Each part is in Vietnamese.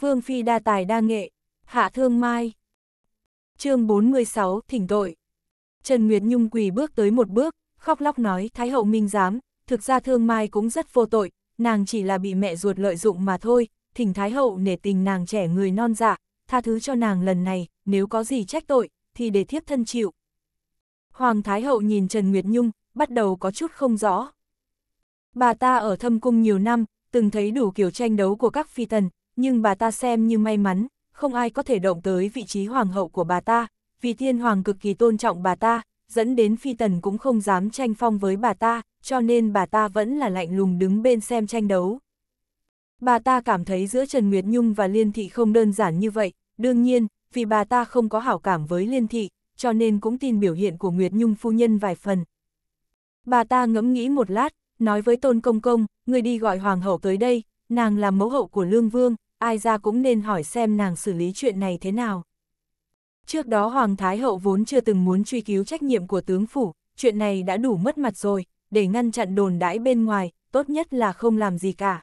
Vương Phi đa tài đa nghệ, hạ thương mai. chương 46, thỉnh tội. Trần Nguyệt Nhung quỳ bước tới một bước, khóc lóc nói Thái hậu minh giám, thực ra thương mai cũng rất vô tội, nàng chỉ là bị mẹ ruột lợi dụng mà thôi, thỉnh Thái hậu nể tình nàng trẻ người non dạ, tha thứ cho nàng lần này, nếu có gì trách tội, thì để thiếp thân chịu. Hoàng Thái hậu nhìn Trần Nguyệt Nhung, bắt đầu có chút không rõ. Bà ta ở thâm cung nhiều năm, từng thấy đủ kiểu tranh đấu của các phi tần, nhưng bà ta xem như may mắn, không ai có thể động tới vị trí hoàng hậu của bà ta, vì thiên hoàng cực kỳ tôn trọng bà ta, dẫn đến phi tần cũng không dám tranh phong với bà ta, cho nên bà ta vẫn là lạnh lùng đứng bên xem tranh đấu. Bà ta cảm thấy giữa Trần Nguyệt Nhung và Liên Thị không đơn giản như vậy, đương nhiên, vì bà ta không có hảo cảm với Liên Thị, cho nên cũng tin biểu hiện của Nguyệt Nhung phu nhân vài phần. Bà ta ngẫm nghĩ một lát, nói với Tôn Công Công, người đi gọi Hoàng hậu tới đây, nàng là mẫu hậu của Lương Vương, ai ra cũng nên hỏi xem nàng xử lý chuyện này thế nào. Trước đó Hoàng Thái Hậu vốn chưa từng muốn truy cứu trách nhiệm của tướng phủ, chuyện này đã đủ mất mặt rồi, để ngăn chặn đồn đãi bên ngoài, tốt nhất là không làm gì cả.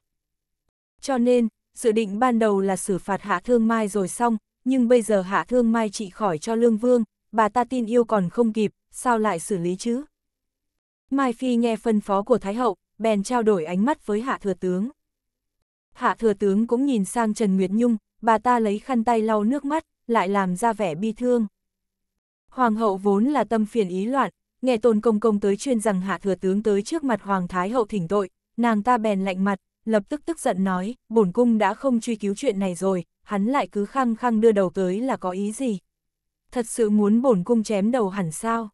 Cho nên, dự định ban đầu là xử phạt Hạ Thương Mai rồi xong, nhưng bây giờ Hạ Thương Mai trị khỏi cho Lương Vương, bà ta tin yêu còn không kịp, sao lại xử lý chứ? Mai Phi nghe phân phó của Thái Hậu, bèn trao đổi ánh mắt với Hạ Thừa Tướng. Hạ thừa tướng cũng nhìn sang Trần Nguyệt Nhung, bà ta lấy khăn tay lau nước mắt, lại làm ra vẻ bi thương. Hoàng hậu vốn là tâm phiền ý loạn, nghe tôn công công tới chuyên rằng hạ thừa tướng tới trước mặt Hoàng Thái hậu thỉnh tội, nàng ta bèn lạnh mặt, lập tức tức giận nói, bổn cung đã không truy cứu chuyện này rồi, hắn lại cứ khăng khăng đưa đầu tới là có ý gì. Thật sự muốn bổn cung chém đầu hẳn sao?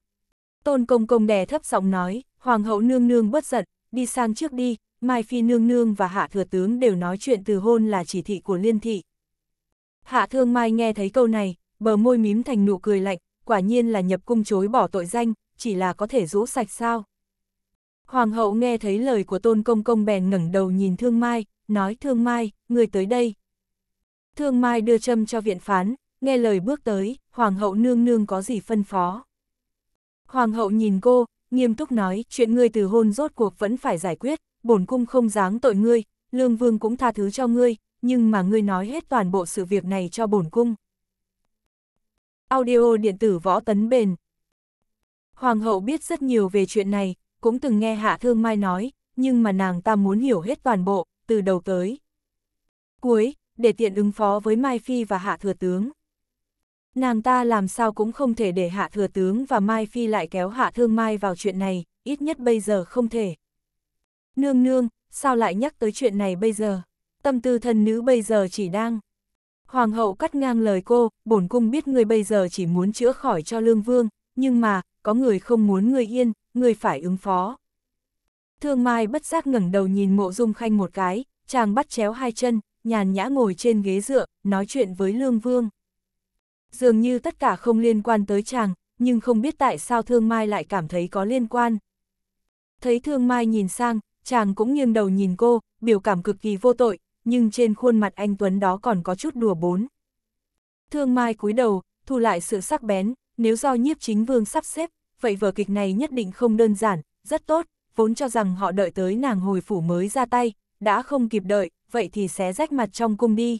Tôn công công đè thấp giọng nói, Hoàng hậu nương nương bớt giận, đi sang trước đi, Mai Phi Nương Nương và Hạ Thừa Tướng đều nói chuyện từ hôn là chỉ thị của liên thị. Hạ Thương Mai nghe thấy câu này, bờ môi mím thành nụ cười lạnh, quả nhiên là nhập cung chối bỏ tội danh, chỉ là có thể rũ sạch sao. Hoàng hậu nghe thấy lời của tôn công công bèn ngẩng đầu nhìn Thương Mai, nói Thương Mai, người tới đây. Thương Mai đưa châm cho viện phán, nghe lời bước tới, Hoàng hậu nương nương có gì phân phó. Hoàng hậu nhìn cô, nghiêm túc nói, chuyện ngươi từ hôn rốt cuộc vẫn phải giải quyết, bổn cung không dáng tội ngươi, lương vương cũng tha thứ cho ngươi, nhưng mà ngươi nói hết toàn bộ sự việc này cho bổn cung. Audio điện tử võ tấn bền Hoàng hậu biết rất nhiều về chuyện này, cũng từng nghe Hạ Thương Mai nói, nhưng mà nàng ta muốn hiểu hết toàn bộ, từ đầu tới. Cuối, để tiện ứng phó với Mai Phi và Hạ Thừa Tướng. Nàng ta làm sao cũng không thể để Hạ Thừa Tướng và Mai Phi lại kéo Hạ Thương Mai vào chuyện này, ít nhất bây giờ không thể. Nương nương, sao lại nhắc tới chuyện này bây giờ? Tâm tư thần nữ bây giờ chỉ đang... Hoàng hậu cắt ngang lời cô, bổn cung biết người bây giờ chỉ muốn chữa khỏi cho lương vương, nhưng mà, có người không muốn người yên, người phải ứng phó. Thương Mai bất giác ngẩng đầu nhìn mộ dung khanh một cái, chàng bắt chéo hai chân, nhàn nhã ngồi trên ghế dựa, nói chuyện với lương vương. Dường như tất cả không liên quan tới chàng, nhưng không biết tại sao Thương Mai lại cảm thấy có liên quan. Thấy Thương Mai nhìn sang, chàng cũng nghiêng đầu nhìn cô, biểu cảm cực kỳ vô tội, nhưng trên khuôn mặt anh Tuấn đó còn có chút đùa bốn. Thương Mai cúi đầu, thu lại sự sắc bén, nếu do nhiếp chính vương sắp xếp, vậy vở kịch này nhất định không đơn giản, rất tốt, vốn cho rằng họ đợi tới nàng hồi phủ mới ra tay, đã không kịp đợi, vậy thì xé rách mặt trong cung đi.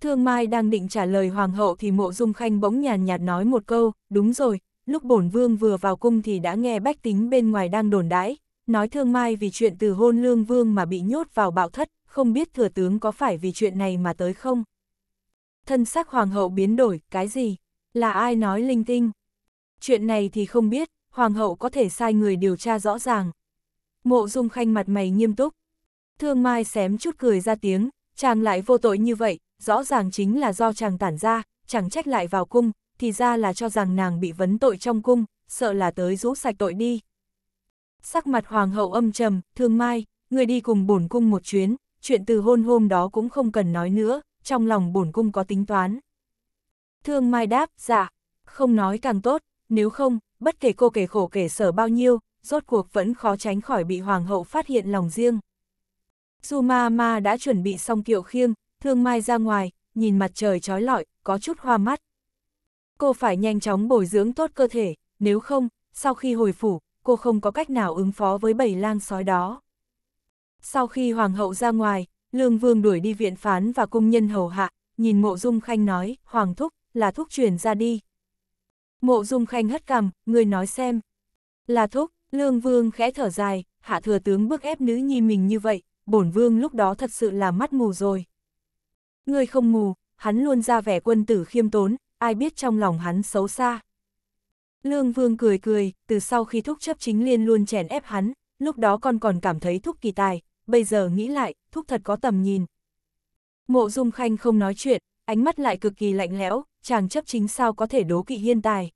Thương Mai đang định trả lời hoàng hậu thì mộ dung khanh bỗng nhàn nhạt nói một câu, đúng rồi, lúc bổn vương vừa vào cung thì đã nghe bách tính bên ngoài đang đồn đãi, nói thương mai vì chuyện từ hôn lương vương mà bị nhốt vào bạo thất, không biết thừa tướng có phải vì chuyện này mà tới không? Thân sắc hoàng hậu biến đổi, cái gì? Là ai nói linh tinh? Chuyện này thì không biết, hoàng hậu có thể sai người điều tra rõ ràng. Mộ dung khanh mặt mày nghiêm túc. Thương mai xém chút cười ra tiếng, chàng lại vô tội như vậy, rõ ràng chính là do chàng tản ra, chẳng trách lại vào cung, thì ra là cho rằng nàng bị vấn tội trong cung, sợ là tới rũ sạch tội đi sắc mặt hoàng hậu âm trầm, thương mai, người đi cùng bổn cung một chuyến, chuyện từ hôn hôm đó cũng không cần nói nữa, trong lòng bổn cung có tính toán. Thương mai đáp, dạ, không nói càng tốt, nếu không, bất kể cô kể khổ kể sở bao nhiêu, rốt cuộc vẫn khó tránh khỏi bị hoàng hậu phát hiện lòng riêng. Dù ma ma đã chuẩn bị xong kiệu khiêng, thương mai ra ngoài, nhìn mặt trời trói lọi, có chút hoa mắt. Cô phải nhanh chóng bồi dưỡng tốt cơ thể, nếu không, sau khi hồi phủ, cô không có cách nào ứng phó với bầy lang sói đó. Sau khi hoàng hậu ra ngoài, lương vương đuổi đi viện phán và cung nhân hầu hạ, nhìn mộ dung khanh nói, hoàng thúc, là thúc truyền ra đi. Mộ dung khanh hất cằm, người nói xem. Là thúc, lương vương khẽ thở dài, hạ thừa tướng bức ép nữ nhi mình như vậy, bổn vương lúc đó thật sự là mắt mù rồi. Người không mù, hắn luôn ra vẻ quân tử khiêm tốn, ai biết trong lòng hắn xấu xa. Lương Vương cười cười, từ sau khi thúc chấp chính liên luôn chèn ép hắn, lúc đó con còn cảm thấy thúc kỳ tài, bây giờ nghĩ lại, thúc thật có tầm nhìn. Mộ Dung Khanh không nói chuyện, ánh mắt lại cực kỳ lạnh lẽo, chàng chấp chính sao có thể đố kỵ hiên tài.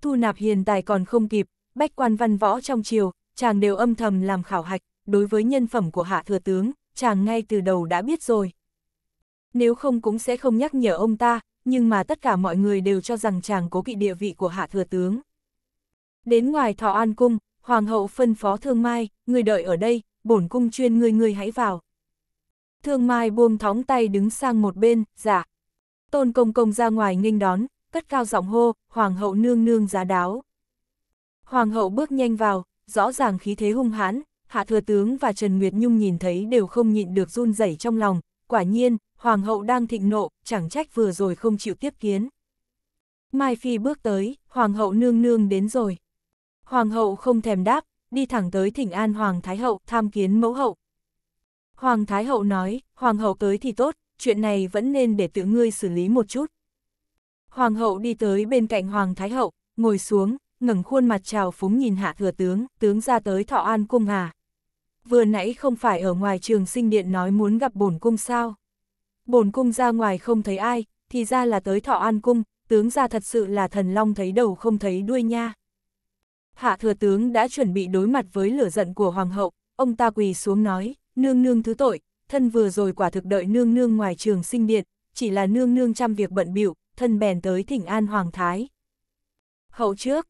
Thu nạp hiền tài còn không kịp, bách quan văn võ trong chiều, chàng đều âm thầm làm khảo hạch, đối với nhân phẩm của hạ thừa tướng, chàng ngay từ đầu đã biết rồi. Nếu không cũng sẽ không nhắc nhở ông ta, nhưng mà tất cả mọi người đều cho rằng chàng cố kỵ địa vị của hạ thừa tướng. Đến ngoài thọ an cung, hoàng hậu phân phó thương mai, người đợi ở đây, bổn cung chuyên người người hãy vào. Thương mai buông thóng tay đứng sang một bên, giả dạ. Tôn công công ra ngoài nghênh đón, cất cao giọng hô, hoàng hậu nương nương giá đáo. Hoàng hậu bước nhanh vào, rõ ràng khí thế hung hãn, hạ thừa tướng và Trần Nguyệt Nhung nhìn thấy đều không nhịn được run rẩy trong lòng, quả nhiên, hoàng hậu đang thịnh nộ, chẳng trách vừa rồi không chịu tiếp kiến. Mai Phi bước tới, hoàng hậu nương nương đến rồi. Hoàng hậu không thèm đáp, đi thẳng tới thỉnh an hoàng thái hậu tham kiến mẫu hậu. Hoàng thái hậu nói, hoàng hậu tới thì tốt, chuyện này vẫn nên để tự ngươi xử lý một chút. Hoàng hậu đi tới bên cạnh hoàng thái hậu, ngồi xuống, ngẩng khuôn mặt chào phúng nhìn hạ thừa tướng, tướng ra tới thọ an cung hà vừa nãy không phải ở ngoài trường sinh điện nói muốn gặp bổn cung sao. Bổn cung ra ngoài không thấy ai, thì ra là tới thọ an cung, tướng ra thật sự là thần long thấy đầu không thấy đuôi nha. Hạ thừa tướng đã chuẩn bị đối mặt với lửa giận của hoàng hậu, ông ta quỳ xuống nói, nương nương thứ tội, thân vừa rồi quả thực đợi nương nương ngoài trường sinh điện, chỉ là nương nương trăm việc bận biểu, thân bèn tới thỉnh an hoàng thái. Hậu trước,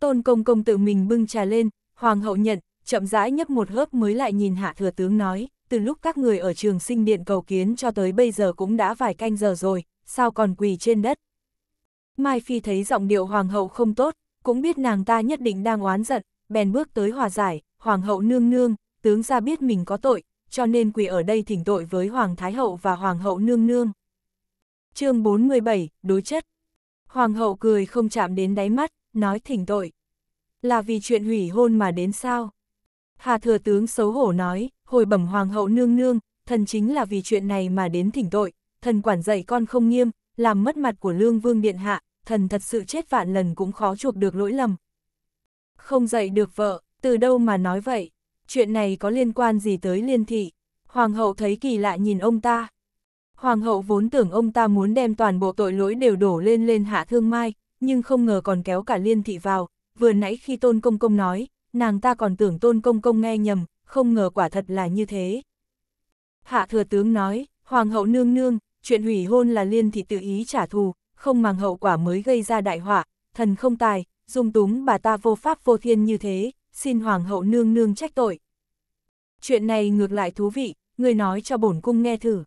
tôn công công tự mình bưng trà lên, hoàng hậu nhận, chậm rãi nhấp một hớp mới lại nhìn hạ thừa tướng nói, từ lúc các người ở trường sinh điện cầu kiến cho tới bây giờ cũng đã vài canh giờ rồi, sao còn quỳ trên đất. Mai Phi thấy giọng điệu hoàng hậu không tốt, cũng biết nàng ta nhất định đang oán giận, bèn bước tới hòa giải, hoàng hậu nương nương, tướng ra biết mình có tội, cho nên quỳ ở đây thỉnh tội với hoàng thái hậu và hoàng hậu nương nương. chương 47, đối chất. Hoàng hậu cười không chạm đến đáy mắt, nói thỉnh tội. Là vì chuyện hủy hôn mà đến sao? Hà thừa tướng xấu hổ nói, hồi bẩm hoàng hậu nương nương, thần chính là vì chuyện này mà đến thỉnh tội, thần quản dạy con không nghiêm, làm mất mặt của lương vương điện hạ, thần thật sự chết vạn lần cũng khó chuộc được lỗi lầm. Không dạy được vợ, từ đâu mà nói vậy, chuyện này có liên quan gì tới liên thị, hoàng hậu thấy kỳ lạ nhìn ông ta. Hoàng hậu vốn tưởng ông ta muốn đem toàn bộ tội lỗi đều đổ lên lên hạ thương mai, nhưng không ngờ còn kéo cả liên thị vào, vừa nãy khi tôn công công nói, nàng ta còn tưởng tôn công công nghe nhầm, không ngờ quả thật là như thế. Hạ thừa tướng nói, hoàng hậu nương nương, chuyện hủy hôn là liên thị tự ý trả thù, không màng hậu quả mới gây ra đại họa, thần không tài, dung túng bà ta vô pháp vô thiên như thế, xin hoàng hậu nương nương trách tội. Chuyện này ngược lại thú vị, người nói cho bổn cung nghe thử.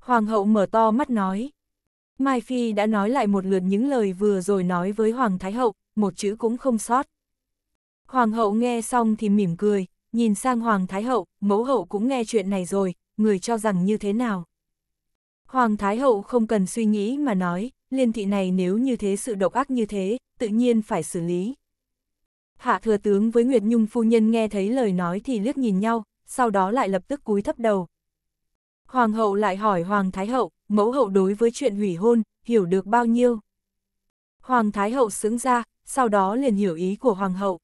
Hoàng hậu mở to mắt nói. Mai Phi đã nói lại một lượt những lời vừa rồi nói với Hoàng Thái Hậu, một chữ cũng không sót. Hoàng hậu nghe xong thì mỉm cười, nhìn sang Hoàng Thái Hậu, mẫu hậu cũng nghe chuyện này rồi, người cho rằng như thế nào. Hoàng Thái Hậu không cần suy nghĩ mà nói, liên thị này nếu như thế sự độc ác như thế, tự nhiên phải xử lý. Hạ thừa tướng với Nguyệt Nhung phu nhân nghe thấy lời nói thì liếc nhìn nhau, sau đó lại lập tức cúi thấp đầu. Hoàng hậu lại hỏi Hoàng Thái Hậu, mẫu hậu đối với chuyện hủy hôn, hiểu được bao nhiêu? Hoàng Thái Hậu sướng ra, sau đó liền hiểu ý của Hoàng hậu.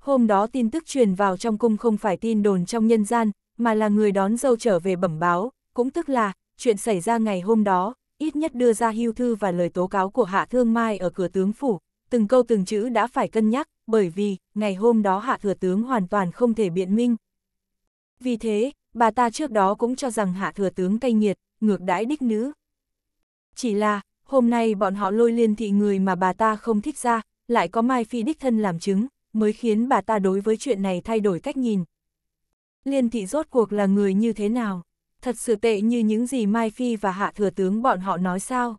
Hôm đó tin tức truyền vào trong cung không phải tin đồn trong nhân gian, mà là người đón dâu trở về bẩm báo, cũng tức là, chuyện xảy ra ngày hôm đó, ít nhất đưa ra hưu thư và lời tố cáo của Hạ Thương Mai ở cửa tướng phủ, từng câu từng chữ đã phải cân nhắc, bởi vì, ngày hôm đó Hạ Thừa Tướng hoàn toàn không thể biện minh. Vì thế, bà ta trước đó cũng cho rằng Hạ Thừa Tướng cay nghiệt, ngược đãi đích nữ. Chỉ là, hôm nay bọn họ lôi liên thị người mà bà ta không thích ra, lại có Mai Phi đích thân làm chứng, mới khiến bà ta đối với chuyện này thay đổi cách nhìn. Liên thị rốt cuộc là người như thế nào? Thật sự tệ như những gì Mai Phi và Hạ Thừa Tướng bọn họ nói sao?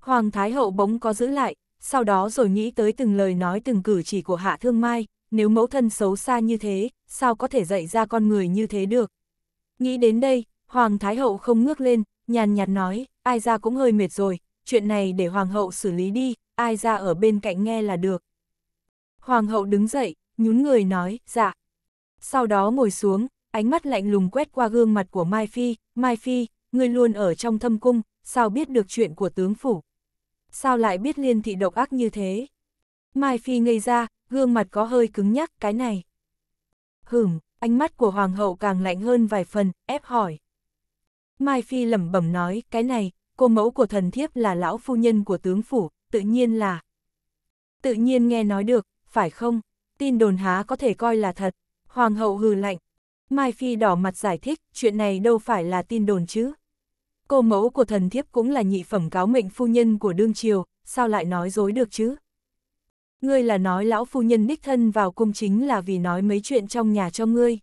Hoàng Thái Hậu bỗng có giữ lại, sau đó rồi nghĩ tới từng lời nói từng cử chỉ của Hạ Thương Mai, nếu mẫu thân xấu xa như thế, sao có thể dạy ra con người như thế được? Nghĩ đến đây, Hoàng Thái Hậu không ngước lên, nhàn nhạt nói, ai ra cũng hơi mệt rồi, chuyện này để Hoàng Hậu xử lý đi, ai ra ở bên cạnh nghe là được. Hoàng hậu đứng dậy, nhún người nói, dạ. Sau đó ngồi xuống, ánh mắt lạnh lùng quét qua gương mặt của Mai Phi, Mai Phi, ngươi luôn ở trong thâm cung, sao biết được chuyện của tướng phủ? Sao lại biết liên thị độc ác như thế? Mai Phi ngây ra, gương mặt có hơi cứng nhắc cái này. Hửm, ánh mắt của hoàng hậu càng lạnh hơn vài phần, ép hỏi. Mai Phi lẩm bẩm nói, cái này, cô mẫu của thần thiếp là lão phu nhân của tướng phủ, tự nhiên là... Tự nhiên nghe nói được, phải không? Tin đồn há có thể coi là thật. Hoàng hậu hừ lạnh. Mai Phi đỏ mặt giải thích, chuyện này đâu phải là tin đồn chứ. Cô mẫu của thần thiếp cũng là nhị phẩm cáo mệnh phu nhân của đương triều, sao lại nói dối được chứ? Ngươi là nói lão phu nhân đích thân vào cung chính là vì nói mấy chuyện trong nhà cho ngươi.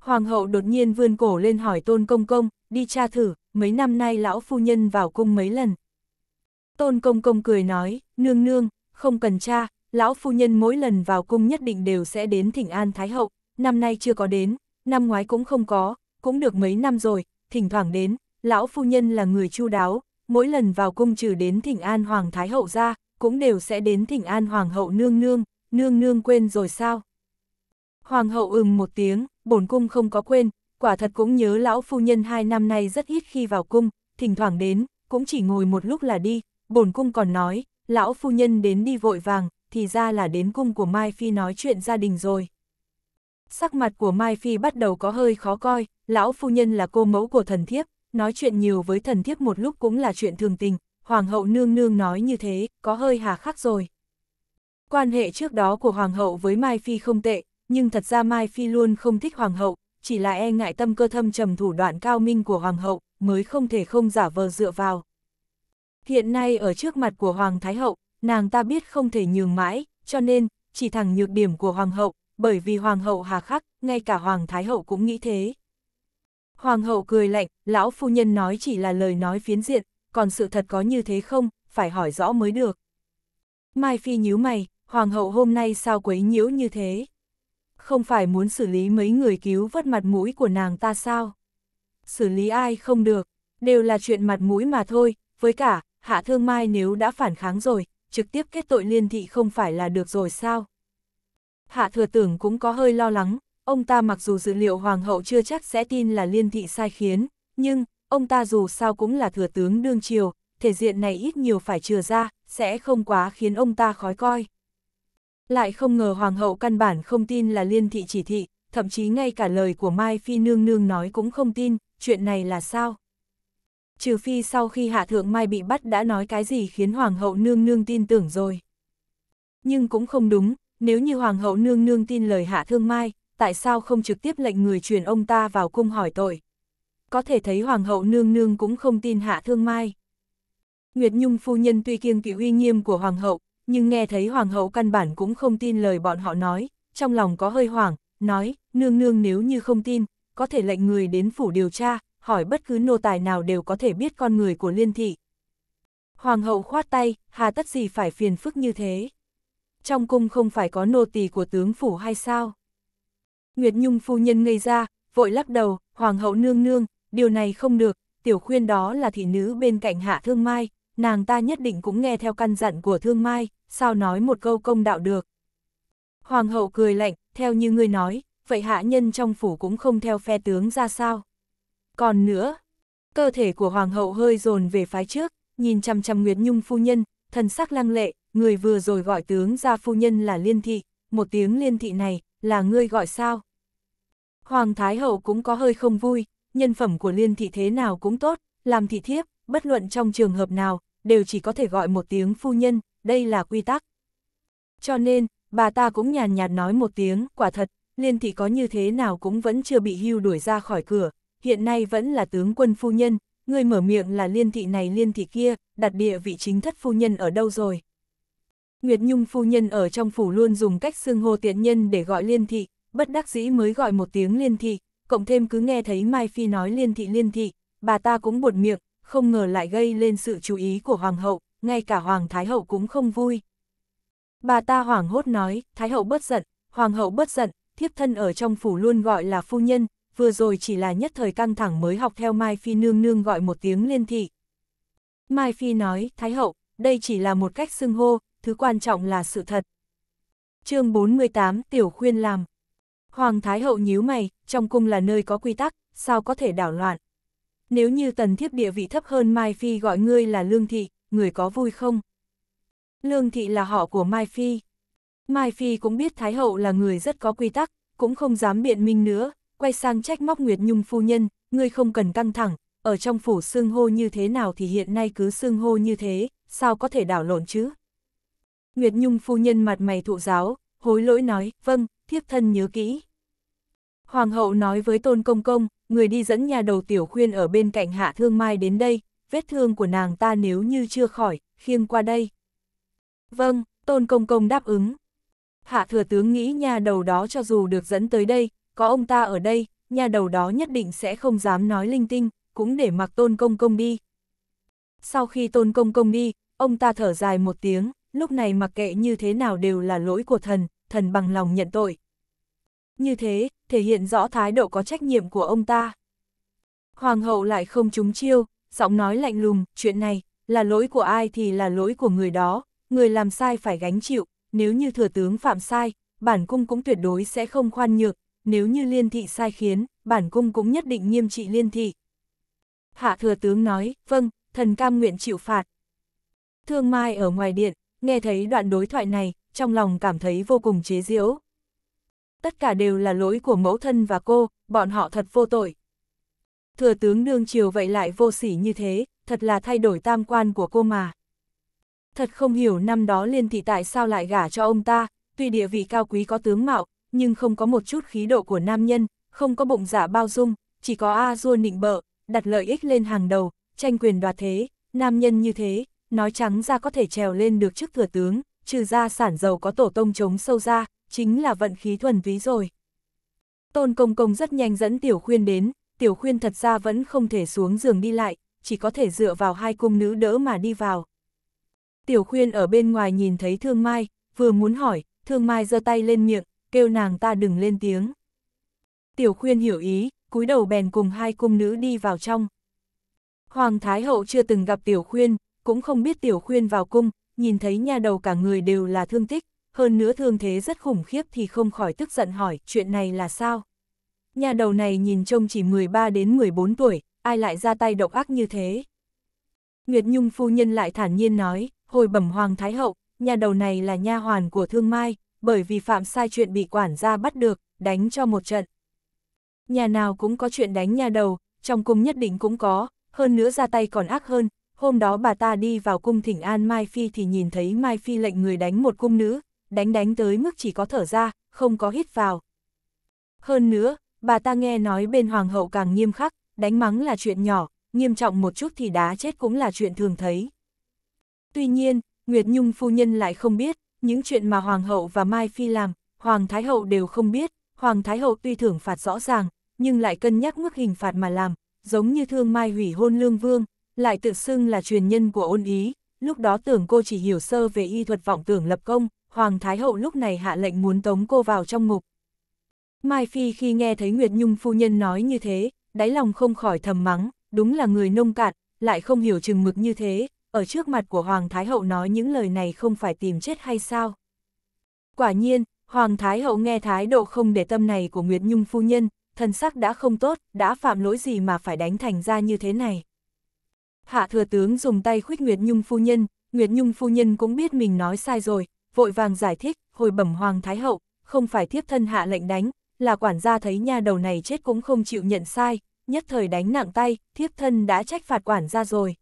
Hoàng hậu đột nhiên vươn cổ lên hỏi tôn công công, đi tra thử, mấy năm nay lão phu nhân vào cung mấy lần. Tôn công công cười nói, nương nương, không cần tra, lão phu nhân mỗi lần vào cung nhất định đều sẽ đến thỉnh an Thái Hậu, năm nay chưa có đến, năm ngoái cũng không có, cũng được mấy năm rồi, thỉnh thoảng đến, lão phu nhân là người chu đáo, mỗi lần vào cung trừ đến thỉnh an Hoàng Thái Hậu ra, cũng đều sẽ đến thỉnh an Hoàng Hậu nương nương, nương nương quên rồi sao? Hoàng Hậu ừm một tiếng, bổn cung không có quên, quả thật cũng nhớ lão phu nhân hai năm nay rất ít khi vào cung, thỉnh thoảng đến, cũng chỉ ngồi một lúc là đi, bổn cung còn nói, lão phu nhân đến đi vội vàng, thì ra là đến cung của Mai Phi nói chuyện gia đình rồi. Sắc mặt của Mai Phi bắt đầu có hơi khó coi, lão phu nhân là cô mẫu của thần thiếp, nói chuyện nhiều với thần thiếp một lúc cũng là chuyện thường tình, hoàng hậu nương nương nói như thế, có hơi hà khắc rồi. Quan hệ trước đó của hoàng hậu với Mai Phi không tệ, nhưng thật ra Mai Phi luôn không thích hoàng hậu, chỉ là e ngại tâm cơ thâm trầm thủ đoạn cao minh của hoàng hậu, mới không thể không giả vờ dựa vào. Hiện nay ở trước mặt của hoàng thái hậu, nàng ta biết không thể nhường mãi, cho nên, chỉ thẳng nhược điểm của hoàng hậu, bởi vì hoàng hậu hà khắc, ngay cả hoàng thái hậu cũng nghĩ thế. Hoàng hậu cười lạnh, lão phu nhân nói chỉ là lời nói phiến diện, còn sự thật có như thế không, phải hỏi rõ mới được. Mai Phi nhíu mày, hoàng hậu hôm nay sao quấy nhiễu như thế? Không phải muốn xử lý mấy người cứu vớt mặt mũi của nàng ta sao? Xử lý ai không được, đều là chuyện mặt mũi mà thôi, với cả, hạ thương mai nếu đã phản kháng rồi, trực tiếp kết tội liên thị không phải là được rồi sao? Hạ thừa tưởng cũng có hơi lo lắng, ông ta mặc dù dự liệu hoàng hậu chưa chắc sẽ tin là liên thị sai khiến, nhưng, ông ta dù sao cũng là thừa tướng đương triều, thể diện này ít nhiều phải chừa ra, sẽ không quá khiến ông ta khói coi. Lại không ngờ hoàng hậu căn bản không tin là liên thị chỉ thị, thậm chí ngay cả lời của Mai Phi nương nương nói cũng không tin, chuyện này là sao? trừ phi sau khi Hạ Thượng Mai bị bắt đã nói cái gì khiến Hoàng hậu nương nương tin tưởng rồi. Nhưng cũng không đúng, nếu như Hoàng hậu nương nương tin lời Hạ Thương Mai, tại sao không trực tiếp lệnh người truyền ông ta vào cung hỏi tội? Có thể thấy Hoàng hậu nương nương cũng không tin Hạ Thương Mai. Nguyệt Nhung phu nhân tuy kiêng kỵ uy nghiêm của Hoàng hậu, nhưng nghe thấy Hoàng hậu căn bản cũng không tin lời bọn họ nói, trong lòng có hơi hoảng, nói, nương nương nếu như không tin, có thể lệnh người đến phủ điều tra, hỏi bất cứ nô tài nào đều có thể biết con người của liên thị. Hoàng hậu khoát tay, hà tất gì phải phiền phức như thế. Trong cung không phải có nô tỳ của tướng phủ hay sao? Nguyệt Nhung phu nhân ngây ra, vội lắc đầu, hoàng hậu nương nương, điều này không được, tiểu khuyên đó là thị nữ bên cạnh hạ thương mai, nàng ta nhất định cũng nghe theo căn dặn của thương mai, sao nói một câu công đạo được. Hoàng hậu cười lạnh, theo như ngươi nói, vậy hạ nhân trong phủ cũng không theo phe tướng ra sao? Còn nữa, cơ thể của hoàng hậu hơi dồn về phái trước, nhìn chăm chăm Nguyệt Nhung phu nhân, thần sắc lăng lệ, người vừa rồi gọi tướng ra phu nhân là liên thị, một tiếng liên thị này, là ngươi gọi sao? Hoàng Thái Hậu cũng có hơi không vui, nhân phẩm của liên thị thế nào cũng tốt, làm thị thiếp, bất luận trong trường hợp nào, đều chỉ có thể gọi một tiếng phu nhân, đây là quy tắc. Cho nên, bà ta cũng nhàn nhạt nói một tiếng, quả thật, liên thị có như thế nào cũng vẫn chưa bị hưu đuổi ra khỏi cửa, hiện nay vẫn là tướng quân phu nhân, người mở miệng là liên thị này liên thị kia, đặt địa vị chính thất phu nhân ở đâu rồi. Nguyệt Nhung phu nhân ở trong phủ luôn dùng cách xưng hô tiện nhân để gọi liên thị, bất đắc dĩ mới gọi một tiếng liên thị, cộng thêm cứ nghe thấy Mai Phi nói liên thị liên thị, bà ta cũng buột miệng, không ngờ lại gây lên sự chú ý của Hoàng hậu, ngay cả Hoàng Thái hậu cũng không vui. Bà ta hoảng hốt nói, Thái hậu bất giận, Hoàng hậu bất giận, thiếp thân ở trong phủ luôn gọi là phu nhân, vừa rồi chỉ là nhất thời căng thẳng mới học theo Mai Phi nương nương gọi một tiếng liên thị. Mai Phi nói, Thái Hậu, đây chỉ là một cách xưng hô, thứ quan trọng là sự thật. chương 48 Tiểu Khuyên làm Hoàng Thái Hậu nhíu mày, trong cung là nơi có quy tắc, sao có thể đảo loạn. Nếu như tần thiếp địa vị thấp hơn Mai Phi gọi ngươi là Lương Thị, người có vui không? Lương Thị là họ của Mai Phi. Mai Phi cũng biết Thái Hậu là người rất có quy tắc, cũng không dám biện minh nữa, quay sang trách móc Nguyệt Nhung phu nhân, ngươi không cần căng thẳng, ở trong phủ xương hô như thế nào thì hiện nay cứ xương hô như thế, sao có thể đảo lộn chứ? Nguyệt Nhung phu nhân mặt mày thụ giáo, hối lỗi nói, vâng, thiếp thân nhớ kỹ. Hoàng hậu nói với tôn công công, người đi dẫn nhà đầu tiểu khuyên ở bên cạnh hạ thương mai đến đây, vết thương của nàng ta nếu như chưa khỏi, khiêng qua đây. Vâng, tôn công công đáp ứng. Hạ thừa tướng nghĩ nhà đầu đó cho dù được dẫn tới đây, có ông ta ở đây, nhà đầu đó nhất định sẽ không dám nói linh tinh, cũng để mặc tôn công công đi. Sau khi tôn công công đi, ông ta thở dài một tiếng, lúc này mặc kệ như thế nào đều là lỗi của thần, thần bằng lòng nhận tội. Như thế, thể hiện rõ thái độ có trách nhiệm của ông ta. Hoàng hậu lại không trúng chiêu, giọng nói lạnh lùng, chuyện này, là lỗi của ai thì là lỗi của người đó, người làm sai phải gánh chịu, nếu như thừa tướng phạm sai, bản cung cũng tuyệt đối sẽ không khoan nhược, nếu như liên thị sai khiến, bản cung cũng nhất định nghiêm trị liên thị. Hạ thừa tướng nói, vâng, thần cam nguyện chịu phạt. Thương Mai ở ngoài điện, nghe thấy đoạn đối thoại này, trong lòng cảm thấy vô cùng chế giễu. Tất cả đều là lỗi của mẫu thân và cô, bọn họ thật vô tội. Thừa tướng đương chiều vậy lại vô sỉ như thế, thật là thay đổi tam quan của cô mà. Thật không hiểu năm đó liên thị tại sao lại gả cho ông ta, tuy địa vị cao quý có tướng mạo, nhưng không có một chút khí độ của nam nhân, không có bụng dạ bao dung, chỉ có a dua nịnh bợ, đặt lợi ích lên hàng đầu, tranh quyền đoạt thế, nam nhân như thế, nói trắng ra có thể trèo lên được chức thừa tướng, trừ ra sản dầu có tổ tông chống sâu ra, chính là vận khí thuần ví rồi. Tôn Công Công rất nhanh dẫn Tiểu Khuyên đến, Tiểu Khuyên thật ra vẫn không thể xuống giường đi lại, chỉ có thể dựa vào hai cung nữ đỡ mà đi vào. Tiểu Khuyên ở bên ngoài nhìn thấy Thương Mai, vừa muốn hỏi, Thương Mai giơ tay lên miệng, kêu nàng ta đừng lên tiếng. Tiểu khuyên hiểu ý, cúi đầu bèn cùng hai cung nữ đi vào trong. Hoàng Thái Hậu chưa từng gặp Tiểu Khuyên, cũng không biết Tiểu Khuyên vào cung, nhìn thấy nhà đầu cả người đều là thương tích, hơn nữa thương thế rất khủng khiếp thì không khỏi tức giận hỏi chuyện này là sao. Nhà đầu này nhìn trông chỉ 13 đến 14 tuổi, ai lại ra tay độc ác như thế. Nguyệt Nhung phu nhân lại thản nhiên nói, hồi bẩm Hoàng Thái Hậu, nhà đầu này là nha hoàn của Thương Mai, bởi vì phạm sai chuyện bị quản gia bắt được, đánh cho một trận. Nhà nào cũng có chuyện đánh nhà đầu, trong cung nhất định cũng có, hơn nữa ra tay còn ác hơn. Hôm đó bà ta đi vào cung thỉnh an Mai Phi thì nhìn thấy Mai Phi lệnh người đánh một cung nữ, đánh đánh tới mức chỉ có thở ra, không có hít vào. Hơn nữa, bà ta nghe nói bên hoàng hậu càng nghiêm khắc, đánh mắng là chuyện nhỏ, nghiêm trọng một chút thì đá chết cũng là chuyện thường thấy. Tuy nhiên, Nguyệt Nhung phu nhân lại không biết, những chuyện mà Hoàng hậu và Mai Phi làm, Hoàng Thái hậu đều không biết, Hoàng Thái hậu tuy thưởng phạt rõ ràng, nhưng lại cân nhắc mức hình phạt mà làm, giống như thương Mai hủy hôn Lương Vương, lại tự xưng là truyền nhân của ôn ý, lúc đó tưởng cô chỉ hiểu sơ về y thuật vọng tưởng lập công, Hoàng Thái hậu lúc này hạ lệnh muốn tống cô vào trong ngục. Mai Phi khi nghe thấy Nguyệt Nhung phu nhân nói như thế, đáy lòng không khỏi thầm mắng, đúng là người nông cạn, lại không hiểu chừng mực như thế, ở trước mặt của Hoàng Thái Hậu nói những lời này không phải tìm chết hay sao. Quả nhiên, Hoàng Thái Hậu nghe thái độ không để tâm này của Nguyệt Nhung phu nhân, thân sắc đã không tốt, đã phạm lỗi gì mà phải đánh thành ra như thế này. Hạ thừa tướng dùng tay khuyết Nguyệt Nhung phu nhân, Nguyệt Nhung phu nhân cũng biết mình nói sai rồi, vội vàng giải thích, hồi bẩm Hoàng Thái Hậu, không phải thiếp thân hạ lệnh đánh, là quản gia thấy nha đầu này chết cũng không chịu nhận sai, nhất thời đánh nặng tay, thiếp thân đã trách phạt quản gia rồi.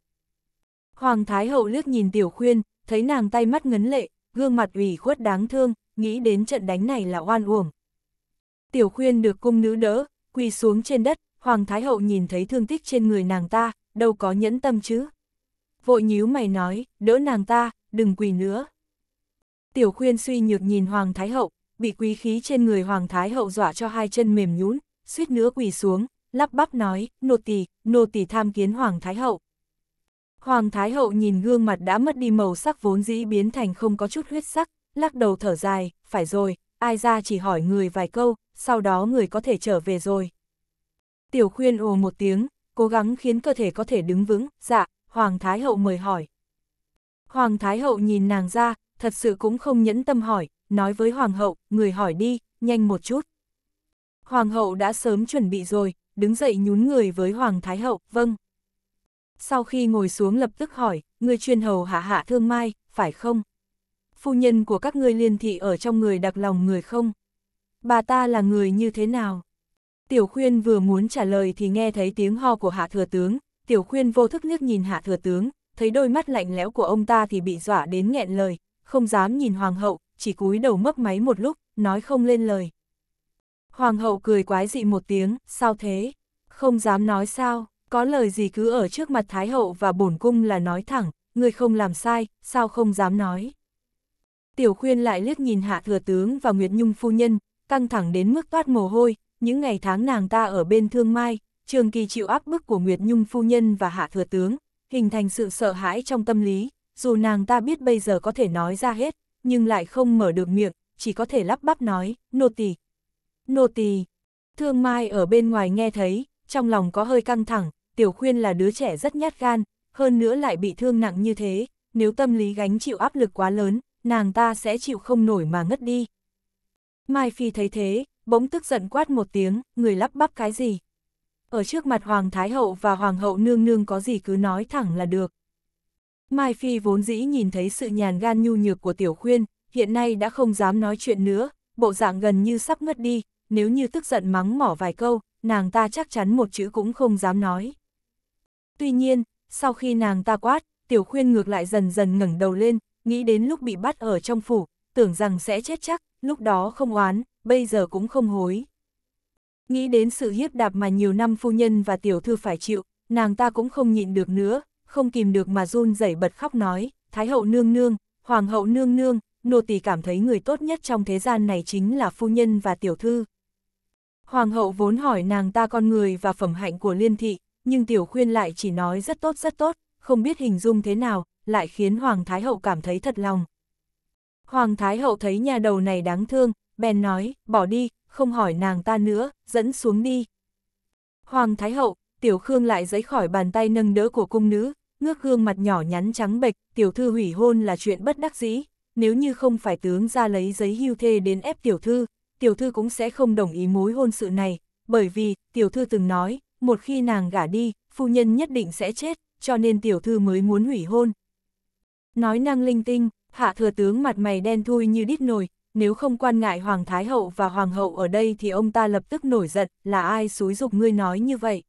Hoàng Thái Hậu liếc nhìn Tiểu Khuyên, thấy nàng tay mắt ngấn lệ, gương mặt ủy khuất đáng thương, nghĩ đến trận đánh này là oan uổng. Tiểu Khuyên được cung nữ đỡ, quỳ xuống trên đất, Hoàng Thái Hậu nhìn thấy thương tích trên người nàng ta, đâu có nhẫn tâm chứ. Vội nhíu mày nói, đỡ nàng ta, đừng quỳ nữa. Tiểu Khuyên suy nhược nhìn Hoàng Thái Hậu, bị quý khí trên người Hoàng Thái Hậu dọa cho hai chân mềm nhún, suýt nữa quỳ xuống, lắp bắp nói, nô tỳ, nô tỳ tham kiến Hoàng Thái Hậu. Hoàng Thái Hậu nhìn gương mặt đã mất đi màu sắc vốn dĩ biến thành không có chút huyết sắc, lắc đầu thở dài, phải rồi, ai ra chỉ hỏi người vài câu, sau đó người có thể trở về rồi. Tiểu khuyên ồ một tiếng, cố gắng khiến cơ thể có thể đứng vững, dạ, Hoàng Thái Hậu mời hỏi. Hoàng Thái Hậu nhìn nàng ra, thật sự cũng không nhẫn tâm hỏi, nói với Hoàng Hậu, người hỏi đi, nhanh một chút. Hoàng Hậu đã sớm chuẩn bị rồi, đứng dậy nhún người với Hoàng Thái Hậu, vâng sau khi ngồi xuống lập tức hỏi, người chuyên hầu hạ hạ thương mai, phải không? Phu nhân của các ngươi liên thị ở trong người đặc lòng người không? Bà ta là người như thế nào? Tiểu khuyên vừa muốn trả lời thì nghe thấy tiếng ho của hạ thừa tướng, tiểu khuyên vô thức liếc nhìn hạ thừa tướng, thấy đôi mắt lạnh lẽo của ông ta thì bị dọa đến nghẹn lời, không dám nhìn hoàng hậu, chỉ cúi đầu mấp máy một lúc, nói không lên lời. Hoàng hậu cười quái dị một tiếng, sao thế? Không dám nói sao? có lời gì cứ ở trước mặt Thái Hậu và bổn cung là nói thẳng, người không làm sai, sao không dám nói. Tiểu khuyên lại liếc nhìn hạ thừa tướng và Nguyệt Nhung phu nhân, căng thẳng đến mức toát mồ hôi, những ngày tháng nàng ta ở bên thương mai, trường kỳ chịu áp bức của Nguyệt Nhung phu nhân và hạ thừa tướng, hình thành sự sợ hãi trong tâm lý, dù nàng ta biết bây giờ có thể nói ra hết, nhưng lại không mở được miệng, chỉ có thể lắp bắp nói, nô tỳ, nô tỳ. Thương Mai ở bên ngoài nghe thấy, trong lòng có hơi căng thẳng, tiểu khuyên là đứa trẻ rất nhát gan, hơn nữa lại bị thương nặng như thế, nếu tâm lý gánh chịu áp lực quá lớn, nàng ta sẽ chịu không nổi mà ngất đi. Mai Phi thấy thế, bỗng tức giận quát một tiếng, người lắp bắp cái gì. Ở trước mặt Hoàng Thái Hậu và Hoàng Hậu Nương Nương có gì cứ nói thẳng là được. Mai Phi vốn dĩ nhìn thấy sự nhàn gan nhu nhược của Tiểu Khuyên, hiện nay đã không dám nói chuyện nữa, bộ dạng gần như sắp ngất đi, nếu như tức giận mắng mỏ vài câu, nàng ta chắc chắn một chữ cũng không dám nói. Tuy nhiên, sau khi nàng ta quát, tiểu khuyên ngược lại dần dần ngẩng đầu lên, nghĩ đến lúc bị bắt ở trong phủ, tưởng rằng sẽ chết chắc, lúc đó không oán, bây giờ cũng không hối. Nghĩ đến sự hiếp đạp mà nhiều năm phu nhân và tiểu thư phải chịu, nàng ta cũng không nhịn được nữa, không kìm được mà run rẩy bật khóc nói, Thái hậu nương nương, Hoàng hậu nương nương, nô tỳ cảm thấy người tốt nhất trong thế gian này chính là phu nhân và tiểu thư. Hoàng hậu vốn hỏi nàng ta con người và phẩm hạnh của liên thị, nhưng tiểu khuyên lại chỉ nói rất tốt rất tốt, không biết hình dung thế nào, lại khiến Hoàng Thái Hậu cảm thấy thật lòng. Hoàng Thái Hậu thấy nhà đầu này đáng thương, bèn nói, bỏ đi, không hỏi nàng ta nữa, dẫn xuống đi. Hoàng Thái Hậu, Tiểu Khương lại giấy khỏi bàn tay nâng đỡ của cung nữ, ngước gương mặt nhỏ nhắn trắng bệch, tiểu thư hủy hôn là chuyện bất đắc dĩ, nếu như không phải tướng ra lấy giấy hưu thê đến ép tiểu thư, tiểu thư cũng sẽ không đồng ý mối hôn sự này, bởi vì, tiểu thư từng nói, một khi nàng gả đi, phu nhân nhất định sẽ chết, cho nên tiểu thư mới muốn hủy hôn. Nói năng linh tinh, hạ thừa tướng mặt mày đen thui như đít nồi, nếu không quan ngại Hoàng Thái Hậu và Hoàng Hậu ở đây thì ông ta lập tức nổi giận, là ai xúi dục ngươi nói như vậy.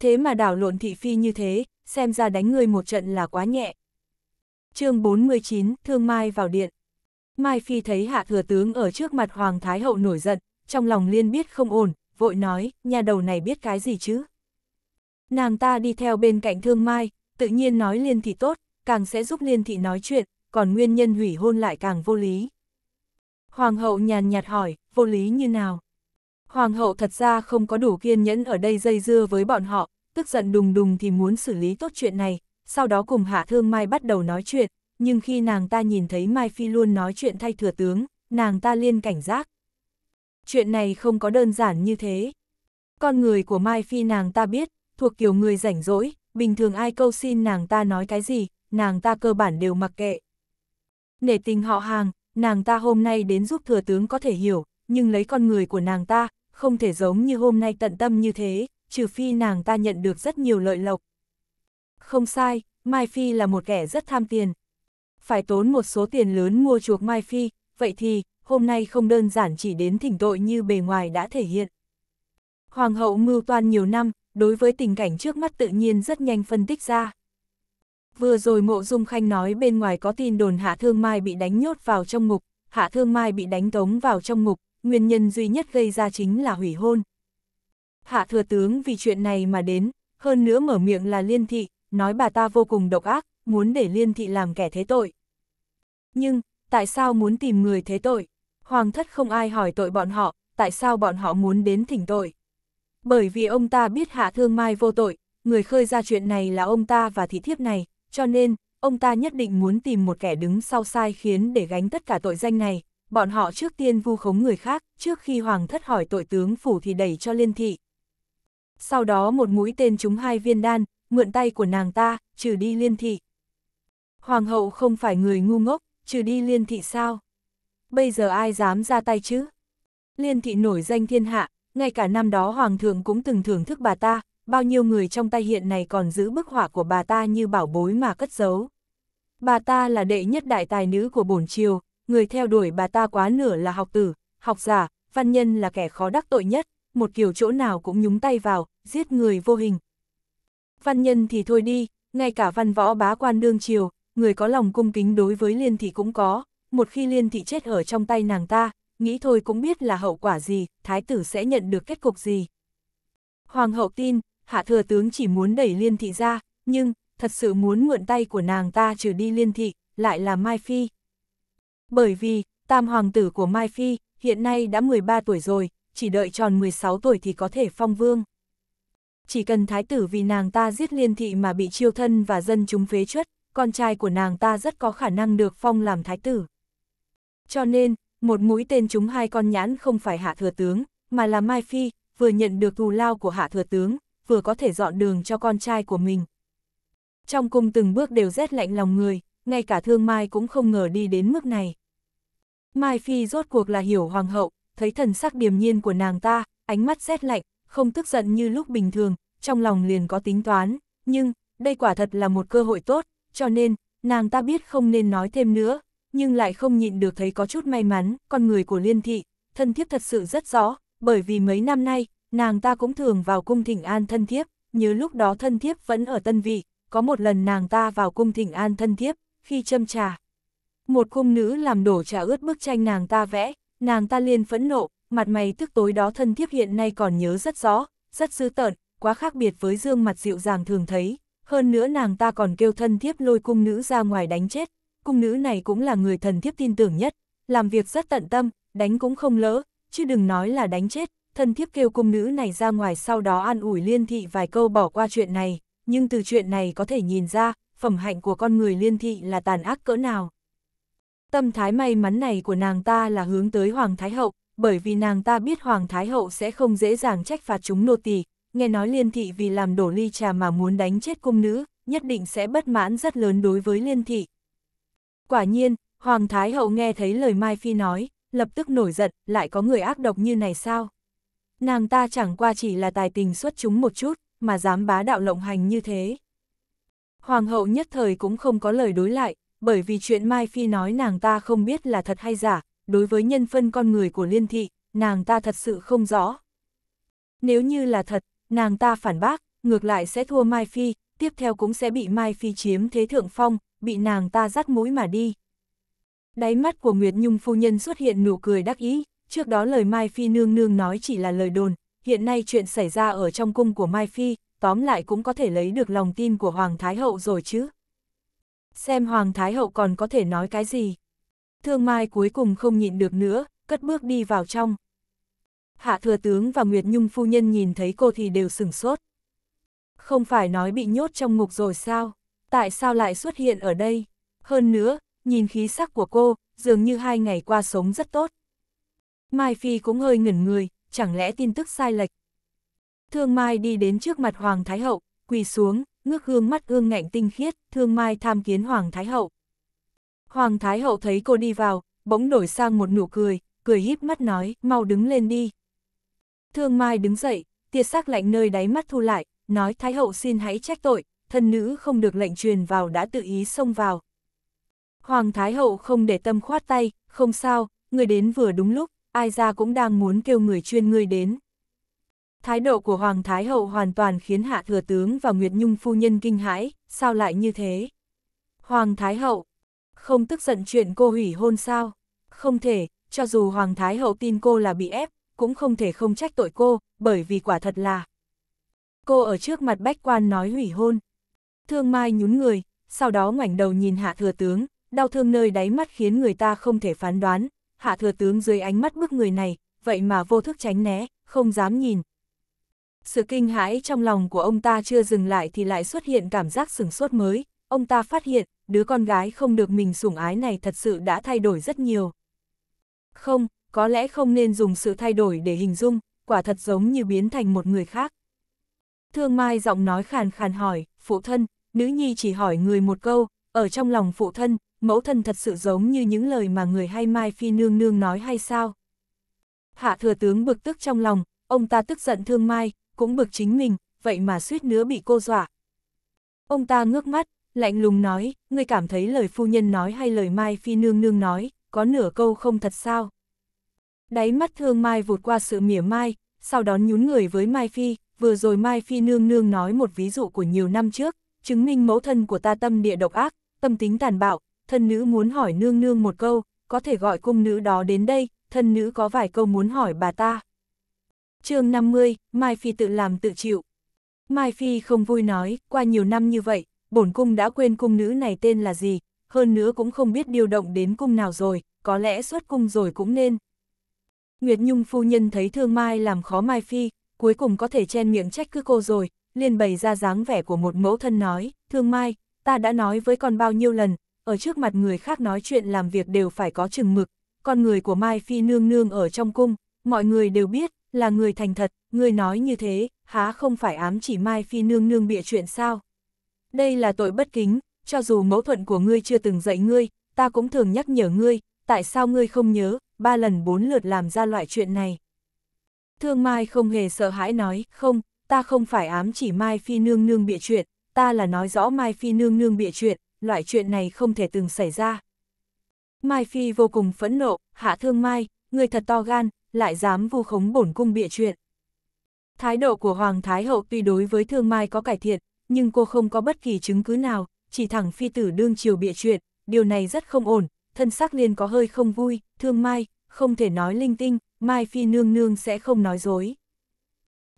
Thế mà đảo lộn thị phi như thế, xem ra đánh ngươi một trận là quá nhẹ. chương 49, Thương Mai vào điện. Mai Phi thấy hạ thừa tướng ở trước mặt Hoàng Thái Hậu nổi giận, trong lòng liên biết không ổn, vội nói, nhà đầu này biết cái gì chứ? Nàng ta đi theo bên cạnh thương mai, tự nhiên nói liên thị tốt, càng sẽ giúp liên thị nói chuyện, còn nguyên nhân hủy hôn lại càng vô lý. Hoàng hậu nhàn nhạt hỏi, vô lý như nào? Hoàng hậu thật ra không có đủ kiên nhẫn ở đây dây dưa với bọn họ, tức giận đùng đùng thì muốn xử lý tốt chuyện này, sau đó cùng Hạ Thương Mai bắt đầu nói chuyện, nhưng khi nàng ta nhìn thấy Mai Phi luôn nói chuyện thay thừa tướng, nàng ta liên cảnh giác chuyện này không có đơn giản như thế. Con người của Mai Phi nàng ta biết, thuộc kiểu người rảnh rỗi, bình thường ai câu xin nàng ta nói cái gì, nàng ta cơ bản đều mặc kệ. Nể tình họ hàng, nàng ta hôm nay đến giúp thừa tướng có thể hiểu, nhưng lấy con người của nàng ta, không thể giống như hôm nay tận tâm như thế, trừ phi nàng ta nhận được rất nhiều lợi lộc. Không sai, Mai Phi là một kẻ rất tham tiền. Phải tốn một số tiền lớn mua chuộc Mai Phi, vậy thì, hôm nay không đơn giản chỉ đến thỉnh tội như bề ngoài đã thể hiện. Hoàng hậu mưu toan nhiều năm, đối với tình cảnh trước mắt tự nhiên rất nhanh phân tích ra. Vừa rồi mộ dung khanh nói bên ngoài có tin đồn hạ thương mai bị đánh nhốt vào trong ngục, hạ thương mai bị đánh tống vào trong ngục, nguyên nhân duy nhất gây ra chính là hủy hôn. Hạ thừa tướng vì chuyện này mà đến, hơn nữa mở miệng là liên thị, nói bà ta vô cùng độc ác, muốn để liên thị làm kẻ thế tội. Nhưng, tại sao muốn tìm người thế tội? hoàng thất không ai hỏi tội bọn họ, tại sao bọn họ muốn đến thỉnh tội. Bởi vì ông ta biết hạ thương mai vô tội, người khơi ra chuyện này là ông ta và thị thiếp này, cho nên, ông ta nhất định muốn tìm một kẻ đứng sau sai khiến để gánh tất cả tội danh này. Bọn họ trước tiên vu khống người khác, trước khi hoàng thất hỏi tội tướng phủ thì đẩy cho liên thị. Sau đó một mũi tên trúng hai viên đan, mượn tay của nàng ta, trừ đi liên thị. Hoàng hậu không phải người ngu ngốc, trừ đi liên thị sao? bây giờ ai dám ra tay chứ? Liên thị nổi danh thiên hạ, ngay cả năm đó hoàng thượng cũng từng thưởng thức bà ta, bao nhiêu người trong tay hiện này còn giữ bức họa của bà ta như bảo bối mà cất giấu. Bà ta là đệ nhất đại tài nữ của bổn triều, người theo đuổi bà ta quá nửa là học tử, học giả, văn nhân là kẻ khó đắc tội nhất, một kiểu chỗ nào cũng nhúng tay vào, giết người vô hình. Văn nhân thì thôi đi, ngay cả văn võ bá quan đương triều, người có lòng cung kính đối với liên thị cũng có, một khi liên thị chết ở trong tay nàng ta, nghĩ thôi cũng biết là hậu quả gì, thái tử sẽ nhận được kết cục gì. Hoàng hậu tin, hạ thừa tướng chỉ muốn đẩy liên thị ra, nhưng, thật sự muốn mượn tay của nàng ta trừ đi liên thị, lại là Mai Phi. Bởi vì, tam hoàng tử của Mai Phi, hiện nay đã 13 tuổi rồi, chỉ đợi tròn 16 tuổi thì có thể phong vương. Chỉ cần thái tử vì nàng ta giết liên thị mà bị chiêu thân và dân chúng phế chuất, con trai của nàng ta rất có khả năng được phong làm thái tử. Cho nên, một mũi tên chúng hai con nhãn không phải hạ thừa tướng, mà là Mai Phi, vừa nhận được thù lao của hạ thừa tướng, vừa có thể dọn đường cho con trai của mình. Trong cung từng bước đều rét lạnh lòng người, ngay cả thương Mai cũng không ngờ đi đến mức này. Mai Phi rốt cuộc là hiểu hoàng hậu, thấy thần sắc điềm nhiên của nàng ta, ánh mắt rét lạnh, không tức giận như lúc bình thường, trong lòng liền có tính toán, nhưng, đây quả thật là một cơ hội tốt, cho nên, nàng ta biết không nên nói thêm nữa, nhưng lại không nhịn được thấy có chút may mắn, con người của liên thị, thân thiếp thật sự rất rõ, bởi vì mấy năm nay, nàng ta cũng thường vào cung thỉnh an thân thiếp, nhớ lúc đó thân thiếp vẫn ở tân vị, có một lần nàng ta vào cung thỉnh an thân thiếp, khi châm trà. Một cung nữ làm đổ trà ướt bức tranh nàng ta vẽ, nàng ta liền phẫn nộ, mặt mày tức tối đó thân thiếp hiện nay còn nhớ rất rõ, rất dư tợn, quá khác biệt với dương mặt dịu dàng thường thấy, hơn nữa nàng ta còn kêu thân thiếp lôi cung nữ ra ngoài đánh chết, cung nữ này cũng là người thần thiếp tin tưởng nhất, làm việc rất tận tâm, đánh cũng không lỡ, chứ đừng nói là đánh chết, thần thiếp kêu cung nữ này ra ngoài sau đó an ủi liên thị vài câu bỏ qua chuyện này, nhưng từ chuyện này có thể nhìn ra, phẩm hạnh của con người liên thị là tàn ác cỡ nào. Tâm thái may mắn này của nàng ta là hướng tới Hoàng Thái Hậu, bởi vì nàng ta biết Hoàng Thái Hậu sẽ không dễ dàng trách phạt chúng nô tỳ. nghe nói liên thị vì làm đổ ly trà mà muốn đánh chết cung nữ, nhất định sẽ bất mãn rất lớn đối với liên thị, Quả nhiên, Hoàng Thái Hậu nghe thấy lời Mai Phi nói, lập tức nổi giận, lại có người ác độc như này sao? Nàng ta chẳng qua chỉ là tài tình xuất chúng một chút, mà dám bá đạo lộng hành như thế. Hoàng hậu nhất thời cũng không có lời đối lại, bởi vì chuyện Mai Phi nói nàng ta không biết là thật hay giả, đối với nhân phân con người của liên thị, nàng ta thật sự không rõ. Nếu như là thật, nàng ta phản bác, ngược lại sẽ thua Mai Phi, tiếp theo cũng sẽ bị Mai Phi chiếm thế thượng phong, bị nàng ta dắt mũi mà đi. Đáy mắt của Nguyệt Nhung phu nhân xuất hiện nụ cười đắc ý, trước đó lời Mai Phi nương nương nói chỉ là lời đồn, hiện nay chuyện xảy ra ở trong cung của Mai Phi, tóm lại cũng có thể lấy được lòng tin của Hoàng Thái Hậu rồi chứ. Xem Hoàng Thái Hậu còn có thể nói cái gì. Thương Mai cuối cùng không nhịn được nữa, cất bước đi vào trong. Hạ Thừa Tướng và Nguyệt Nhung Phu Nhân nhìn thấy cô thì đều sửng sốt. Không phải nói bị nhốt trong ngục rồi sao? tại sao lại xuất hiện ở đây? Hơn nữa, nhìn khí sắc của cô, dường như hai ngày qua sống rất tốt. Mai Phi cũng hơi ngẩn người, chẳng lẽ tin tức sai lệch. Thương Mai đi đến trước mặt Hoàng Thái Hậu, quỳ xuống, ngước gương mắt ương ngạnh tinh khiết, Thương Mai tham kiến Hoàng Thái Hậu. Hoàng Thái Hậu thấy cô đi vào, bỗng đổi sang một nụ cười, cười híp mắt nói, mau đứng lên đi. Thương Mai đứng dậy, tia sắc lạnh nơi đáy mắt thu lại, nói Thái Hậu xin hãy trách tội, thân nữ không được lệnh truyền vào đã tự ý xông vào. Hoàng Thái Hậu không để tâm khoát tay, không sao, người đến vừa đúng lúc, ai ra cũng đang muốn kêu người chuyên người đến. Thái độ của Hoàng Thái Hậu hoàn toàn khiến Hạ Thừa Tướng và Nguyệt Nhung Phu Nhân kinh hãi, sao lại như thế? Hoàng Thái Hậu, không tức giận chuyện cô hủy hôn sao? Không thể, cho dù Hoàng Thái Hậu tin cô là bị ép, cũng không thể không trách tội cô, bởi vì quả thật là... Cô ở trước mặt bách quan nói hủy hôn, Thương Mai nhún người, sau đó ngoảnh đầu nhìn hạ thừa tướng, đau thương nơi đáy mắt khiến người ta không thể phán đoán, hạ thừa tướng dưới ánh mắt bức người này, vậy mà vô thức tránh né, không dám nhìn. Sự kinh hãi trong lòng của ông ta chưa dừng lại thì lại xuất hiện cảm giác sừng sốt mới, ông ta phát hiện, đứa con gái không được mình sủng ái này thật sự đã thay đổi rất nhiều. Không, có lẽ không nên dùng sự thay đổi để hình dung, quả thật giống như biến thành một người khác. Thương Mai giọng nói khàn khàn hỏi, phụ thân, nữ nhi chỉ hỏi người một câu, ở trong lòng phụ thân, mẫu thân thật sự giống như những lời mà người hay Mai Phi nương nương nói hay sao? Hạ thừa tướng bực tức trong lòng, ông ta tức giận thương Mai, cũng bực chính mình, vậy mà suýt nữa bị cô dọa. Ông ta ngước mắt, lạnh lùng nói, ngươi cảm thấy lời phu nhân nói hay lời Mai Phi nương nương nói, có nửa câu không thật sao? Đáy mắt thương Mai vụt qua sự mỉa mai, sau đó nhún người với Mai Phi, vừa rồi Mai Phi Nương Nương nói một ví dụ của nhiều năm trước, chứng minh mẫu thân của ta tâm địa độc ác, tâm tính tàn bạo, thân nữ muốn hỏi Nương Nương một câu, có thể gọi cung nữ đó đến đây, thân nữ có vài câu muốn hỏi bà ta. chương 50, Mai Phi tự làm tự chịu. Mai Phi không vui nói, qua nhiều năm như vậy, bổn cung đã quên cung nữ này tên là gì, hơn nữa cũng không biết điều động đến cung nào rồi, có lẽ xuất cung rồi cũng nên. Nguyệt Nhung phu nhân thấy thương Mai làm khó Mai Phi, cuối cùng có thể chen miệng trách cứ cô rồi, liền bày ra dáng vẻ của một mẫu thân nói, thương mai, ta đã nói với con bao nhiêu lần, ở trước mặt người khác nói chuyện làm việc đều phải có chừng mực, con người của Mai Phi nương nương ở trong cung, mọi người đều biết, là người thành thật, người nói như thế, há không phải ám chỉ Mai Phi nương nương bịa chuyện sao. Đây là tội bất kính, cho dù mẫu thuận của ngươi chưa từng dạy ngươi, ta cũng thường nhắc nhở ngươi, tại sao ngươi không nhớ, ba lần bốn lượt làm ra loại chuyện này. Thương Mai không hề sợ hãi nói, không, ta không phải ám chỉ Mai Phi Nương Nương bịa chuyện, ta là nói rõ Mai Phi Nương Nương bịa chuyện, loại chuyện này không thể từng xảy ra. Mai Phi vô cùng phẫn nộ, hạ thương Mai, người thật to gan, lại dám vu khống bổn cung bịa chuyện. Thái độ của Hoàng Thái Hậu tuy đối với thương Mai có cải thiện, nhưng cô không có bất kỳ chứng cứ nào, chỉ thẳng phi tử đương chiều bịa chuyện, điều này rất không ổn, thân sắc liền có hơi không vui, thương Mai, không thể nói linh tinh, Mai Phi nương nương sẽ không nói dối.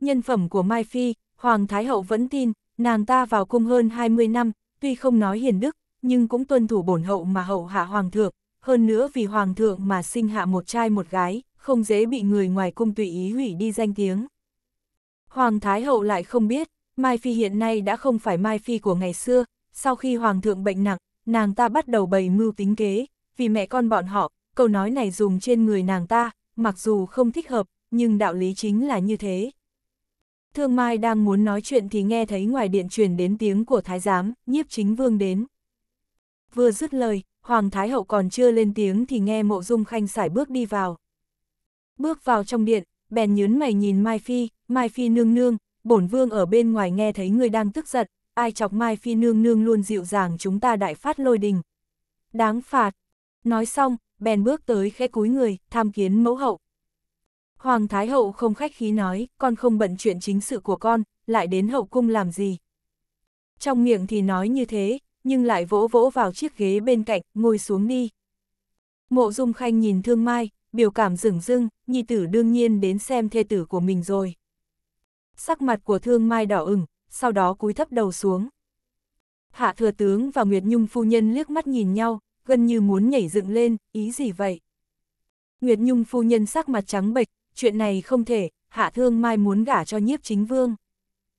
Nhân phẩm của Mai Phi, Hoàng Thái Hậu vẫn tin, nàng ta vào cung hơn 20 năm, tuy không nói hiền đức, nhưng cũng tuân thủ bổn hậu mà hậu hạ Hoàng thượng, hơn nữa vì Hoàng thượng mà sinh hạ một trai một gái, không dễ bị người ngoài cung tùy ý hủy đi danh tiếng. Hoàng Thái Hậu lại không biết, Mai Phi hiện nay đã không phải Mai Phi của ngày xưa, sau khi Hoàng thượng bệnh nặng, nàng ta bắt đầu bày mưu tính kế, vì mẹ con bọn họ, câu nói này dùng trên người nàng ta, mặc dù không thích hợp, nhưng đạo lý chính là như thế. Thương Mai đang muốn nói chuyện thì nghe thấy ngoài điện truyền đến tiếng của thái giám, nhiếp chính vương đến. Vừa dứt lời, Hoàng Thái Hậu còn chưa lên tiếng thì nghe mộ dung khanh sải bước đi vào. Bước vào trong điện, bèn nhớn mày nhìn Mai Phi, Mai Phi nương nương, bổn vương ở bên ngoài nghe thấy người đang tức giận, ai chọc Mai Phi nương nương luôn dịu dàng chúng ta đại phát lôi đình. Đáng phạt. Nói xong, bèn bước tới khẽ cúi người, tham kiến mẫu hậu. Hoàng Thái Hậu không khách khí nói, con không bận chuyện chính sự của con, lại đến hậu cung làm gì. Trong miệng thì nói như thế, nhưng lại vỗ vỗ vào chiếc ghế bên cạnh, ngồi xuống đi. Mộ Dung Khanh nhìn Thương Mai, biểu cảm rừng rưng, nhi tử đương nhiên đến xem thê tử của mình rồi. Sắc mặt của Thương Mai đỏ ửng, sau đó cúi thấp đầu xuống. Hạ Thừa Tướng và Nguyệt Nhung Phu Nhân liếc mắt nhìn nhau, gần như muốn nhảy dựng lên, ý gì vậy? Nguyệt Nhung phu nhân sắc mặt trắng bệch, chuyện này không thể, Hạ Thương Mai muốn gả cho nhiếp chính vương.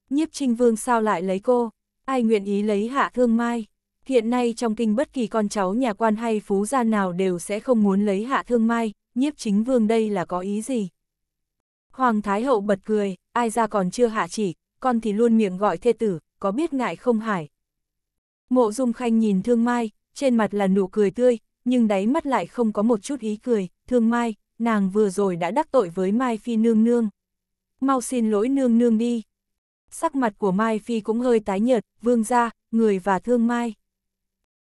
Nhiếp chính vương sao lại lấy cô, ai nguyện ý lấy Hạ Thương Mai? Hiện nay trong kinh bất kỳ con cháu nhà quan hay phú gia nào đều sẽ không muốn lấy Hạ Thương Mai, nhiếp chính vương đây là có ý gì? Hoàng Thái Hậu bật cười, ai ra còn chưa hạ chỉ, con thì luôn miệng gọi thê tử, có biết ngại không hải. Mộ Dung Khanh nhìn Thương Mai, trên mặt là nụ cười tươi, nhưng đáy mắt lại không có một chút ý cười, thương Mai, nàng vừa rồi đã đắc tội với Mai Phi nương nương. Mau xin lỗi nương nương đi. Sắc mặt của Mai Phi cũng hơi tái nhợt, vương ra, người và thương Mai.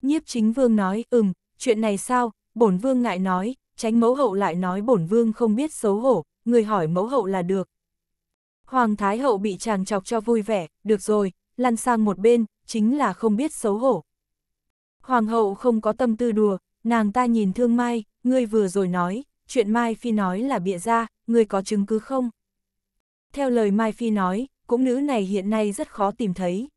Nhiếp chính vương nói, ừm, chuyện này sao, bổn vương ngại nói, tránh mẫu hậu lại nói bổn vương không biết xấu hổ, người hỏi mẫu hậu là được. Hoàng Thái Hậu bị chàng chọc cho vui vẻ, được rồi, lăn sang một bên, chính là không biết xấu hổ. Hoàng hậu không có tâm tư đùa, nàng ta nhìn thương Mai, ngươi vừa rồi nói, chuyện Mai Phi nói là bịa ra, ngươi có chứng cứ không? Theo lời Mai Phi nói, cũng nữ này hiện nay rất khó tìm thấy.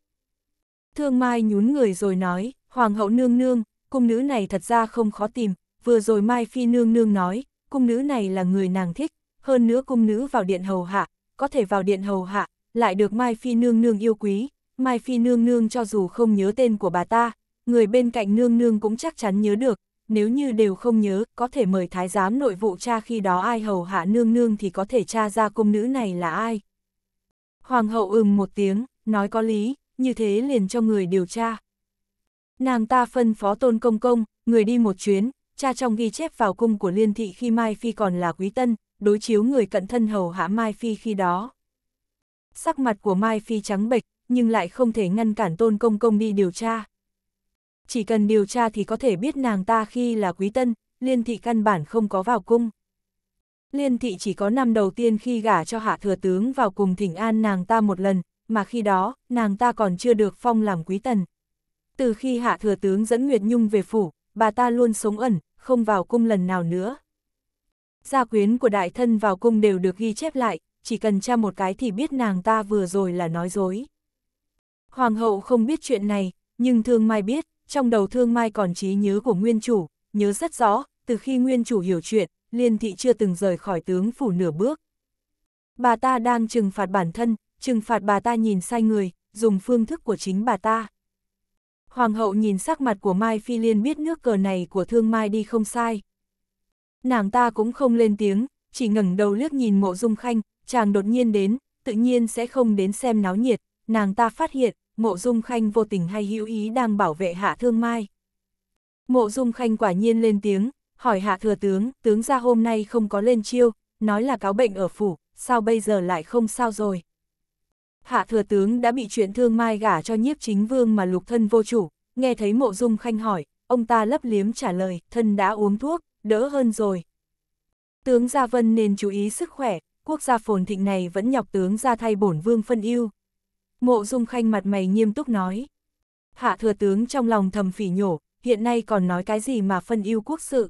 Thương Mai nhún người rồi nói, Hoàng hậu nương nương, cung nữ này thật ra không khó tìm, vừa rồi Mai Phi nương nương nói, cung nữ này là người nàng thích, hơn nữa cung nữ vào điện hầu hạ, có thể vào điện hầu hạ, lại được Mai Phi nương nương yêu quý, Mai Phi nương nương cho dù không nhớ tên của bà ta, người bên cạnh nương nương cũng chắc chắn nhớ được, nếu như đều không nhớ, có thể mời thái giám nội vụ cha khi đó ai hầu hạ nương nương thì có thể tra ra cung nữ này là ai. Hoàng hậu ừm một tiếng, nói có lý, như thế liền cho người điều tra. Nàng ta phân phó tôn công công, người đi một chuyến, cha trong ghi chép vào cung của liên thị khi Mai Phi còn là quý tân, đối chiếu người cận thân hầu hạ Mai Phi khi đó. Sắc mặt của Mai Phi trắng bệch, nhưng lại không thể ngăn cản tôn công công đi điều tra chỉ cần điều tra thì có thể biết nàng ta khi là quý tân, liên thị căn bản không có vào cung. Liên thị chỉ có năm đầu tiên khi gả cho hạ thừa tướng vào cùng thỉnh an nàng ta một lần, mà khi đó, nàng ta còn chưa được phong làm quý tần. Từ khi hạ thừa tướng dẫn Nguyệt Nhung về phủ, bà ta luôn sống ẩn, không vào cung lần nào nữa. Gia quyến của đại thân vào cung đều được ghi chép lại, chỉ cần tra một cái thì biết nàng ta vừa rồi là nói dối. Hoàng hậu không biết chuyện này, nhưng Thương Mai biết, trong đầu thương mai còn trí nhớ của nguyên chủ, nhớ rất rõ, từ khi nguyên chủ hiểu chuyện, liên thị chưa từng rời khỏi tướng phủ nửa bước. Bà ta đang trừng phạt bản thân, trừng phạt bà ta nhìn sai người, dùng phương thức của chính bà ta. Hoàng hậu nhìn sắc mặt của Mai Phi Liên biết nước cờ này của thương Mai đi không sai. Nàng ta cũng không lên tiếng, chỉ ngẩng đầu liếc nhìn mộ dung khanh, chàng đột nhiên đến, tự nhiên sẽ không đến xem náo nhiệt, nàng ta phát hiện, Mộ Dung Khanh vô tình hay hữu ý đang bảo vệ Hạ Thương Mai. Mộ Dung Khanh quả nhiên lên tiếng, hỏi Hạ Thừa Tướng, tướng ra hôm nay không có lên chiêu, nói là cáo bệnh ở phủ, sao bây giờ lại không sao rồi. Hạ Thừa Tướng đã bị chuyện Thương Mai gả cho nhiếp chính vương mà lục thân vô chủ, nghe thấy Mộ Dung Khanh hỏi, ông ta lấp liếm trả lời, thân đã uống thuốc, đỡ hơn rồi. Tướng Gia Vân nên chú ý sức khỏe, quốc gia phồn thịnh này vẫn nhọc tướng ra thay bổn vương phân ưu. Mộ Dung Khanh mặt mày nghiêm túc nói. Hạ thừa tướng trong lòng thầm phỉ nhổ, hiện nay còn nói cái gì mà phân ưu quốc sự.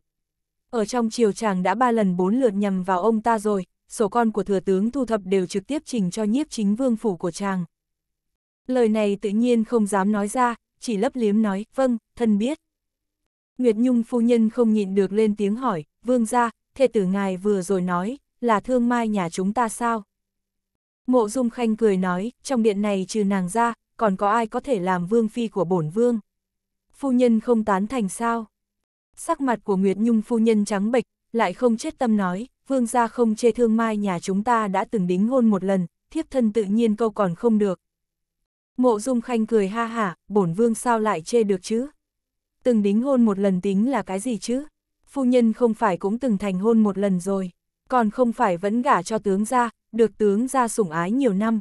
Ở trong triều chàng đã ba lần bốn lượt nhầm vào ông ta rồi, sổ con của thừa tướng thu thập đều trực tiếp trình cho nhiếp chính vương phủ của chàng. Lời này tự nhiên không dám nói ra, chỉ lấp liếm nói, vâng, thân biết. Nguyệt Nhung phu nhân không nhịn được lên tiếng hỏi, vương ra, thê tử ngài vừa rồi nói, là thương mai nhà chúng ta sao? Mộ Dung Khanh cười nói, trong điện này trừ nàng ra, còn có ai có thể làm vương phi của bổn vương. Phu nhân không tán thành sao? Sắc mặt của Nguyệt Nhung phu nhân trắng bệch, lại không chết tâm nói, vương gia không chê thương mai nhà chúng ta đã từng đính hôn một lần, thiếp thân tự nhiên câu còn không được. Mộ Dung Khanh cười ha hả, bổn vương sao lại chê được chứ? Từng đính hôn một lần tính là cái gì chứ? Phu nhân không phải cũng từng thành hôn một lần rồi, còn không phải vẫn gả cho tướng gia, được tướng ra sủng ái nhiều năm.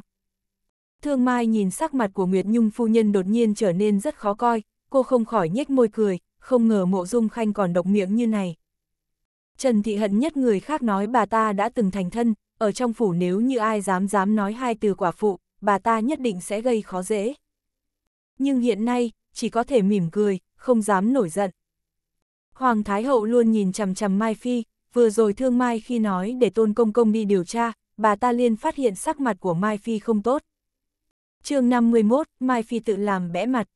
Thương Mai nhìn sắc mặt của Nguyệt Nhung phu nhân đột nhiên trở nên rất khó coi, cô không khỏi nhếch môi cười, không ngờ mộ dung khanh còn độc miệng như này. Trần Thị hận nhất người khác nói bà ta đã từng thành thân, ở trong phủ nếu như ai dám dám nói hai từ quả phụ, bà ta nhất định sẽ gây khó dễ. Nhưng hiện nay, chỉ có thể mỉm cười, không dám nổi giận. Hoàng Thái Hậu luôn nhìn chằm chằm Mai Phi, vừa rồi thương Mai khi nói để tôn công công đi điều tra, bà ta liền phát hiện sắc mặt của Mai Phi không tốt. chương 51, Mai Phi tự làm bẽ mặt.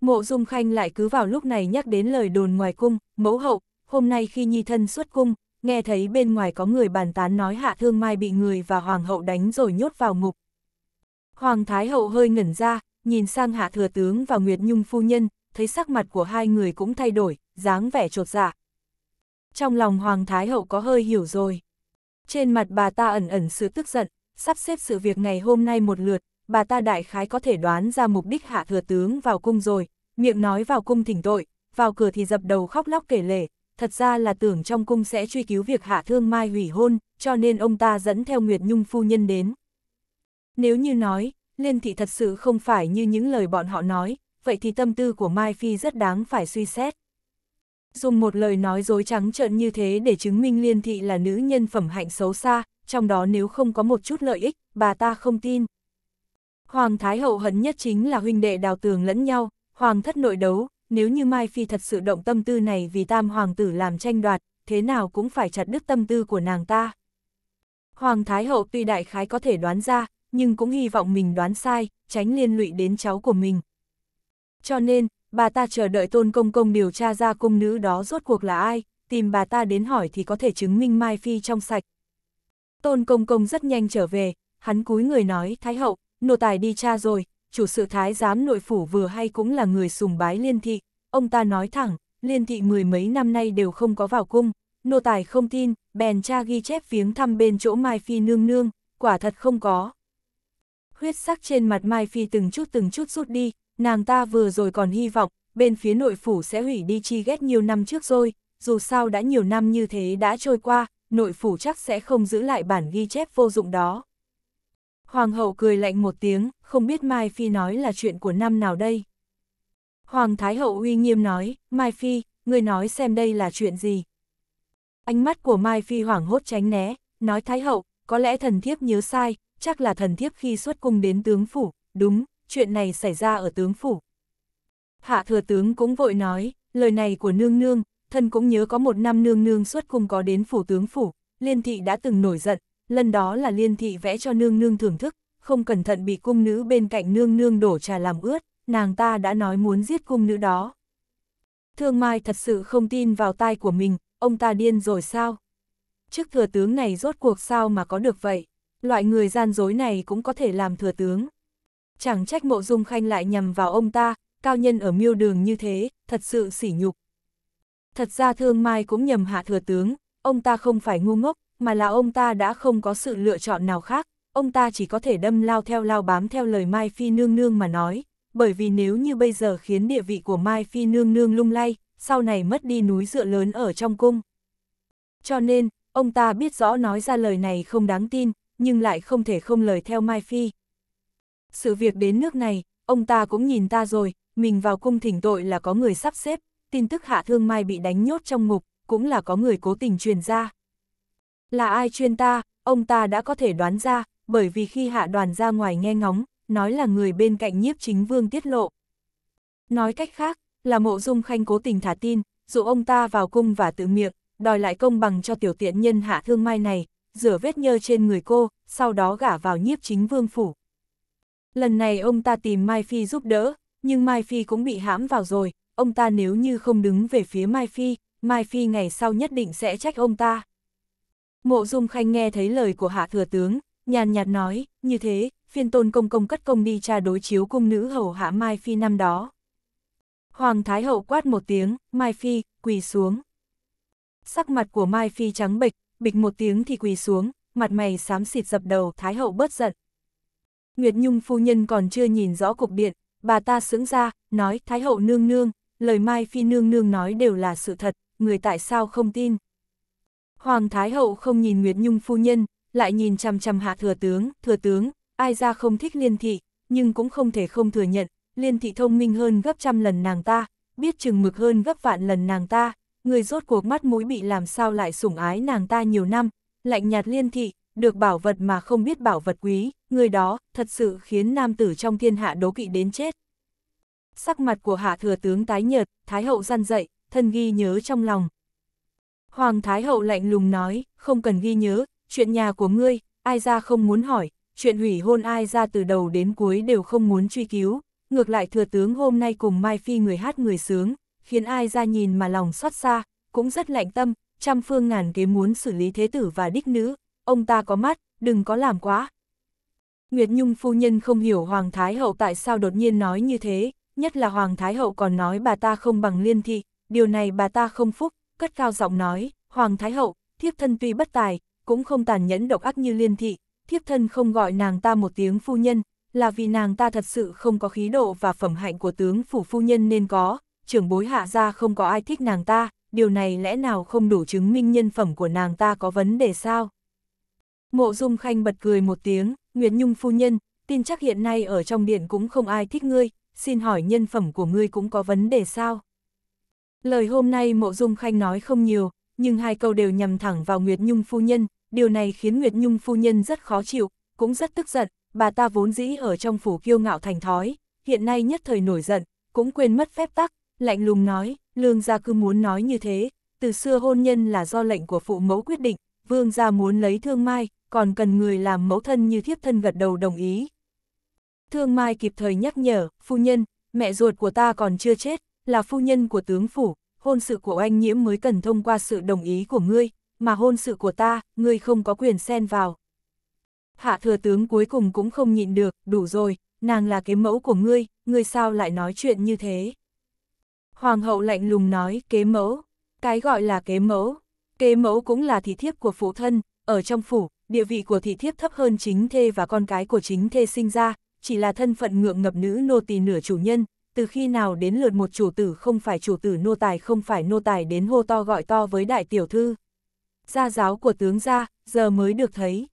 Mộ Dung Khanh lại cứ vào lúc này nhắc đến lời đồn ngoài cung, mẫu hậu, hôm nay khi nhi thân xuất cung, nghe thấy bên ngoài có người bàn tán nói hạ thương Mai bị người và hoàng hậu đánh rồi nhốt vào ngục. Hoàng Thái Hậu hơi ngẩn ra, nhìn sang hạ thừa tướng và Nguyệt Nhung phu nhân, thấy sắc mặt của hai người cũng thay đổi, dáng vẻ trột dạ. Trong lòng Hoàng Thái Hậu có hơi hiểu rồi. Trên mặt bà ta ẩn ẩn sự tức giận, sắp xếp sự việc ngày hôm nay một lượt, bà ta đại khái có thể đoán ra mục đích hạ thừa tướng vào cung rồi, miệng nói vào cung thỉnh tội, vào cửa thì dập đầu khóc lóc kể lể, thật ra là tưởng trong cung sẽ truy cứu việc hạ thương mai hủy hôn, cho nên ông ta dẫn theo Nguyệt Nhung phu nhân đến. Nếu như nói, Liên Thị thật sự không phải như những lời bọn họ nói, vậy thì tâm tư của Mai Phi rất đáng phải suy xét dùng một lời nói dối trắng trợn như thế để chứng minh liên thị là nữ nhân phẩm hạnh xấu xa, trong đó nếu không có một chút lợi ích, bà ta không tin. Hoàng Thái Hậu hấn nhất chính là huynh đệ đào tường lẫn nhau, Hoàng thất nội đấu, nếu như Mai Phi thật sự động tâm tư này vì tam hoàng tử làm tranh đoạt, thế nào cũng phải chặt đứt tâm tư của nàng ta. Hoàng Thái Hậu tuy đại khái có thể đoán ra, nhưng cũng hy vọng mình đoán sai, tránh liên lụy đến cháu của mình. Cho nên, bà ta chờ đợi tôn công công điều tra ra cung nữ đó rốt cuộc là ai, tìm bà ta đến hỏi thì có thể chứng minh Mai Phi trong sạch. Tôn công công rất nhanh trở về, hắn cúi người nói, Thái hậu, nô tài đi cha rồi, chủ sự thái giám nội phủ vừa hay cũng là người sùng bái liên thị, ông ta nói thẳng, liên thị mười mấy năm nay đều không có vào cung, nô tài không tin, bèn cha ghi chép viếng thăm bên chỗ Mai Phi nương nương, quả thật không có. Huyết sắc trên mặt Mai Phi từng chút từng chút rút đi, nàng ta vừa rồi còn hy vọng, bên phía nội phủ sẽ hủy đi chi ghét nhiều năm trước rồi, dù sao đã nhiều năm như thế đã trôi qua, nội phủ chắc sẽ không giữ lại bản ghi chép vô dụng đó. Hoàng hậu cười lạnh một tiếng, không biết Mai Phi nói là chuyện của năm nào đây. Hoàng Thái hậu uy nghiêm nói, Mai Phi, người nói xem đây là chuyện gì. Ánh mắt của Mai Phi hoảng hốt tránh né, nói Thái hậu, có lẽ thần thiếp nhớ sai, chắc là thần thiếp khi xuất cung đến tướng phủ, đúng, chuyện này xảy ra ở tướng phủ. Hạ thừa tướng cũng vội nói, lời này của nương nương, thân cũng nhớ có một năm nương nương suốt cung có đến phủ tướng phủ, liên thị đã từng nổi giận, lần đó là liên thị vẽ cho nương nương thưởng thức, không cẩn thận bị cung nữ bên cạnh nương nương đổ trà làm ướt, nàng ta đã nói muốn giết cung nữ đó. Thương Mai thật sự không tin vào tai của mình, ông ta điên rồi sao? Chức thừa tướng này rốt cuộc sao mà có được vậy? Loại người gian dối này cũng có thể làm thừa tướng chẳng trách mộ dung khanh lại nhầm vào ông ta, cao nhân ở miêu đường như thế, thật sự sỉ nhục. Thật ra thương mai cũng nhầm hạ thừa tướng, ông ta không phải ngu ngốc, mà là ông ta đã không có sự lựa chọn nào khác, ông ta chỉ có thể đâm lao theo lao bám theo lời Mai Phi nương nương mà nói, bởi vì nếu như bây giờ khiến địa vị của Mai Phi nương nương lung lay, sau này mất đi núi dựa lớn ở trong cung. Cho nên, ông ta biết rõ nói ra lời này không đáng tin, nhưng lại không thể không lời theo Mai Phi. Sự việc đến nước này, ông ta cũng nhìn ta rồi, mình vào cung thỉnh tội là có người sắp xếp, tin tức Hạ Thương Mai bị đánh nhốt trong ngục, cũng là có người cố tình truyền ra. Là ai chuyên ta, ông ta đã có thể đoán ra, bởi vì khi Hạ Đoàn ra ngoài nghe ngóng, nói là người bên cạnh nhiếp chính vương tiết lộ. Nói cách khác, là mộ dung khanh cố tình thả tin, dụ ông ta vào cung và tự miệng, đòi lại công bằng cho tiểu tiện nhân Hạ Thương Mai này, rửa vết nhơ trên người cô, sau đó gả vào nhiếp chính vương phủ. Lần này ông ta tìm Mai Phi giúp đỡ, nhưng Mai Phi cũng bị hãm vào rồi, ông ta nếu như không đứng về phía Mai Phi, Mai Phi ngày sau nhất định sẽ trách ông ta. Mộ Dung Khanh nghe thấy lời của Hạ Thừa Tướng, nhàn nhạt nói, như thế, phiên tôn công công cất công đi tra đối chiếu cung nữ hầu hạ Mai Phi năm đó. Hoàng Thái Hậu quát một tiếng, Mai Phi, quỳ xuống. Sắc mặt của Mai Phi trắng bịch bịch một tiếng thì quỳ xuống, mặt mày xám xịt dập đầu, Thái Hậu bớt giận, Nguyệt Nhung phu nhân còn chưa nhìn rõ cục điện, bà ta sững ra, nói Thái hậu nương nương, lời Mai Phi nương nương nói đều là sự thật, người tại sao không tin. Hoàng Thái hậu không nhìn Nguyệt Nhung phu nhân, lại nhìn chằm chằm hạ thừa tướng, thừa tướng, ai ra không thích liên thị, nhưng cũng không thể không thừa nhận, liên thị thông minh hơn gấp trăm lần nàng ta, biết chừng mực hơn gấp vạn lần nàng ta, người rốt cuộc mắt mũi bị làm sao lại sủng ái nàng ta nhiều năm, lạnh nhạt liên thị, được bảo vật mà không biết bảo vật quý, người đó thật sự khiến nam tử trong thiên hạ đố kỵ đến chết. Sắc mặt của hạ thừa tướng tái nhợt, thái hậu gian dậy, thân ghi nhớ trong lòng. Hoàng thái hậu lạnh lùng nói, không cần ghi nhớ, chuyện nhà của ngươi, ai ra không muốn hỏi, chuyện hủy hôn ai ra từ đầu đến cuối đều không muốn truy cứu, ngược lại thừa tướng hôm nay cùng Mai Phi người hát người sướng, khiến ai ra nhìn mà lòng xót xa, cũng rất lạnh tâm, trăm phương ngàn kế muốn xử lý thế tử và đích nữ, ông ta có mắt, đừng có làm quá. Nguyệt Nhung phu nhân không hiểu Hoàng Thái Hậu tại sao đột nhiên nói như thế, nhất là Hoàng Thái Hậu còn nói bà ta không bằng liên thị, điều này bà ta không phúc, cất cao giọng nói, Hoàng Thái Hậu, thiếp thân tuy bất tài, cũng không tàn nhẫn độc ác như liên thị, thiếp thân không gọi nàng ta một tiếng phu nhân, là vì nàng ta thật sự không có khí độ và phẩm hạnh của tướng phủ phu nhân nên có, trưởng bối hạ gia không có ai thích nàng ta, điều này lẽ nào không đủ chứng minh nhân phẩm của nàng ta có vấn đề sao? Mộ Dung Khanh bật cười một tiếng, Nguyệt Nhung phu nhân, tin chắc hiện nay ở trong điện cũng không ai thích ngươi, xin hỏi nhân phẩm của ngươi cũng có vấn đề sao? Lời hôm nay Mộ Dung Khanh nói không nhiều, nhưng hai câu đều nhằm thẳng vào Nguyệt Nhung phu nhân, điều này khiến Nguyệt Nhung phu nhân rất khó chịu, cũng rất tức giận, bà ta vốn dĩ ở trong phủ kiêu ngạo thành thói, hiện nay nhất thời nổi giận, cũng quên mất phép tắc, lạnh lùng nói, lương gia cứ muốn nói như thế, từ xưa hôn nhân là do lệnh của phụ mẫu quyết định, vương gia muốn lấy thương mai, còn cần người làm mẫu thân như thiếp thân gật đầu đồng ý. Thương Mai kịp thời nhắc nhở, phu nhân, mẹ ruột của ta còn chưa chết, là phu nhân của tướng phủ, hôn sự của anh nhiễm mới cần thông qua sự đồng ý của ngươi, mà hôn sự của ta, ngươi không có quyền xen vào. Hạ thừa tướng cuối cùng cũng không nhịn được, đủ rồi, nàng là cái mẫu của ngươi, ngươi sao lại nói chuyện như thế? Hoàng hậu lạnh lùng nói, kế mẫu, cái gọi là kế mẫu, kế mẫu cũng là thị thiếp của phụ thân, ở trong phủ, địa vị của thị thiếp thấp hơn chính thê và con cái của chính thê sinh ra, chỉ là thân phận ngượng ngập nữ nô tỳ nửa chủ nhân, từ khi nào đến lượt một chủ tử không phải chủ tử nô tài không phải nô tài đến hô to gọi to với đại tiểu thư. Gia giáo của tướng gia, giờ mới được thấy.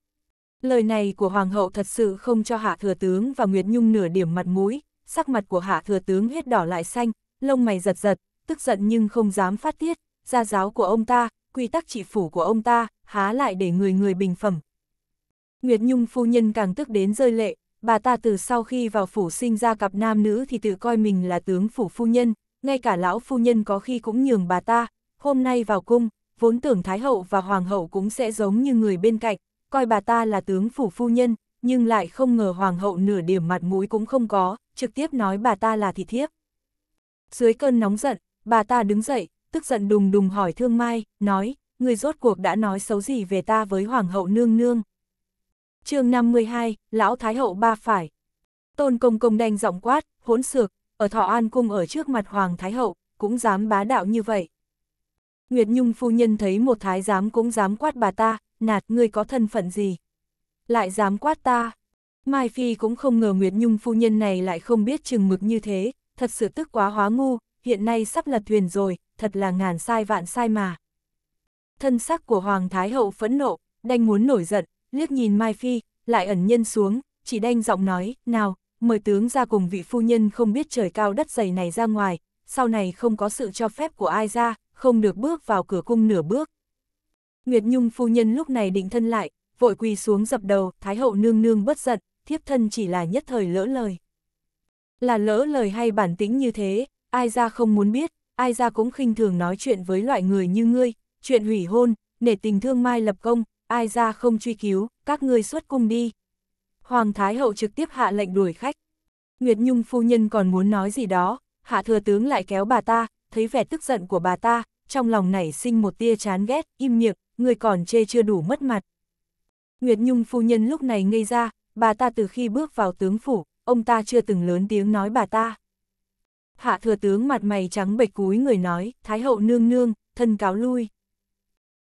Lời này của hoàng hậu thật sự không cho hạ thừa tướng và Nguyệt Nhung nửa điểm mặt mũi, sắc mặt của hạ thừa tướng huyết đỏ lại xanh, lông mày giật giật, tức giận nhưng không dám phát tiết, gia giáo của ông ta, quy tắc trị phủ của ông ta, há lại để người người bình phẩm. Nguyệt Nhung phu nhân càng tức đến rơi lệ, bà ta từ sau khi vào phủ sinh ra cặp nam nữ thì tự coi mình là tướng phủ phu nhân, ngay cả lão phu nhân có khi cũng nhường bà ta, hôm nay vào cung, vốn tưởng Thái Hậu và Hoàng Hậu cũng sẽ giống như người bên cạnh, coi bà ta là tướng phủ phu nhân, nhưng lại không ngờ Hoàng Hậu nửa điểm mặt mũi cũng không có, trực tiếp nói bà ta là thị thiếp. Dưới cơn nóng giận, bà ta đứng dậy, tức giận đùng đùng hỏi Thương Mai, nói, người rốt cuộc đã nói xấu gì về ta với Hoàng hậu nương nương. chương 52, Lão Thái hậu ba phải. Tôn công công đanh giọng quát, hỗn xược, ở Thọ An Cung ở trước mặt Hoàng Thái hậu, cũng dám bá đạo như vậy. Nguyệt Nhung phu nhân thấy một thái giám cũng dám quát bà ta, nạt ngươi có thân phận gì. Lại dám quát ta. Mai Phi cũng không ngờ Nguyệt Nhung phu nhân này lại không biết chừng mực như thế, thật sự tức quá hóa ngu, hiện nay sắp lật thuyền rồi, thật là ngàn sai vạn sai mà thân sắc của Hoàng Thái Hậu phẫn nộ, đanh muốn nổi giận, liếc nhìn Mai Phi, lại ẩn nhân xuống, chỉ đanh giọng nói, nào, mời tướng ra cùng vị phu nhân không biết trời cao đất dày này ra ngoài, sau này không có sự cho phép của ai ra, không được bước vào cửa cung nửa bước. Nguyệt Nhung phu nhân lúc này định thân lại, vội quỳ xuống dập đầu, Thái Hậu nương nương bất giận, thiếp thân chỉ là nhất thời lỡ lời. Là lỡ lời hay bản tính như thế, ai ra không muốn biết, ai ra cũng khinh thường nói chuyện với loại người như ngươi, chuyện hủy hôn, nể tình thương mai lập công, ai ra không truy cứu, các ngươi xuất cung đi. Hoàng Thái Hậu trực tiếp hạ lệnh đuổi khách. Nguyệt Nhung phu nhân còn muốn nói gì đó, hạ thừa tướng lại kéo bà ta, thấy vẻ tức giận của bà ta, trong lòng nảy sinh một tia chán ghét, im miệng, người còn chê chưa đủ mất mặt. Nguyệt Nhung phu nhân lúc này ngây ra, bà ta từ khi bước vào tướng phủ, ông ta chưa từng lớn tiếng nói bà ta. Hạ thừa tướng mặt mày trắng bệch cúi người nói, Thái hậu nương nương, thân cáo lui.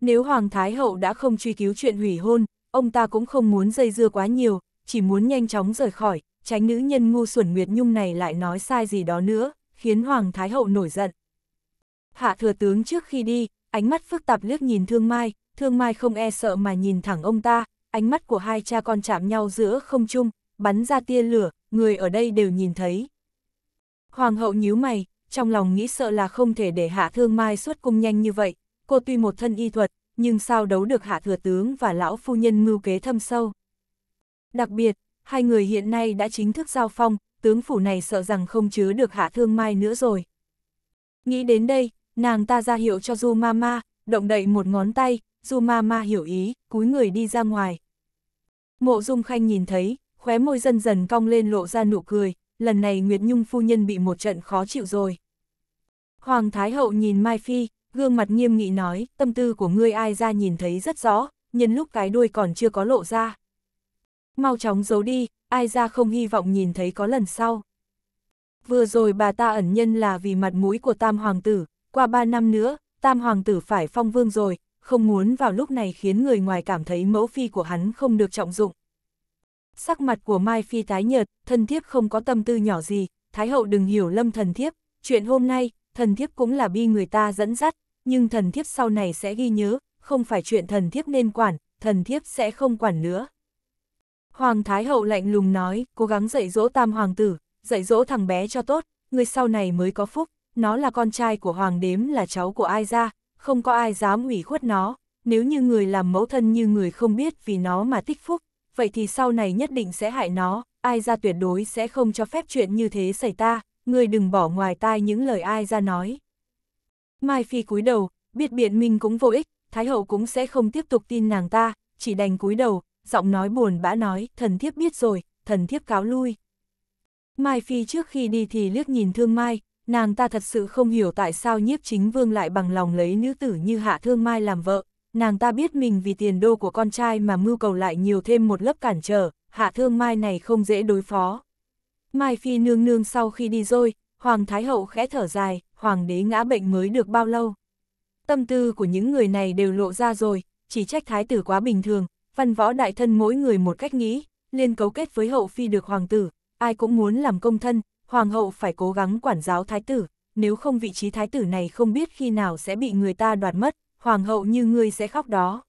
Nếu Hoàng Thái Hậu đã không truy cứu chuyện hủy hôn, ông ta cũng không muốn dây dưa quá nhiều, chỉ muốn nhanh chóng rời khỏi, tránh nữ nhân ngu xuẩn Nguyệt Nhung này lại nói sai gì đó nữa, khiến Hoàng Thái Hậu nổi giận. Hạ thừa tướng trước khi đi, ánh mắt phức tạp liếc nhìn Thương Mai, Thương Mai không e sợ mà nhìn thẳng ông ta, ánh mắt của hai cha con chạm nhau giữa không trung, bắn ra tia lửa, người ở đây đều nhìn thấy. Hoàng hậu nhíu mày, trong lòng nghĩ sợ là không thể để Hạ Thương Mai xuất cung nhanh như vậy, cô tuy một thân y thuật, nhưng sao đấu được hạ thừa tướng và lão phu nhân mưu kế thâm sâu. Đặc biệt, hai người hiện nay đã chính thức giao phong, tướng phủ này sợ rằng không chứa được hạ thương mai nữa rồi. Nghĩ đến đây, nàng ta ra hiệu cho Du Mama, động đậy một ngón tay, Du Mama hiểu ý, cúi người đi ra ngoài. Mộ Dung Khanh nhìn thấy, khóe môi dần dần cong lên lộ ra nụ cười, lần này Nguyệt Nhung phu nhân bị một trận khó chịu rồi. Hoàng Thái Hậu nhìn Mai Phi, gương mặt nghiêm nghị nói, tâm tư của ngươi ai ra nhìn thấy rất rõ, nhân lúc cái đuôi còn chưa có lộ ra. Mau chóng giấu đi, ai ra không hy vọng nhìn thấy có lần sau. Vừa rồi bà ta ẩn nhân là vì mặt mũi của tam hoàng tử, qua ba năm nữa, tam hoàng tử phải phong vương rồi, không muốn vào lúc này khiến người ngoài cảm thấy mẫu phi của hắn không được trọng dụng. Sắc mặt của Mai Phi tái nhợt, thân thiếp không có tâm tư nhỏ gì, Thái hậu đừng hiểu lâm thần thiếp, chuyện hôm nay, thần thiếp cũng là bi người ta dẫn dắt, nhưng thần thiếp sau này sẽ ghi nhớ, không phải chuyện thần thiếp nên quản, thần thiếp sẽ không quản nữa. Hoàng Thái Hậu lạnh lùng nói, cố gắng dạy dỗ tam hoàng tử, dạy dỗ thằng bé cho tốt, người sau này mới có phúc, nó là con trai của hoàng đếm là cháu của ai ra, không có ai dám ủy khuất nó, nếu như người làm mẫu thân như người không biết vì nó mà tích phúc, vậy thì sau này nhất định sẽ hại nó, ai ra tuyệt đối sẽ không cho phép chuyện như thế xảy ra, người đừng bỏ ngoài tai những lời ai ra nói. Mai Phi cúi đầu, biết biện minh cũng vô ích, Thái hậu cũng sẽ không tiếp tục tin nàng ta, chỉ đành cúi đầu, giọng nói buồn bã nói, thần thiếp biết rồi, thần thiếp cáo lui. Mai Phi trước khi đi thì liếc nhìn Thương Mai, nàng ta thật sự không hiểu tại sao nhiếp chính vương lại bằng lòng lấy nữ tử như Hạ Thương Mai làm vợ. Nàng ta biết mình vì tiền đô của con trai mà mưu cầu lại nhiều thêm một lớp cản trở, Hạ Thương Mai này không dễ đối phó. Mai Phi nương nương sau khi đi rồi, Hoàng Thái Hậu khẽ thở dài, hoàng đế ngã bệnh mới được bao lâu. Tâm tư của những người này đều lộ ra rồi, chỉ trách thái tử quá bình thường, văn võ đại thân mỗi người một cách nghĩ, liên cấu kết với hậu phi được hoàng tử, ai cũng muốn làm công thân, hoàng hậu phải cố gắng quản giáo thái tử, nếu không vị trí thái tử này không biết khi nào sẽ bị người ta đoạt mất, hoàng hậu như ngươi sẽ khóc đó.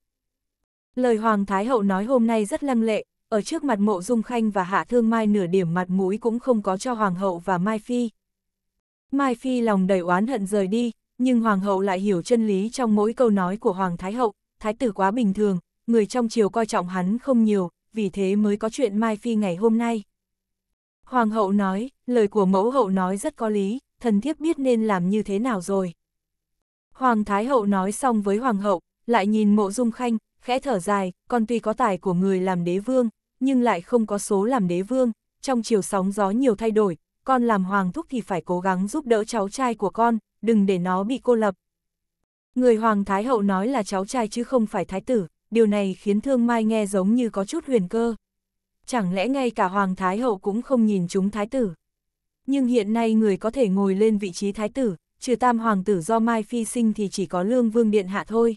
Lời hoàng thái hậu nói hôm nay rất lăng lệ, ở trước mặt mộ dung khanh và hạ thương mai nửa điểm mặt mũi cũng không có cho hoàng hậu và mai phi, Mai Phi lòng đầy oán hận rời đi, nhưng Hoàng hậu lại hiểu chân lý trong mỗi câu nói của Hoàng Thái hậu, Thái tử quá bình thường, người trong triều coi trọng hắn không nhiều, vì thế mới có chuyện Mai Phi ngày hôm nay. Hoàng hậu nói, lời của mẫu hậu nói rất có lý, thần thiếp biết nên làm như thế nào rồi. Hoàng Thái hậu nói xong với Hoàng hậu, lại nhìn mộ dung khanh, khẽ thở dài, con tuy có tài của người làm đế vương, nhưng lại không có số làm đế vương, trong chiều sóng gió nhiều thay đổi, con làm hoàng thúc thì phải cố gắng giúp đỡ cháu trai của con, đừng để nó bị cô lập. Người hoàng thái hậu nói là cháu trai chứ không phải thái tử, điều này khiến thương mai nghe giống như có chút huyền cơ. Chẳng lẽ ngay cả hoàng thái hậu cũng không nhìn chúng thái tử. Nhưng hiện nay người có thể ngồi lên vị trí thái tử, trừ tam hoàng tử do Mai Phi sinh thì chỉ có lương vương điện hạ thôi.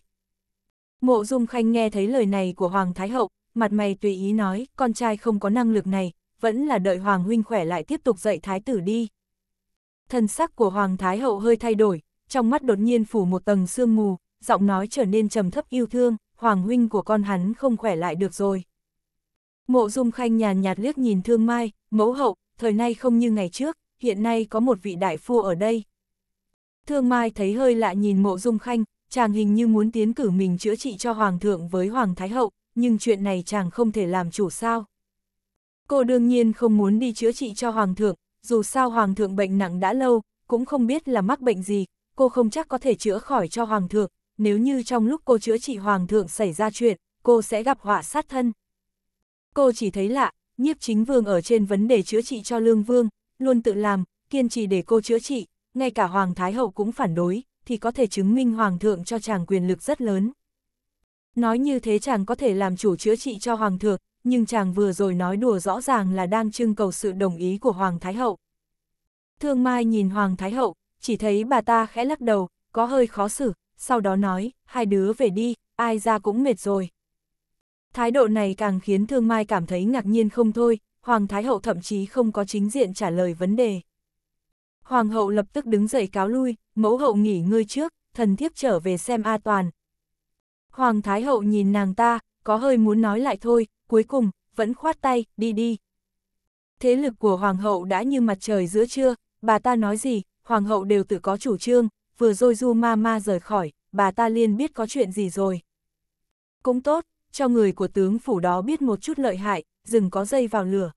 Mộ Dung Khanh nghe thấy lời này của Hoàng Thái Hậu, mặt mày tùy ý nói, con trai không có năng lực này, vẫn là đợi Hoàng huynh khỏe lại tiếp tục dạy thái tử đi. thân sắc của Hoàng Thái Hậu hơi thay đổi, trong mắt đột nhiên phủ một tầng sương mù, giọng nói trở nên trầm thấp yêu thương, Hoàng huynh của con hắn không khỏe lại được rồi. Mộ Dung Khanh nhàn nhạt liếc nhìn Thương Mai, mẫu hậu, thời nay không như ngày trước, hiện nay có một vị đại phu ở đây. Thương Mai thấy hơi lạ nhìn Mộ Dung Khanh, chàng hình như muốn tiến cử mình chữa trị cho Hoàng thượng với Hoàng Thái Hậu, nhưng chuyện này chàng không thể làm chủ sao. Cô đương nhiên không muốn đi chữa trị cho Hoàng thượng, dù sao Hoàng thượng bệnh nặng đã lâu, cũng không biết là mắc bệnh gì, cô không chắc có thể chữa khỏi cho Hoàng thượng, nếu như trong lúc cô chữa trị Hoàng thượng xảy ra chuyện, cô sẽ gặp họa sát thân. Cô chỉ thấy lạ, nhiếp chính vương ở trên vấn đề chữa trị cho Lương Vương, luôn tự làm, kiên trì để cô chữa trị, ngay cả Hoàng Thái Hậu cũng phản đối, thì có thể chứng minh Hoàng thượng cho chàng quyền lực rất lớn. Nói như thế chàng có thể làm chủ chữa trị cho Hoàng thượng, nhưng chàng vừa rồi nói đùa rõ ràng là đang trưng cầu sự đồng ý của Hoàng Thái Hậu. Thương Mai nhìn Hoàng Thái Hậu, chỉ thấy bà ta khẽ lắc đầu, có hơi khó xử, sau đó nói, hai đứa về đi, ai ra cũng mệt rồi. Thái độ này càng khiến Thương Mai cảm thấy ngạc nhiên không thôi, Hoàng Thái Hậu thậm chí không có chính diện trả lời vấn đề. Hoàng hậu lập tức đứng dậy cáo lui, mẫu hậu nghỉ ngơi trước, thần thiếp trở về xem A Toàn. Hoàng Thái Hậu nhìn nàng ta, có hơi muốn nói lại thôi, cuối cùng, vẫn khoát tay, đi đi. Thế lực của Hoàng hậu đã như mặt trời giữa trưa, bà ta nói gì, Hoàng hậu đều tự có chủ trương, vừa rồi du ma ma rời khỏi, bà ta liền biết có chuyện gì rồi. Cũng tốt, cho người của tướng phủ đó biết một chút lợi hại, dừng có dây vào lửa.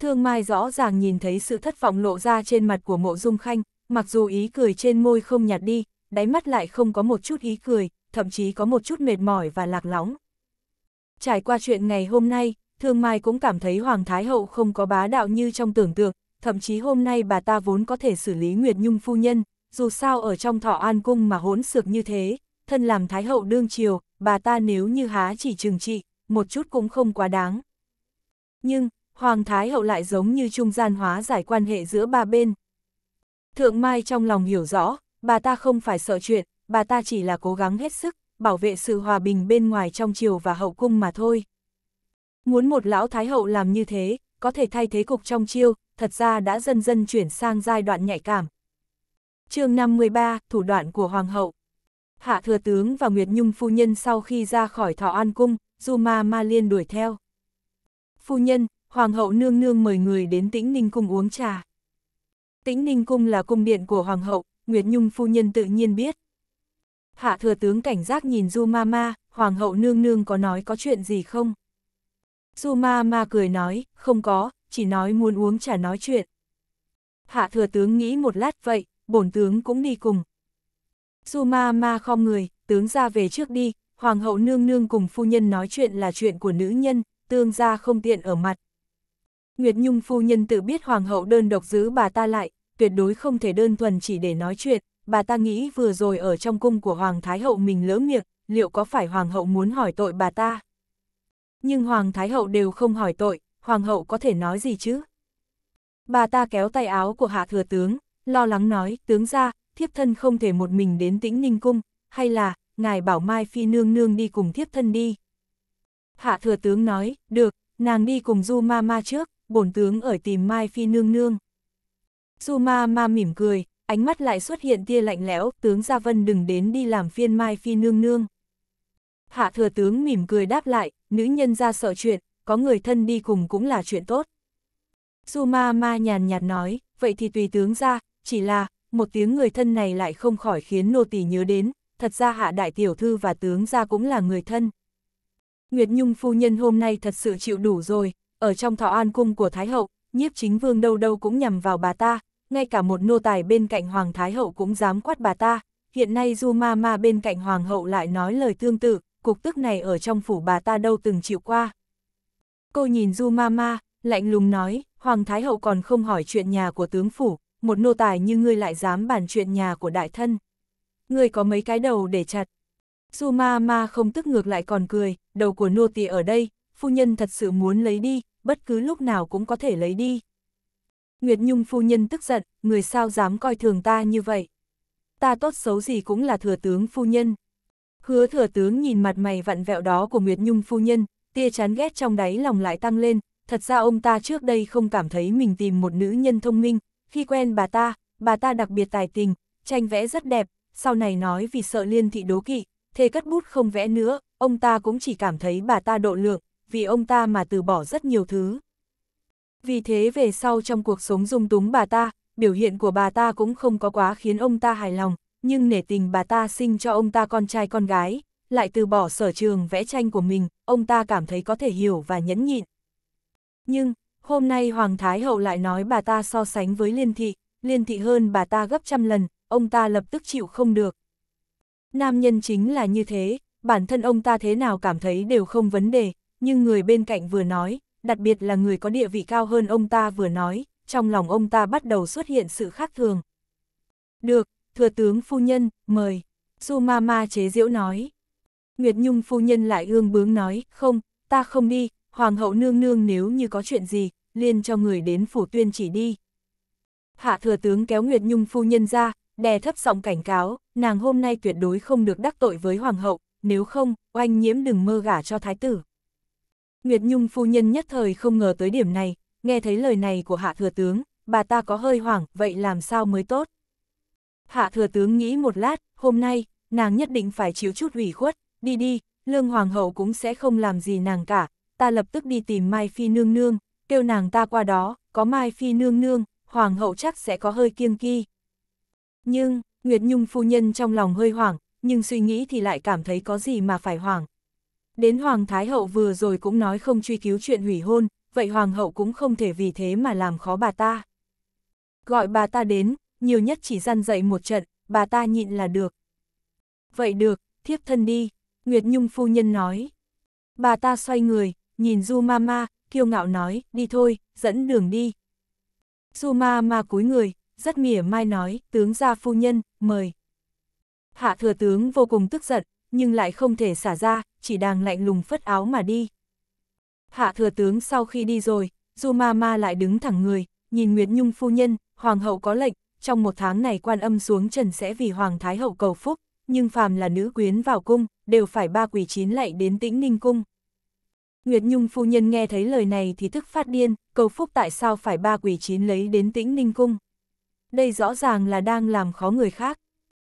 Thương Mai rõ ràng nhìn thấy sự thất vọng lộ ra trên mặt của mộ dung khanh, mặc dù ý cười trên môi không nhạt đi, đáy mắt lại không có một chút ý cười, thậm chí có một chút mệt mỏi và lạc lõng. Trải qua chuyện ngày hôm nay, Thương Mai cũng cảm thấy Hoàng Thái Hậu không có bá đạo như trong tưởng tượng, thậm chí hôm nay bà ta vốn có thể xử lý Nguyệt Nhung phu nhân, dù sao ở trong thọ an cung mà hỗn xược như thế, thân làm Thái Hậu đương triều, bà ta nếu như há chỉ trừng trị, một chút cũng không quá đáng. Nhưng, Hoàng Thái Hậu lại giống như trung gian hóa giải quan hệ giữa ba bên. Thượng Mai trong lòng hiểu rõ, bà ta không phải sợ chuyện, bà ta chỉ là cố gắng hết sức, bảo vệ sự hòa bình bên ngoài trong triều và hậu cung mà thôi. Muốn một lão thái hậu làm như thế, có thể thay thế cục trong chiêu, thật ra đã dần dần chuyển sang giai đoạn nhạy cảm. chương 53, thủ đoạn của Hoàng hậu. Hạ thừa tướng và Nguyệt Nhung phu nhân sau khi ra khỏi thọ an cung, Du Ma Ma Liên đuổi theo. Phu nhân, Hoàng hậu nương nương mời người đến tĩnh Ninh Cung uống trà. Tĩnh Ninh Cung là cung điện của Hoàng hậu, Nguyệt Nhung phu nhân tự nhiên biết hạ thừa tướng cảnh giác nhìn Du Mama, hoàng hậu nương nương có nói có chuyện gì không? Du Mama cười nói, không có, chỉ nói muốn uống trà nói chuyện. Hạ thừa tướng nghĩ một lát vậy, bổn tướng cũng đi cùng. Du Mama khom người, tướng ra về trước đi, hoàng hậu nương nương cùng phu nhân nói chuyện là chuyện của nữ nhân, tương gia không tiện ở mặt. Nguyệt Nhung phu nhân tự biết hoàng hậu đơn độc giữ bà ta lại, tuyệt đối không thể đơn thuần chỉ để nói chuyện, bà ta nghĩ vừa rồi ở trong cung của Hoàng Thái Hậu mình lỡ miệng, liệu có phải Hoàng Hậu muốn hỏi tội bà ta? Nhưng Hoàng Thái Hậu đều không hỏi tội, Hoàng Hậu có thể nói gì chứ? Bà ta kéo tay áo của Hạ Thừa Tướng, lo lắng nói, tướng ra, thiếp thân không thể một mình đến tĩnh Ninh Cung, hay là, ngài bảo Mai Phi nương nương đi cùng thiếp thân đi. Hạ Thừa Tướng nói, được, nàng đi cùng Du Ma Ma trước, bổn tướng ở tìm Mai Phi nương nương. Du Ma Ma mỉm cười, ánh mắt lại xuất hiện tia lạnh lẽo, tướng Gia Vân đừng đến đi làm phiên mai phi nương nương. Hạ thừa tướng mỉm cười đáp lại, nữ nhân ra sợ chuyện, có người thân đi cùng cũng là chuyện tốt. Su ma ma nhàn nhạt nói, vậy thì tùy tướng ra, chỉ là, một tiếng người thân này lại không khỏi khiến nô tỳ nhớ đến, thật ra hạ đại tiểu thư và tướng ra cũng là người thân. Nguyệt Nhung phu nhân hôm nay thật sự chịu đủ rồi, ở trong thọ an cung của Thái Hậu, nhiếp chính vương đâu đâu cũng nhằm vào bà ta, ngay cả một nô tài bên cạnh Hoàng Thái Hậu cũng dám quát bà ta, hiện nay Du Ma Ma bên cạnh Hoàng Hậu lại nói lời tương tự, cục tức này ở trong phủ bà ta đâu từng chịu qua. Cô nhìn Du Ma Ma, lạnh lùng nói, Hoàng Thái Hậu còn không hỏi chuyện nhà của tướng phủ, một nô tài như ngươi lại dám bàn chuyện nhà của đại thân. Ngươi có mấy cái đầu để chặt. Du Ma Ma không tức ngược lại còn cười, đầu của nô tỳ ở đây, phu nhân thật sự muốn lấy đi, bất cứ lúc nào cũng có thể lấy đi. Nguyệt Nhung phu nhân tức giận, người sao dám coi thường ta như vậy. Ta tốt xấu gì cũng là thừa tướng phu nhân. Hứa thừa tướng nhìn mặt mày vặn vẹo đó của Nguyệt Nhung phu nhân, tia chán ghét trong đáy lòng lại tăng lên, thật ra ông ta trước đây không cảm thấy mình tìm một nữ nhân thông minh, khi quen bà ta, bà ta đặc biệt tài tình, tranh vẽ rất đẹp, sau này nói vì sợ liên thị đố kỵ, thề cất bút không vẽ nữa, ông ta cũng chỉ cảm thấy bà ta độ lượng, vì ông ta mà từ bỏ rất nhiều thứ vì thế về sau trong cuộc sống dung túng bà ta, biểu hiện của bà ta cũng không có quá khiến ông ta hài lòng, nhưng nể tình bà ta sinh cho ông ta con trai con gái, lại từ bỏ sở trường vẽ tranh của mình, ông ta cảm thấy có thể hiểu và nhẫn nhịn. Nhưng, hôm nay Hoàng Thái Hậu lại nói bà ta so sánh với Liên Thị, Liên Thị hơn bà ta gấp trăm lần, ông ta lập tức chịu không được. Nam nhân chính là như thế, bản thân ông ta thế nào cảm thấy đều không vấn đề, nhưng người bên cạnh vừa nói, đặc biệt là người có địa vị cao hơn ông ta vừa nói, trong lòng ông ta bắt đầu xuất hiện sự khác thường. Được, thừa tướng phu nhân, mời. Su Mama chế diễu nói. Nguyệt Nhung phu nhân lại ương bướng nói, không, ta không đi, hoàng hậu nương nương nếu như có chuyện gì, liền cho người đến phủ tuyên chỉ đi. Hạ thừa tướng kéo Nguyệt Nhung phu nhân ra, đè thấp giọng cảnh cáo, nàng hôm nay tuyệt đối không được đắc tội với hoàng hậu, nếu không, oanh nhiễm đừng mơ gả cho thái tử. Nguyệt Nhung phu nhân nhất thời không ngờ tới điểm này, nghe thấy lời này của hạ thừa tướng, bà ta có hơi hoảng, vậy làm sao mới tốt? Hạ thừa tướng nghĩ một lát, hôm nay, nàng nhất định phải chịu chút ủy khuất, đi đi, lương hoàng hậu cũng sẽ không làm gì nàng cả, ta lập tức đi tìm Mai Phi nương nương, kêu nàng ta qua đó, có Mai Phi nương nương, hoàng hậu chắc sẽ có hơi kiêng kỳ. Nhưng, Nguyệt Nhung phu nhân trong lòng hơi hoảng, nhưng suy nghĩ thì lại cảm thấy có gì mà phải hoảng. Đến Hoàng Thái Hậu vừa rồi cũng nói không truy cứu chuyện hủy hôn, vậy Hoàng Hậu cũng không thể vì thế mà làm khó bà ta. Gọi bà ta đến, nhiều nhất chỉ răn dậy một trận, bà ta nhịn là được. Vậy được, thiếp thân đi, Nguyệt Nhung phu nhân nói. Bà ta xoay người, nhìn Du Mama, kiêu ngạo nói, đi thôi, dẫn đường đi. Du Mama cúi người, rất mỉa mai nói, tướng gia phu nhân, mời. Hạ thừa tướng vô cùng tức giận, nhưng lại không thể xả ra, chỉ đang lạnh lùng phất áo mà đi. Hạ thừa tướng sau khi đi rồi, Du Ma Ma lại đứng thẳng người, nhìn Nguyệt Nhung phu nhân, Hoàng hậu có lệnh, trong một tháng này quan âm xuống trần sẽ vì Hoàng Thái hậu cầu phúc, nhưng phàm là nữ quyến vào cung, đều phải ba quỷ chín lạy đến tĩnh ninh cung. Nguyệt Nhung phu nhân nghe thấy lời này thì thức phát điên, cầu phúc tại sao phải ba quỷ chín lấy đến tĩnh ninh cung. Đây rõ ràng là đang làm khó người khác.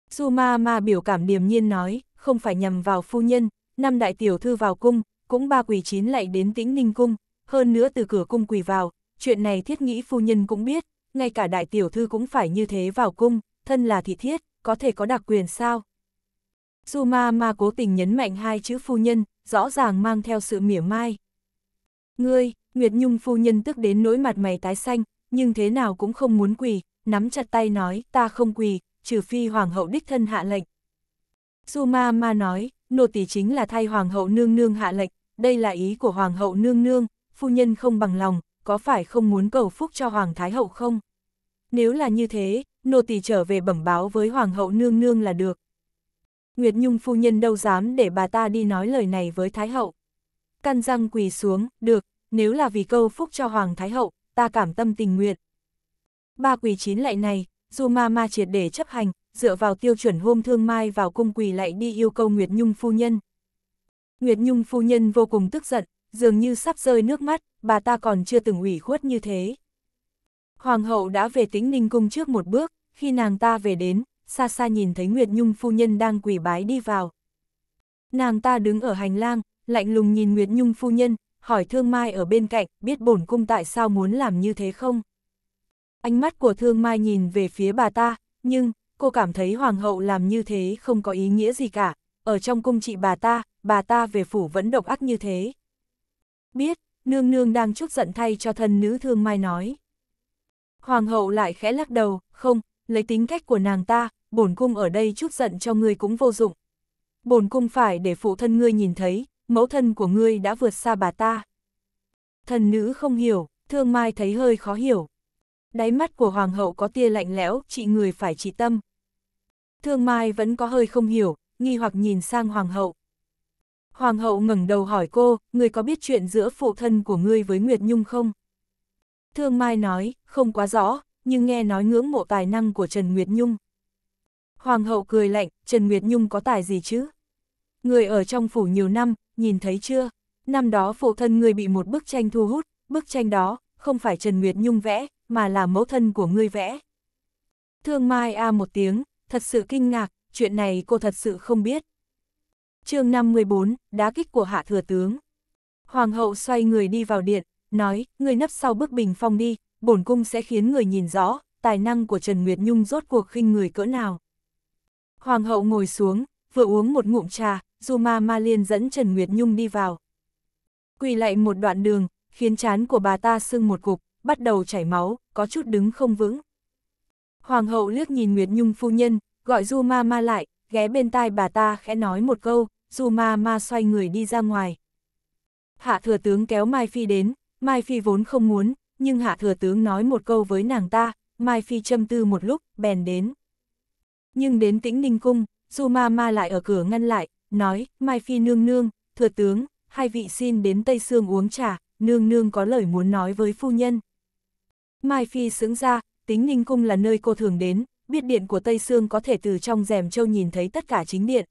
Du Ma Ma biểu cảm điềm nhiên nói không phải nhằm vào phu nhân, năm đại tiểu thư vào cung, cũng ba quỷ chín lại đến tĩnh ninh cung, hơn nữa từ cửa cung quỳ vào, chuyện này thiết nghĩ phu nhân cũng biết, ngay cả đại tiểu thư cũng phải như thế vào cung, thân là thị thiết, có thể có đặc quyền sao? Dù ma ma cố tình nhấn mạnh hai chữ phu nhân, rõ ràng mang theo sự mỉa mai. Ngươi, Nguyệt Nhung phu nhân tức đến nỗi mặt mày tái xanh, nhưng thế nào cũng không muốn quỳ, nắm chặt tay nói, ta không quỳ, trừ phi hoàng hậu đích thân hạ lệnh. Zuma ma nói, nô tỳ chính là thay hoàng hậu nương nương hạ lệnh, đây là ý của hoàng hậu nương nương, phu nhân không bằng lòng, có phải không muốn cầu phúc cho hoàng thái hậu không? Nếu là như thế, nô tỳ trở về bẩm báo với hoàng hậu nương nương là được. Nguyệt Nhung phu nhân đâu dám để bà ta đi nói lời này với thái hậu. Căn răng quỳ xuống, được, nếu là vì câu phúc cho hoàng thái hậu, ta cảm tâm tình nguyện. Ba quỳ chín lại này, dù ma ma triệt để chấp hành, dựa vào tiêu chuẩn hôm thương mai vào cung quỳ lại đi yêu cầu Nguyệt Nhung phu nhân. Nguyệt Nhung phu nhân vô cùng tức giận, dường như sắp rơi nước mắt, bà ta còn chưa từng ủy khuất như thế. Hoàng hậu đã về tính ninh cung trước một bước, khi nàng ta về đến, xa xa nhìn thấy Nguyệt Nhung phu nhân đang quỳ bái đi vào. Nàng ta đứng ở hành lang, lạnh lùng nhìn Nguyệt Nhung phu nhân, hỏi Thương Mai ở bên cạnh, biết bổn cung tại sao muốn làm như thế không? Ánh mắt của Thương Mai nhìn về phía bà ta, nhưng, cô cảm thấy hoàng hậu làm như thế không có ý nghĩa gì cả, ở trong cung trị bà ta, bà ta về phủ vẫn độc ác như thế. Biết, nương nương đang chút giận thay cho thân nữ thương mai nói. Hoàng hậu lại khẽ lắc đầu, không, lấy tính cách của nàng ta, bổn cung ở đây chút giận cho ngươi cũng vô dụng. Bổn cung phải để phụ thân ngươi nhìn thấy, mẫu thân của ngươi đã vượt xa bà ta. Thần nữ không hiểu, thương mai thấy hơi khó hiểu. Đáy mắt của hoàng hậu có tia lạnh lẽo, chị người phải trị tâm. Thương Mai vẫn có hơi không hiểu, nghi hoặc nhìn sang Hoàng hậu. Hoàng hậu ngẩng đầu hỏi cô, người có biết chuyện giữa phụ thân của ngươi với Nguyệt Nhung không? Thương Mai nói, không quá rõ, nhưng nghe nói ngưỡng mộ tài năng của Trần Nguyệt Nhung. Hoàng hậu cười lạnh, Trần Nguyệt Nhung có tài gì chứ? Người ở trong phủ nhiều năm, nhìn thấy chưa? Năm đó phụ thân người bị một bức tranh thu hút, bức tranh đó không phải Trần Nguyệt Nhung vẽ, mà là mẫu thân của ngươi vẽ. Thương Mai a à một tiếng, thật sự kinh ngạc, chuyện này cô thật sự không biết. chương 514, đá kích của hạ thừa tướng. Hoàng hậu xoay người đi vào điện, nói, người nấp sau bức bình phong đi, bổn cung sẽ khiến người nhìn rõ, tài năng của Trần Nguyệt Nhung rốt cuộc khinh người cỡ nào. Hoàng hậu ngồi xuống, vừa uống một ngụm trà, dù ma ma liên dẫn Trần Nguyệt Nhung đi vào. Quỳ lại một đoạn đường, khiến chán của bà ta sưng một cục, bắt đầu chảy máu, có chút đứng không vững. Hoàng hậu liếc nhìn Nguyệt Nhung phu nhân, gọi Du Ma Ma lại, ghé bên tai bà ta khẽ nói một câu, Du Ma Ma xoay người đi ra ngoài. Hạ thừa tướng kéo Mai Phi đến, Mai Phi vốn không muốn, nhưng hạ thừa tướng nói một câu với nàng ta, Mai Phi châm tư một lúc, bèn đến. Nhưng đến tĩnh ninh cung, Du Ma Ma lại ở cửa ngăn lại, nói, Mai Phi nương nương, thừa tướng, hai vị xin đến Tây Sương uống trà, nương nương có lời muốn nói với phu nhân. Mai Phi sững ra, tính Ninh Cung là nơi cô thường đến, biết điện của Tây Sương có thể từ trong rèm châu nhìn thấy tất cả chính điện.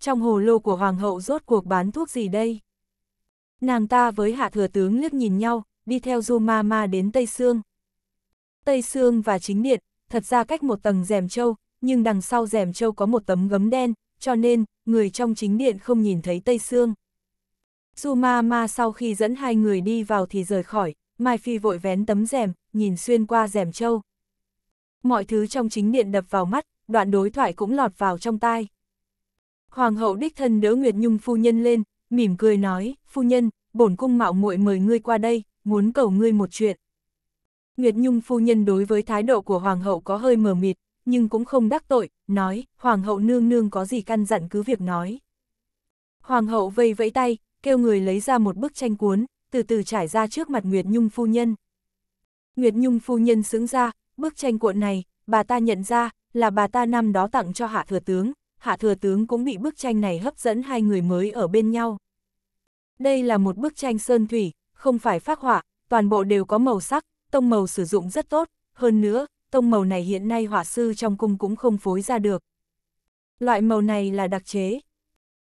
Trong hồ lô của Hoàng hậu rốt cuộc bán thuốc gì đây? Nàng ta với hạ thừa tướng liếc nhìn nhau, đi theo Du Ma Ma đến Tây Sương. Tây Sương và chính điện, thật ra cách một tầng rèm châu, nhưng đằng sau rèm châu có một tấm gấm đen, cho nên, người trong chính điện không nhìn thấy Tây Sương. Du Ma Ma sau khi dẫn hai người đi vào thì rời khỏi, Mai Phi vội vén tấm rèm, nhìn xuyên qua rèm châu. Mọi thứ trong chính điện đập vào mắt, đoạn đối thoại cũng lọt vào trong tai. Hoàng hậu đích thân đỡ Nguyệt Nhung phu nhân lên, mỉm cười nói, phu nhân, bổn cung mạo muội mời ngươi qua đây, muốn cầu ngươi một chuyện. Nguyệt Nhung phu nhân đối với thái độ của hoàng hậu có hơi mờ mịt, nhưng cũng không đắc tội, nói, hoàng hậu nương nương có gì căn dặn cứ việc nói. Hoàng hậu vây vẫy tay, kêu người lấy ra một bức tranh cuốn, từ từ trải ra trước mặt Nguyệt Nhung phu nhân. Nguyệt Nhung phu nhân xứng ra, bức tranh cuộn này, bà ta nhận ra, là bà ta năm đó tặng cho hạ thừa tướng, hạ thừa tướng cũng bị bức tranh này hấp dẫn hai người mới ở bên nhau. Đây là một bức tranh sơn thủy, không phải phác họa, toàn bộ đều có màu sắc, tông màu sử dụng rất tốt, hơn nữa, tông màu này hiện nay họa sư trong cung cũng không phối ra được. Loại màu này là đặc chế.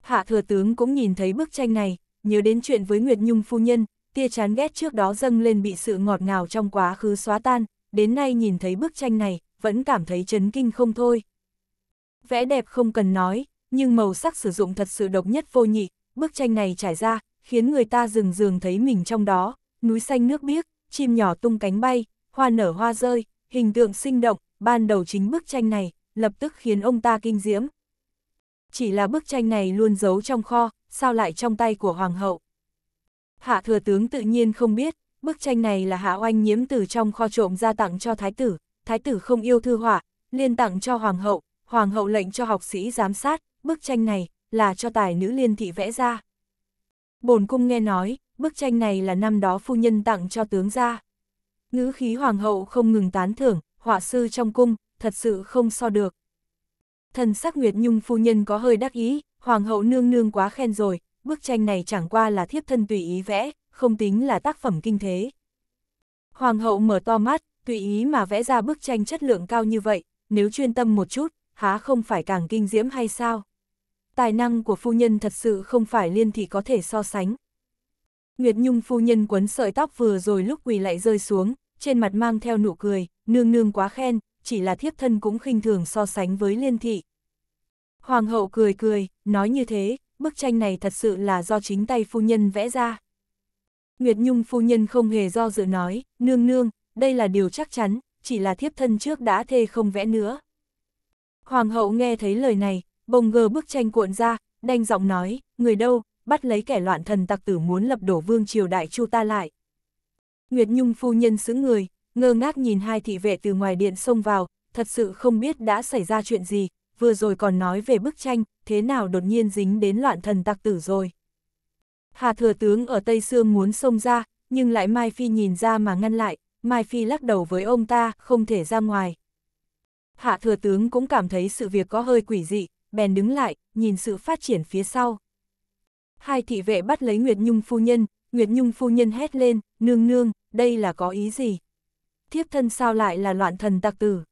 Hạ thừa tướng cũng nhìn thấy bức tranh này, nhớ đến chuyện với Nguyệt Nhung phu nhân, tia chán ghét trước đó dâng lên bị sự ngọt ngào trong quá khứ xóa tan, đến nay nhìn thấy bức tranh này, vẫn cảm thấy chấn kinh không thôi. Vẽ đẹp không cần nói, nhưng màu sắc sử dụng thật sự độc nhất vô nhị, bức tranh này trải ra, khiến người ta rừng rường thấy mình trong đó, núi xanh nước biếc, chim nhỏ tung cánh bay, hoa nở hoa rơi, hình tượng sinh động, ban đầu chính bức tranh này, lập tức khiến ông ta kinh diễm. Chỉ là bức tranh này luôn giấu trong kho, sao lại trong tay của hoàng hậu. Hạ thừa tướng tự nhiên không biết, bức tranh này là hạ oanh nhiễm từ trong kho trộm ra tặng cho thái tử, thái tử không yêu thư họa, liên tặng cho hoàng hậu, hoàng hậu lệnh cho học sĩ giám sát, bức tranh này là cho tài nữ liên thị vẽ ra. Bồn cung nghe nói, bức tranh này là năm đó phu nhân tặng cho tướng gia. Ngữ khí hoàng hậu không ngừng tán thưởng, họa sư trong cung, thật sự không so được. Thần sắc Nguyệt Nhung phu nhân có hơi đắc ý, hoàng hậu nương nương quá khen rồi, bức tranh này chẳng qua là thiếp thân tùy ý vẽ, không tính là tác phẩm kinh thế. Hoàng hậu mở to mắt, tùy ý mà vẽ ra bức tranh chất lượng cao như vậy, nếu chuyên tâm một chút, há không phải càng kinh diễm hay sao? Tài năng của phu nhân thật sự không phải liên thị có thể so sánh. Nguyệt Nhung phu nhân quấn sợi tóc vừa rồi lúc quỳ lại rơi xuống, trên mặt mang theo nụ cười, nương nương quá khen, chỉ là thiếp thân cũng khinh thường so sánh với liên thị. Hoàng hậu cười cười, nói như thế, bức tranh này thật sự là do chính tay phu nhân vẽ ra. Nguyệt Nhung phu nhân không hề do dự nói, nương nương, đây là điều chắc chắn, chỉ là thiếp thân trước đã thê không vẽ nữa. Hoàng hậu nghe thấy lời này, bồng gờ bức tranh cuộn ra, đanh giọng nói, người đâu, bắt lấy kẻ loạn thần tặc tử muốn lập đổ vương triều đại chu ta lại. Nguyệt Nhung phu nhân xứng người, ngơ ngác nhìn hai thị vệ từ ngoài điện xông vào, thật sự không biết đã xảy ra chuyện gì, vừa rồi còn nói về bức tranh, thế nào đột nhiên dính đến loạn thần tặc tử rồi. Hà thừa tướng ở Tây Sương muốn xông ra, nhưng lại Mai Phi nhìn ra mà ngăn lại, Mai Phi lắc đầu với ông ta, không thể ra ngoài. Hạ thừa tướng cũng cảm thấy sự việc có hơi quỷ dị, bèn đứng lại, nhìn sự phát triển phía sau. Hai thị vệ bắt lấy Nguyệt Nhung phu nhân, Nguyệt Nhung phu nhân hét lên, nương nương, đây là có ý gì? Thiếp thân sao lại là loạn thần tặc tử?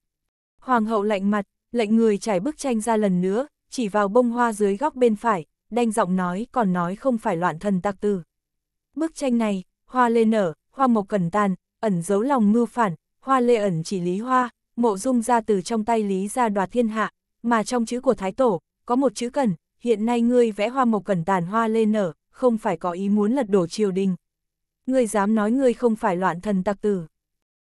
Hoàng hậu lạnh mặt, lệnh người trải bức tranh ra lần nữa, chỉ vào bông hoa dưới góc bên phải, đanh giọng nói còn nói không phải loạn thần tạc tử. Bức tranh này, hoa lê nở, hoa mộc cẩn tàn, ẩn giấu lòng mưu phản, hoa lê ẩn chỉ lý hoa, mộ dung ra từ trong tay lý ra đoạt thiên hạ, mà trong chữ của Thái Tổ, có một chữ cần, hiện nay ngươi vẽ hoa mộc cẩn tàn hoa lê nở, không phải có ý muốn lật đổ triều đình. Ngươi dám nói ngươi không phải loạn thần tặc tử.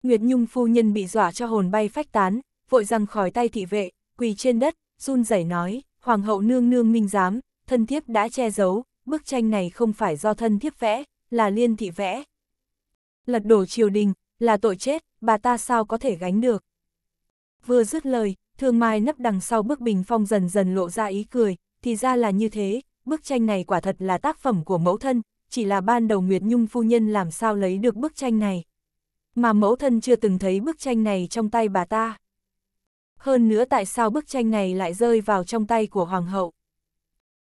Nguyệt Nhung phu nhân bị dọa cho hồn bay phách tán, vội rằng khỏi tay thị vệ, quỳ trên đất, run rẩy nói, Hoàng hậu nương nương minh giám, thân thiếp đã che giấu, bức tranh này không phải do thân thiếp vẽ, là liên thị vẽ. Lật đổ triều đình, là tội chết, bà ta sao có thể gánh được. Vừa dứt lời, thương mai nấp đằng sau bức bình phong dần dần lộ ra ý cười, thì ra là như thế, bức tranh này quả thật là tác phẩm của mẫu thân, chỉ là ban đầu Nguyệt Nhung phu nhân làm sao lấy được bức tranh này. Mà mẫu thân chưa từng thấy bức tranh này trong tay bà ta. Hơn nữa tại sao bức tranh này lại rơi vào trong tay của Hoàng hậu?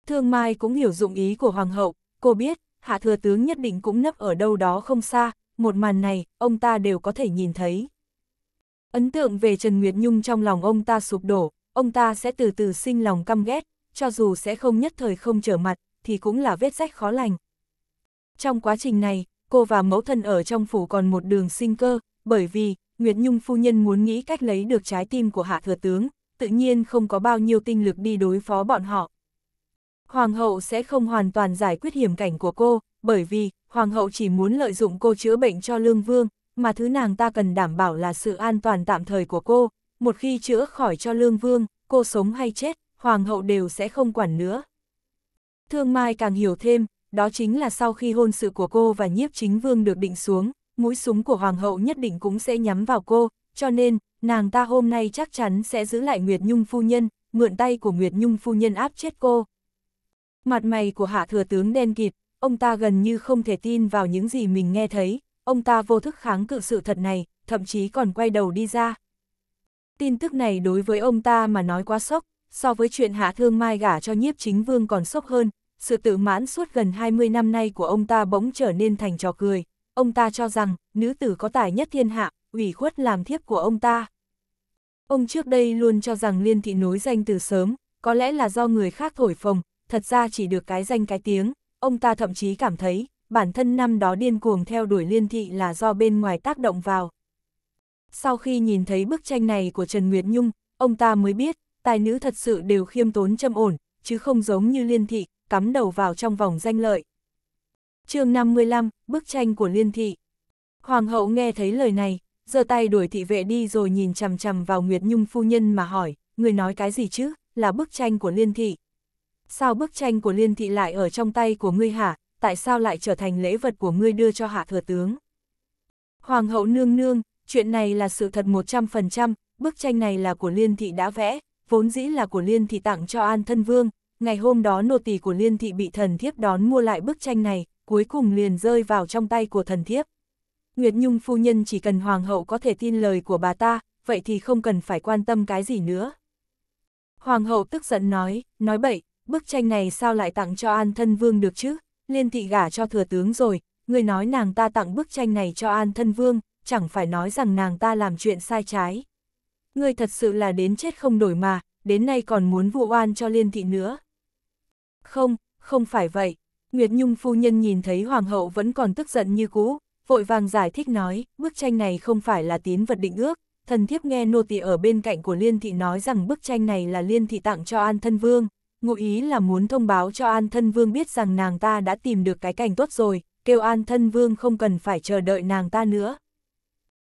Thương Mai cũng hiểu dụng ý của Hoàng hậu, cô biết, Hạ Thừa Tướng nhất định cũng nấp ở đâu đó không xa, một màn này, ông ta đều có thể nhìn thấy. Ấn tượng về Trần Nguyệt Nhung trong lòng ông ta sụp đổ, ông ta sẽ từ từ sinh lòng căm ghét, cho dù sẽ không nhất thời không trở mặt, thì cũng là vết rách khó lành. Trong quá trình này, cô và mẫu thân ở trong phủ còn một đường sinh cơ, bởi vì, Nguyệt Nhung phu nhân muốn nghĩ cách lấy được trái tim của hạ thừa tướng, tự nhiên không có bao nhiêu tinh lực đi đối phó bọn họ. Hoàng hậu sẽ không hoàn toàn giải quyết hiểm cảnh của cô, bởi vì, Hoàng hậu chỉ muốn lợi dụng cô chữa bệnh cho Lương Vương, mà thứ nàng ta cần đảm bảo là sự an toàn tạm thời của cô. Một khi chữa khỏi cho Lương Vương, cô sống hay chết, Hoàng hậu đều sẽ không quản nữa. Thương Mai càng hiểu thêm, đó chính là sau khi hôn sự của cô và nhiếp chính vương được định xuống, mũi súng của Hoàng hậu nhất định cũng sẽ nhắm vào cô, cho nên, nàng ta hôm nay chắc chắn sẽ giữ lại Nguyệt Nhung phu nhân, mượn tay của Nguyệt Nhung phu nhân áp chết cô. Mặt mày của hạ thừa tướng đen kịt, ông ta gần như không thể tin vào những gì mình nghe thấy, ông ta vô thức kháng cự sự thật này, thậm chí còn quay đầu đi ra. Tin tức này đối với ông ta mà nói quá sốc, so với chuyện hạ thương mai gả cho nhiếp chính vương còn sốc hơn, sự tự mãn suốt gần 20 năm nay của ông ta bỗng trở nên thành trò cười ông ta cho rằng, nữ tử có tài nhất thiên hạ, ủy khuất làm thiếp của ông ta. Ông trước đây luôn cho rằng liên thị nối danh từ sớm, có lẽ là do người khác thổi phồng, thật ra chỉ được cái danh cái tiếng, ông ta thậm chí cảm thấy, bản thân năm đó điên cuồng theo đuổi liên thị là do bên ngoài tác động vào. Sau khi nhìn thấy bức tranh này của Trần Nguyệt Nhung, ông ta mới biết, tài nữ thật sự đều khiêm tốn châm ổn, chứ không giống như liên thị, cắm đầu vào trong vòng danh lợi chương 55, bức tranh của Liên Thị. Hoàng hậu nghe thấy lời này, giơ tay đuổi thị vệ đi rồi nhìn chằm chằm vào Nguyệt Nhung phu nhân mà hỏi, người nói cái gì chứ, là bức tranh của Liên Thị. Sao bức tranh của Liên Thị lại ở trong tay của ngươi hả, tại sao lại trở thành lễ vật của ngươi đưa cho hạ thừa tướng? Hoàng hậu nương nương, chuyện này là sự thật 100%, bức tranh này là của Liên Thị đã vẽ, vốn dĩ là của Liên Thị tặng cho An Thân Vương, ngày hôm đó nô tỳ của Liên Thị bị thần thiếp đón mua lại bức tranh này, cuối cùng liền rơi vào trong tay của thần thiếp. Nguyệt Nhung phu nhân chỉ cần hoàng hậu có thể tin lời của bà ta, vậy thì không cần phải quan tâm cái gì nữa. Hoàng hậu tức giận nói, nói bậy, bức tranh này sao lại tặng cho An Thân Vương được chứ, liên thị gả cho thừa tướng rồi, người nói nàng ta tặng bức tranh này cho An Thân Vương, chẳng phải nói rằng nàng ta làm chuyện sai trái. Người thật sự là đến chết không đổi mà, đến nay còn muốn vụ oan cho liên thị nữa. Không, không phải vậy, Nguyệt Nhung phu nhân nhìn thấy hoàng hậu vẫn còn tức giận như cũ, vội vàng giải thích nói, bức tranh này không phải là tín vật định ước, thần thiếp nghe nô tỳ ở bên cạnh của Liên thị nói rằng bức tranh này là Liên thị tặng cho An Thân Vương, ngụ ý là muốn thông báo cho An Thân Vương biết rằng nàng ta đã tìm được cái cảnh tốt rồi, kêu An Thân Vương không cần phải chờ đợi nàng ta nữa.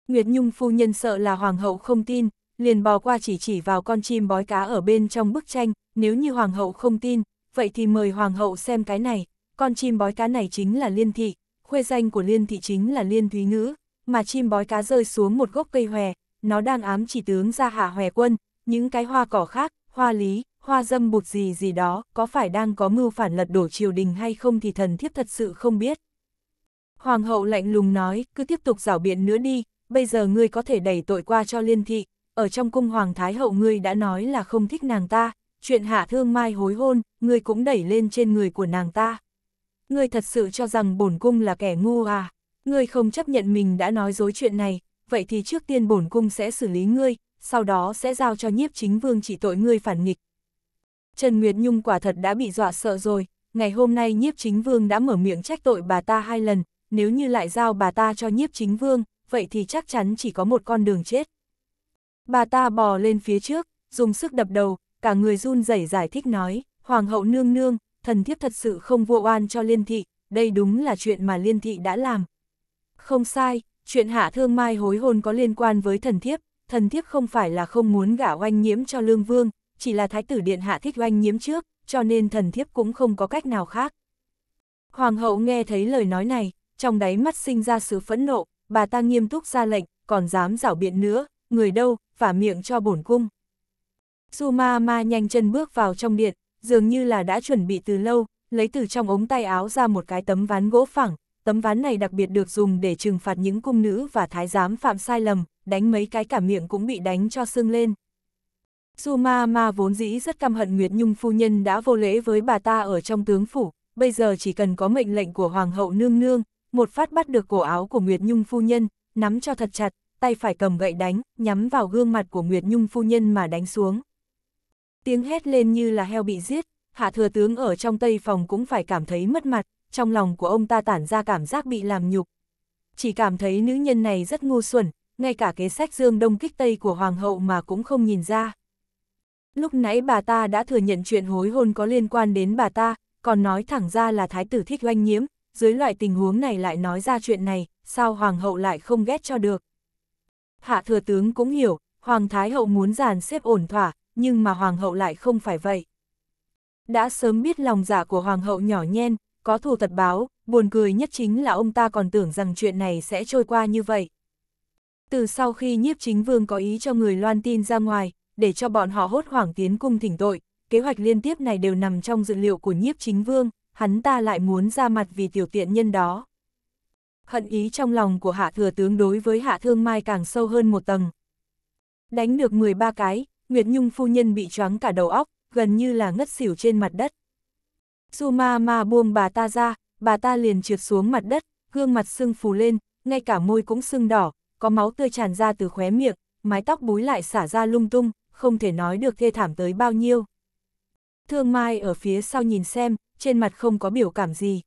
Nguyệt Nhung phu nhân sợ là hoàng hậu không tin, liền bò qua chỉ chỉ vào con chim bói cá ở bên trong bức tranh, nếu như hoàng hậu không tin, vậy thì mời hoàng hậu xem cái này, con chim bói cá này chính là Liên Thị, khuê danh của Liên Thị chính là Liên Thúy Ngữ, mà chim bói cá rơi xuống một gốc cây hòe, nó đang ám chỉ tướng ra hạ hòe quân, những cái hoa cỏ khác, hoa lý, hoa dâm bụt gì gì đó, có phải đang có mưu phản lật đổ triều đình hay không thì thần thiếp thật sự không biết. Hoàng hậu lạnh lùng nói, cứ tiếp tục rảo biện nữa đi, bây giờ ngươi có thể đẩy tội qua cho Liên Thị, ở trong cung Hoàng Thái hậu ngươi đã nói là không thích nàng ta, chuyện hạ thương mai hối hôn, ngươi cũng đẩy lên trên người của nàng ta ngươi thật sự cho rằng bổn cung là kẻ ngu à, ngươi không chấp nhận mình đã nói dối chuyện này, vậy thì trước tiên bổn cung sẽ xử lý ngươi, sau đó sẽ giao cho nhiếp chính vương chỉ tội ngươi phản nghịch. Trần Nguyệt Nhung quả thật đã bị dọa sợ rồi, ngày hôm nay nhiếp chính vương đã mở miệng trách tội bà ta hai lần, nếu như lại giao bà ta cho nhiếp chính vương, vậy thì chắc chắn chỉ có một con đường chết. Bà ta bò lên phía trước, dùng sức đập đầu, cả người run rẩy giải thích nói, Hoàng hậu nương nương, thần thiếp thật sự không vô oan cho liên thị, đây đúng là chuyện mà liên thị đã làm. Không sai, chuyện hạ thương mai hối hôn có liên quan với thần thiếp, thần thiếp không phải là không muốn gả oanh nhiễm cho lương vương, chỉ là thái tử điện hạ thích oanh nhiễm trước, cho nên thần thiếp cũng không có cách nào khác. Hoàng hậu nghe thấy lời nói này, trong đáy mắt sinh ra sự phẫn nộ, bà ta nghiêm túc ra lệnh, còn dám rảo biện nữa, người đâu, và miệng cho bổn cung. Su ma ma nhanh chân bước vào trong điện, dường như là đã chuẩn bị từ lâu, lấy từ trong ống tay áo ra một cái tấm ván gỗ phẳng, tấm ván này đặc biệt được dùng để trừng phạt những cung nữ và thái giám phạm sai lầm, đánh mấy cái cả miệng cũng bị đánh cho sưng lên. Su Ma Ma vốn dĩ rất căm hận Nguyệt Nhung phu nhân đã vô lễ với bà ta ở trong tướng phủ, bây giờ chỉ cần có mệnh lệnh của Hoàng hậu nương nương, một phát bắt được cổ áo của Nguyệt Nhung phu nhân, nắm cho thật chặt, tay phải cầm gậy đánh, nhắm vào gương mặt của Nguyệt Nhung phu nhân mà đánh xuống tiếng hét lên như là heo bị giết, hạ thừa tướng ở trong tây phòng cũng phải cảm thấy mất mặt, trong lòng của ông ta tản ra cảm giác bị làm nhục. Chỉ cảm thấy nữ nhân này rất ngu xuẩn, ngay cả kế sách dương đông kích tây của hoàng hậu mà cũng không nhìn ra. Lúc nãy bà ta đã thừa nhận chuyện hối hôn có liên quan đến bà ta, còn nói thẳng ra là thái tử thích oanh nhiễm, dưới loại tình huống này lại nói ra chuyện này, sao hoàng hậu lại không ghét cho được. Hạ thừa tướng cũng hiểu, hoàng thái hậu muốn giàn xếp ổn thỏa, nhưng mà hoàng hậu lại không phải vậy. Đã sớm biết lòng giả dạ của hoàng hậu nhỏ nhen, có thù tật báo, buồn cười nhất chính là ông ta còn tưởng rằng chuyện này sẽ trôi qua như vậy. Từ sau khi nhiếp chính vương có ý cho người loan tin ra ngoài, để cho bọn họ hốt hoảng tiến cung thỉnh tội, kế hoạch liên tiếp này đều nằm trong dự liệu của nhiếp chính vương, hắn ta lại muốn ra mặt vì tiểu tiện nhân đó. Hận ý trong lòng của hạ thừa tướng đối với hạ thương mai càng sâu hơn một tầng. Đánh được 13 cái, Nguyệt Nhung phu nhân bị choáng cả đầu óc, gần như là ngất xỉu trên mặt đất. Su ma ma buông bà ta ra, bà ta liền trượt xuống mặt đất, gương mặt sưng phù lên, ngay cả môi cũng sưng đỏ, có máu tươi tràn ra từ khóe miệng, mái tóc búi lại xả ra lung tung, không thể nói được thê thảm tới bao nhiêu. Thương Mai ở phía sau nhìn xem, trên mặt không có biểu cảm gì.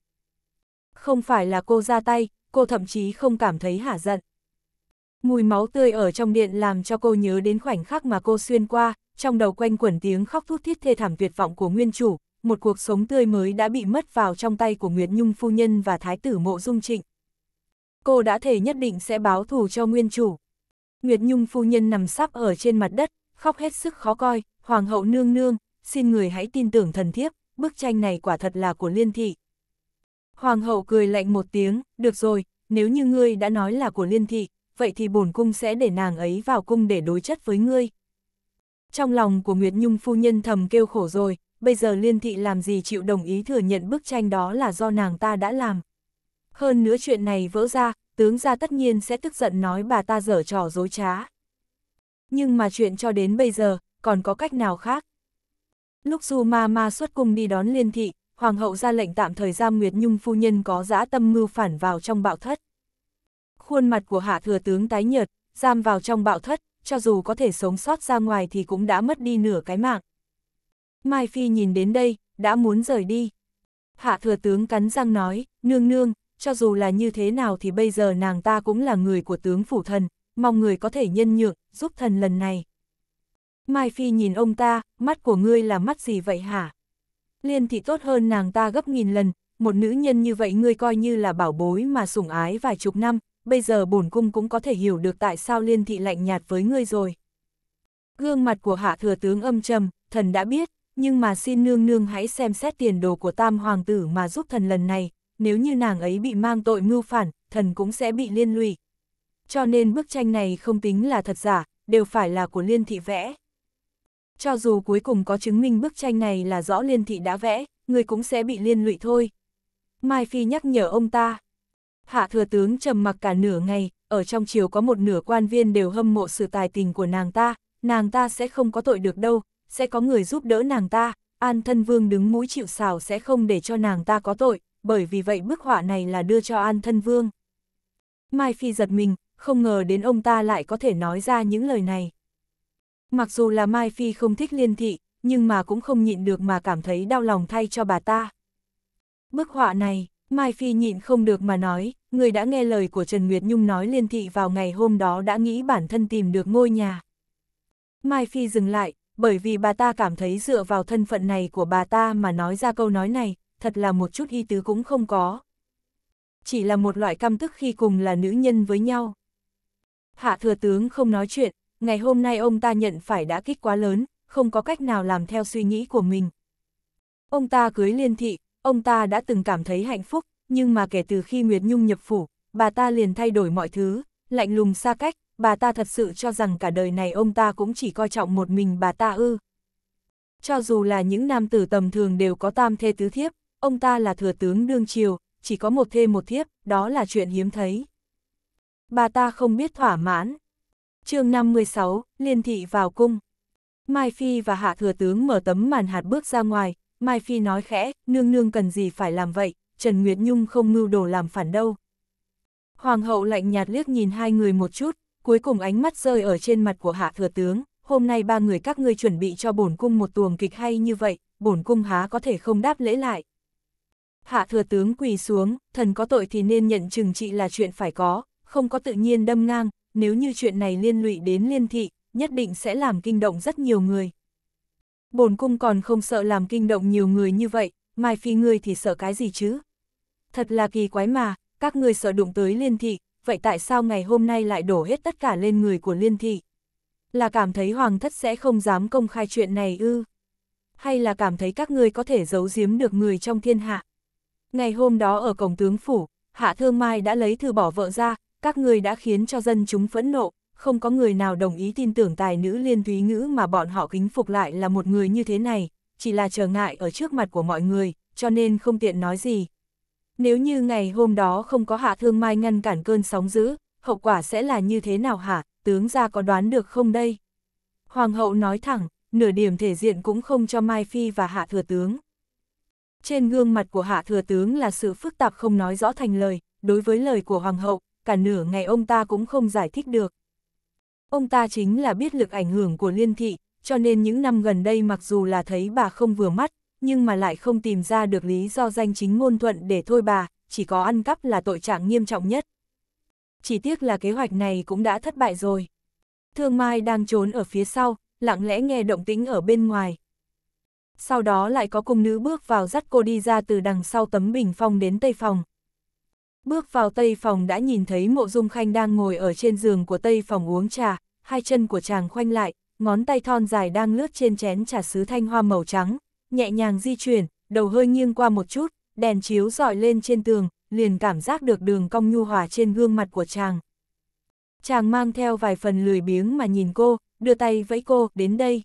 Không phải là cô ra tay, cô thậm chí không cảm thấy hả giận. Mùi máu tươi ở trong điện làm cho cô nhớ đến khoảnh khắc mà cô xuyên qua, trong đầu quanh quẩn tiếng khóc thút thít thê thảm tuyệt vọng của nguyên chủ, một cuộc sống tươi mới đã bị mất vào trong tay của Nguyệt Nhung phu nhân và thái tử mộ dung trịnh. Cô đã thể nhất định sẽ báo thù cho nguyên chủ. Nguyệt Nhung phu nhân nằm sắp ở trên mặt đất, khóc hết sức khó coi, hoàng hậu nương nương, xin người hãy tin tưởng thần thiếp, bức tranh này quả thật là của liên thị. Hoàng hậu cười lạnh một tiếng, được rồi, nếu như ngươi đã nói là của liên thị, vậy thì bổn cung sẽ để nàng ấy vào cung để đối chất với ngươi. Trong lòng của Nguyệt Nhung phu nhân thầm kêu khổ rồi, bây giờ liên thị làm gì chịu đồng ý thừa nhận bức tranh đó là do nàng ta đã làm. Hơn nữa chuyện này vỡ ra, tướng ra tất nhiên sẽ tức giận nói bà ta dở trò dối trá. Nhưng mà chuyện cho đến bây giờ, còn có cách nào khác? Lúc Du Ma Ma xuất cung đi đón liên thị, Hoàng hậu ra lệnh tạm thời giam Nguyệt Nhung phu nhân có dã tâm mưu phản vào trong bạo thất. Khuôn mặt của hạ thừa tướng tái nhợt, giam vào trong bạo thất, cho dù có thể sống sót ra ngoài thì cũng đã mất đi nửa cái mạng. Mai Phi nhìn đến đây, đã muốn rời đi. Hạ thừa tướng cắn răng nói, nương nương, cho dù là như thế nào thì bây giờ nàng ta cũng là người của tướng phủ thần, mong người có thể nhân nhượng, giúp thần lần này. Mai Phi nhìn ông ta, mắt của ngươi là mắt gì vậy hả? Liên thị tốt hơn nàng ta gấp nghìn lần, một nữ nhân như vậy ngươi coi như là bảo bối mà sủng ái vài chục năm, bây giờ bổn cung cũng có thể hiểu được tại sao liên thị lạnh nhạt với ngươi rồi. Gương mặt của hạ thừa tướng âm trầm, thần đã biết, nhưng mà xin nương nương hãy xem xét tiền đồ của tam hoàng tử mà giúp thần lần này, nếu như nàng ấy bị mang tội mưu phản, thần cũng sẽ bị liên lụy. Cho nên bức tranh này không tính là thật giả, đều phải là của liên thị vẽ. Cho dù cuối cùng có chứng minh bức tranh này là rõ liên thị đã vẽ, người cũng sẽ bị liên lụy thôi. Mai Phi nhắc nhở ông ta. Hạ thừa tướng trầm mặc cả nửa ngày, ở trong chiều có một nửa quan viên đều hâm mộ sự tài tình của nàng ta, nàng ta sẽ không có tội được đâu, sẽ có người giúp đỡ nàng ta, an thân vương đứng mũi chịu xào sẽ không để cho nàng ta có tội, bởi vì vậy bức họa này là đưa cho an thân vương. Mai Phi giật mình, không ngờ đến ông ta lại có thể nói ra những lời này. Mặc dù là Mai Phi không thích liên thị, nhưng mà cũng không nhịn được mà cảm thấy đau lòng thay cho bà ta. Bức họa này, Mai Phi nhịn không được mà nói, người đã nghe lời của Trần Nguyệt Nhung nói liên thị vào ngày hôm đó đã nghĩ bản thân tìm được ngôi nhà. Mai Phi dừng lại, bởi vì bà ta cảm thấy dựa vào thân phận này của bà ta mà nói ra câu nói này, thật là một chút hy tứ cũng không có. Chỉ là một loại căm tức khi cùng là nữ nhân với nhau. Hạ thừa tướng không nói chuyện, ngày hôm nay ông ta nhận phải đã kích quá lớn, không có cách nào làm theo suy nghĩ của mình. Ông ta cưới liên thị, ông ta đã từng cảm thấy hạnh phúc, nhưng mà kể từ khi Nguyệt Nhung nhập phủ, bà ta liền thay đổi mọi thứ, lạnh lùng xa cách, bà ta thật sự cho rằng cả đời này ông ta cũng chỉ coi trọng một mình bà ta ư. Cho dù là những nam tử tầm thường đều có tam thê tứ thiếp, ông ta là thừa tướng đương triều, chỉ có một thê một thiếp, đó là chuyện hiếm thấy. Bà ta không biết thỏa mãn. chương 56, Liên Thị vào cung. Mai Phi và Hạ Thừa Tướng mở tấm màn hạt bước ra ngoài, Mai Phi nói khẽ, nương nương cần gì phải làm vậy, Trần Nguyệt Nhung không mưu đồ làm phản đâu. Hoàng hậu lạnh nhạt liếc nhìn hai người một chút, cuối cùng ánh mắt rơi ở trên mặt của hạ thừa tướng, hôm nay ba người các ngươi chuẩn bị cho bổn cung một tuồng kịch hay như vậy, bổn cung há có thể không đáp lễ lại. Hạ thừa tướng quỳ xuống, thần có tội thì nên nhận trừng trị là chuyện phải có, không có tự nhiên đâm ngang, nếu như chuyện này liên lụy đến liên thị, nhất định sẽ làm kinh động rất nhiều người bổn cung còn không sợ làm kinh động nhiều người như vậy, Mai Phi ngươi thì sợ cái gì chứ? Thật là kỳ quái mà, các ngươi sợ đụng tới liên thị, vậy tại sao ngày hôm nay lại đổ hết tất cả lên người của liên thị? Là cảm thấy hoàng thất sẽ không dám công khai chuyện này ư? Hay là cảm thấy các ngươi có thể giấu giếm được người trong thiên hạ? Ngày hôm đó ở cổng tướng phủ, Hạ Thương Mai đã lấy thư bỏ vợ ra, các ngươi đã khiến cho dân chúng phẫn nộ, không có người nào đồng ý tin tưởng tài nữ liên thúy ngữ mà bọn họ kính phục lại là một người như thế này, chỉ là trở ngại ở trước mặt của mọi người, cho nên không tiện nói gì. Nếu như ngày hôm đó không có hạ thương mai ngăn cản cơn sóng dữ, hậu quả sẽ là như thế nào hả, tướng ra có đoán được không đây? Hoàng hậu nói thẳng, nửa điểm thể diện cũng không cho Mai Phi và hạ thừa tướng. Trên gương mặt của hạ thừa tướng là sự phức tạp không nói rõ thành lời, đối với lời của hoàng hậu, cả nửa ngày ông ta cũng không giải thích được. Ông ta chính là biết lực ảnh hưởng của liên thị, cho nên những năm gần đây mặc dù là thấy bà không vừa mắt, nhưng mà lại không tìm ra được lý do danh chính ngôn thuận để thôi bà, chỉ có ăn cắp là tội trạng nghiêm trọng nhất. Chỉ tiếc là kế hoạch này cũng đã thất bại rồi. Thương Mai đang trốn ở phía sau, lặng lẽ nghe động tĩnh ở bên ngoài. Sau đó lại có cung nữ bước vào dắt cô đi ra từ đằng sau tấm bình phong đến tây phòng, Bước vào tây phòng đã nhìn thấy mộ dung khanh đang ngồi ở trên giường của tây phòng uống trà, hai chân của chàng khoanh lại, ngón tay thon dài đang lướt trên chén trà sứ thanh hoa màu trắng, nhẹ nhàng di chuyển, đầu hơi nghiêng qua một chút, đèn chiếu dọi lên trên tường, liền cảm giác được đường cong nhu hòa trên gương mặt của chàng. Chàng mang theo vài phần lười biếng mà nhìn cô, đưa tay vẫy cô, đến đây.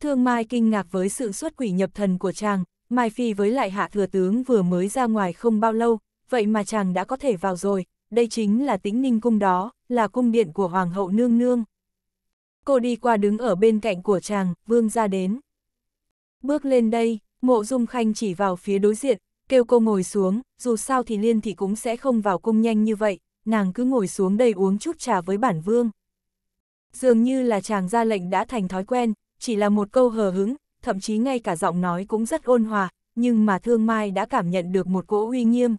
Thương Mai kinh ngạc với sự xuất quỷ nhập thần của chàng, Mai Phi với lại hạ thừa tướng vừa mới ra ngoài không bao lâu, vậy mà chàng đã có thể vào rồi, đây chính là tĩnh ninh cung đó, là cung điện của Hoàng hậu nương nương. Cô đi qua đứng ở bên cạnh của chàng, vương ra đến. Bước lên đây, mộ dung khanh chỉ vào phía đối diện, kêu cô ngồi xuống, dù sao thì liên thì cũng sẽ không vào cung nhanh như vậy, nàng cứ ngồi xuống đây uống chút trà với bản vương. Dường như là chàng ra lệnh đã thành thói quen, chỉ là một câu hờ hứng, thậm chí ngay cả giọng nói cũng rất ôn hòa, nhưng mà Thương Mai đã cảm nhận được một cỗ uy nghiêm,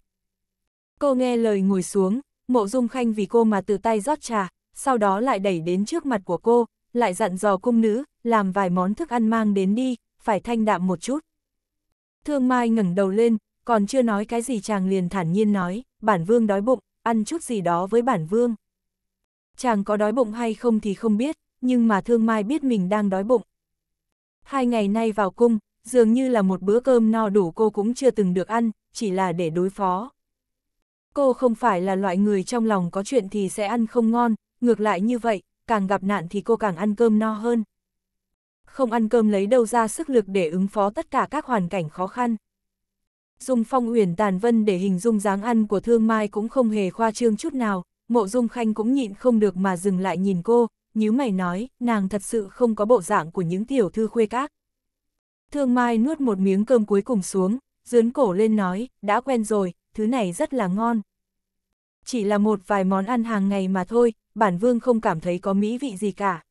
Cô nghe lời ngồi xuống, mộ dung khanh vì cô mà từ tay rót trà, sau đó lại đẩy đến trước mặt của cô, lại dặn dò cung nữ, làm vài món thức ăn mang đến đi, phải thanh đạm một chút. Thương Mai ngẩng đầu lên, còn chưa nói cái gì chàng liền thản nhiên nói, bản vương đói bụng, ăn chút gì đó với bản vương. Chàng có đói bụng hay không thì không biết, nhưng mà Thương Mai biết mình đang đói bụng. Hai ngày nay vào cung, dường như là một bữa cơm no đủ cô cũng chưa từng được ăn, chỉ là để đối phó cô không phải là loại người trong lòng có chuyện thì sẽ ăn không ngon, ngược lại như vậy, càng gặp nạn thì cô càng ăn cơm no hơn. Không ăn cơm lấy đâu ra sức lực để ứng phó tất cả các hoàn cảnh khó khăn. Dùng phong uyển tàn vân để hình dung dáng ăn của thương mai cũng không hề khoa trương chút nào, mộ dung khanh cũng nhịn không được mà dừng lại nhìn cô, nếu mày nói, nàng thật sự không có bộ dạng của những tiểu thư khuê các. Thương mai nuốt một miếng cơm cuối cùng xuống, dướn cổ lên nói, đã quen rồi, thứ này rất là ngon. Chỉ là một vài món ăn hàng ngày mà thôi, bản vương không cảm thấy có mỹ vị gì cả.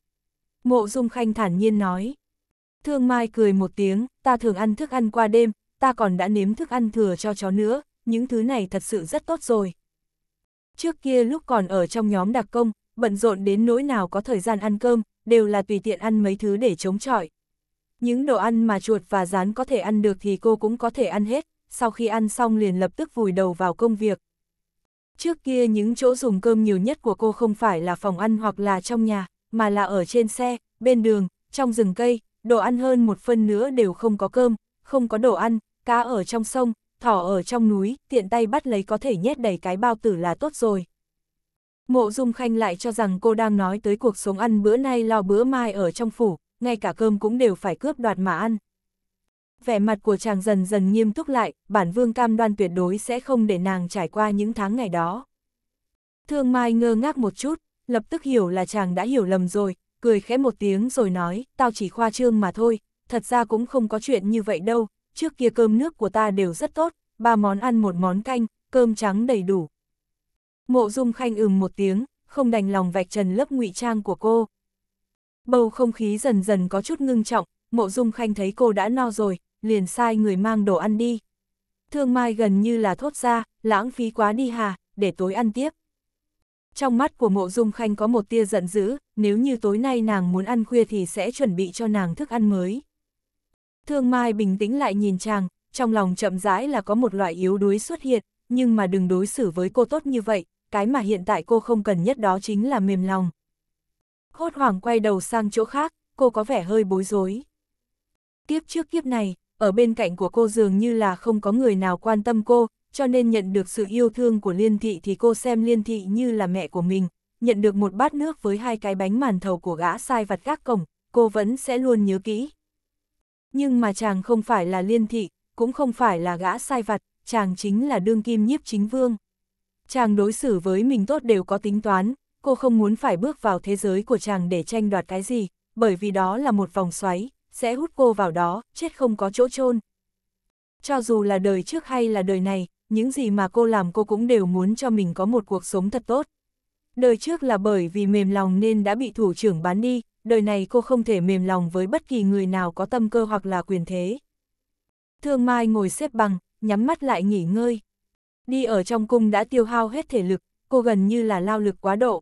Mộ Dung Khanh thản nhiên nói. Thương Mai cười một tiếng, ta thường ăn thức ăn qua đêm, ta còn đã nếm thức ăn thừa cho chó nữa, những thứ này thật sự rất tốt rồi. Trước kia lúc còn ở trong nhóm đặc công, bận rộn đến nỗi nào có thời gian ăn cơm, đều là tùy tiện ăn mấy thứ để chống chọi. Những đồ ăn mà chuột và rán có thể ăn được thì cô cũng có thể ăn hết, sau khi ăn xong liền lập tức vùi đầu vào công việc. Trước kia những chỗ dùng cơm nhiều nhất của cô không phải là phòng ăn hoặc là trong nhà, mà là ở trên xe, bên đường, trong rừng cây, đồ ăn hơn một phân nữa đều không có cơm, không có đồ ăn, cá ở trong sông, thỏ ở trong núi, tiện tay bắt lấy có thể nhét đầy cái bao tử là tốt rồi. Mộ Dung Khanh lại cho rằng cô đang nói tới cuộc sống ăn bữa nay lo bữa mai ở trong phủ, ngay cả cơm cũng đều phải cướp đoạt mà ăn vẻ mặt của chàng dần dần nghiêm túc lại, bản vương cam đoan tuyệt đối sẽ không để nàng trải qua những tháng ngày đó. Thương Mai ngơ ngác một chút, lập tức hiểu là chàng đã hiểu lầm rồi, cười khẽ một tiếng rồi nói, tao chỉ khoa trương mà thôi, thật ra cũng không có chuyện như vậy đâu, trước kia cơm nước của ta đều rất tốt, ba món ăn một món canh, cơm trắng đầy đủ. Mộ Dung Khanh ừm một tiếng, không đành lòng vạch trần lớp ngụy trang của cô. Bầu không khí dần dần có chút ngưng trọng, Mộ Dung Khanh thấy cô đã no rồi, liền sai người mang đồ ăn đi. Thương Mai gần như là thốt ra, lãng phí quá đi hà, để tối ăn tiếp. Trong mắt của mộ dung khanh có một tia giận dữ, nếu như tối nay nàng muốn ăn khuya thì sẽ chuẩn bị cho nàng thức ăn mới. Thương Mai bình tĩnh lại nhìn chàng, trong lòng chậm rãi là có một loại yếu đuối xuất hiện, nhưng mà đừng đối xử với cô tốt như vậy, cái mà hiện tại cô không cần nhất đó chính là mềm lòng. Hốt hoảng quay đầu sang chỗ khác, cô có vẻ hơi bối rối. Kiếp trước kiếp này, ở bên cạnh của cô dường như là không có người nào quan tâm cô, cho nên nhận được sự yêu thương của Liên Thị thì cô xem Liên Thị như là mẹ của mình, nhận được một bát nước với hai cái bánh màn thầu của gã sai vặt gác cổng, cô vẫn sẽ luôn nhớ kỹ. Nhưng mà chàng không phải là Liên Thị, cũng không phải là gã sai vặt, chàng chính là đương kim nhiếp chính vương. Chàng đối xử với mình tốt đều có tính toán, cô không muốn phải bước vào thế giới của chàng để tranh đoạt cái gì, bởi vì đó là một vòng xoáy, sẽ hút cô vào đó, chết không có chỗ chôn. Cho dù là đời trước hay là đời này, những gì mà cô làm cô cũng đều muốn cho mình có một cuộc sống thật tốt. Đời trước là bởi vì mềm lòng nên đã bị thủ trưởng bán đi, đời này cô không thể mềm lòng với bất kỳ người nào có tâm cơ hoặc là quyền thế. Thương Mai ngồi xếp bằng, nhắm mắt lại nghỉ ngơi. Đi ở trong cung đã tiêu hao hết thể lực, cô gần như là lao lực quá độ.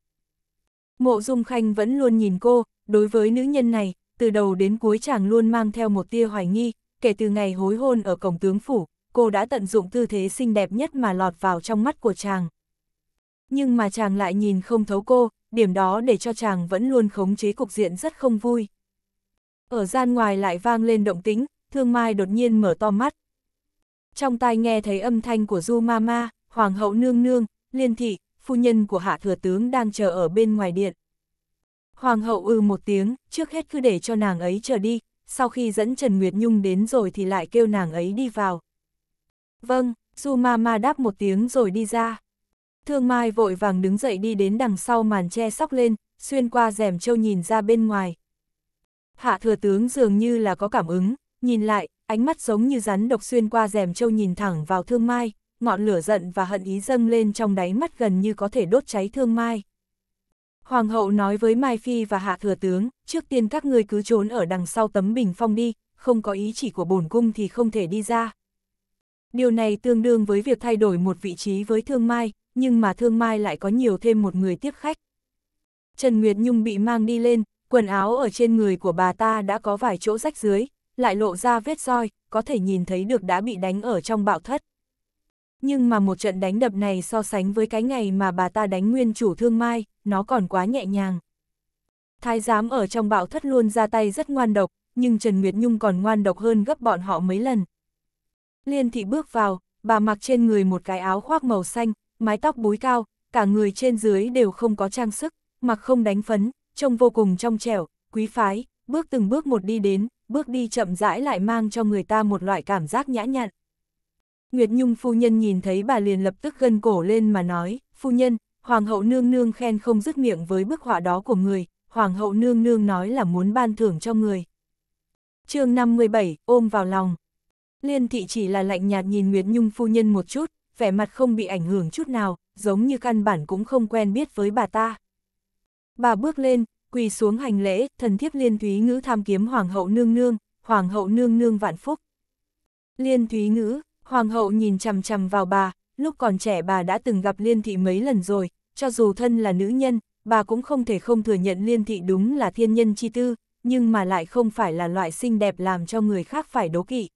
Mộ Dung Khanh vẫn luôn nhìn cô, đối với nữ nhân này, từ đầu đến cuối chàng luôn mang theo một tia hoài nghi, kể từ ngày hối hôn ở cổng tướng phủ, cô đã tận dụng tư thế xinh đẹp nhất mà lọt vào trong mắt của chàng. Nhưng mà chàng lại nhìn không thấu cô, điểm đó để cho chàng vẫn luôn khống chế cục diện rất không vui. Ở gian ngoài lại vang lên động tĩnh, thương mai đột nhiên mở to mắt. Trong tai nghe thấy âm thanh của Du Mama, Hoàng hậu nương nương, liên thị, phu nhân của hạ thừa tướng đang chờ ở bên ngoài điện. Hoàng hậu ư ừ một tiếng, trước hết cứ để cho nàng ấy chờ đi, sau khi dẫn Trần Nguyệt Nhung đến rồi thì lại kêu nàng ấy đi vào. Vâng, Du Ma Ma đáp một tiếng rồi đi ra. Thương Mai vội vàng đứng dậy đi đến đằng sau màn che sóc lên, xuyên qua rèm châu nhìn ra bên ngoài. Hạ thừa tướng dường như là có cảm ứng, nhìn lại, ánh mắt giống như rắn độc xuyên qua rèm châu nhìn thẳng vào Thương Mai, ngọn lửa giận và hận ý dâng lên trong đáy mắt gần như có thể đốt cháy Thương Mai. Hoàng hậu nói với Mai Phi và Hạ Thừa Tướng, trước tiên các ngươi cứ trốn ở đằng sau tấm bình phong đi, không có ý chỉ của bổn cung thì không thể đi ra. Điều này tương đương với việc thay đổi một vị trí với Thương Mai, nhưng mà Thương Mai lại có nhiều thêm một người tiếp khách. Trần Nguyệt Nhung bị mang đi lên, quần áo ở trên người của bà ta đã có vài chỗ rách dưới, lại lộ ra vết roi, có thể nhìn thấy được đã bị đánh ở trong bạo thất nhưng mà một trận đánh đập này so sánh với cái ngày mà bà ta đánh nguyên chủ thương mai, nó còn quá nhẹ nhàng. Thái giám ở trong bạo thất luôn ra tay rất ngoan độc, nhưng Trần Nguyệt Nhung còn ngoan độc hơn gấp bọn họ mấy lần. Liên thị bước vào, bà mặc trên người một cái áo khoác màu xanh, mái tóc búi cao, cả người trên dưới đều không có trang sức, mặc không đánh phấn, trông vô cùng trong trẻo, quý phái, bước từng bước một đi đến, bước đi chậm rãi lại mang cho người ta một loại cảm giác nhã nhặn. Nguyệt Nhung phu nhân nhìn thấy bà liền lập tức gân cổ lên mà nói, phu nhân, Hoàng hậu nương nương khen không dứt miệng với bức họa đó của người, Hoàng hậu nương nương nói là muốn ban thưởng cho người. chương 57, ôm vào lòng. Liên thị chỉ là lạnh nhạt nhìn Nguyệt Nhung phu nhân một chút, vẻ mặt không bị ảnh hưởng chút nào, giống như căn bản cũng không quen biết với bà ta. Bà bước lên, quỳ xuống hành lễ, thần thiếp Liên Thúy Ngữ tham kiếm Hoàng hậu nương nương, Hoàng hậu nương nương vạn phúc. Liên Thúy Ngữ, Hoàng hậu nhìn chằm chằm vào bà, lúc còn trẻ bà đã từng gặp Liên Thị mấy lần rồi, cho dù thân là nữ nhân, bà cũng không thể không thừa nhận Liên Thị đúng là thiên nhân chi tư, nhưng mà lại không phải là loại xinh đẹp làm cho người khác phải đố kỵ.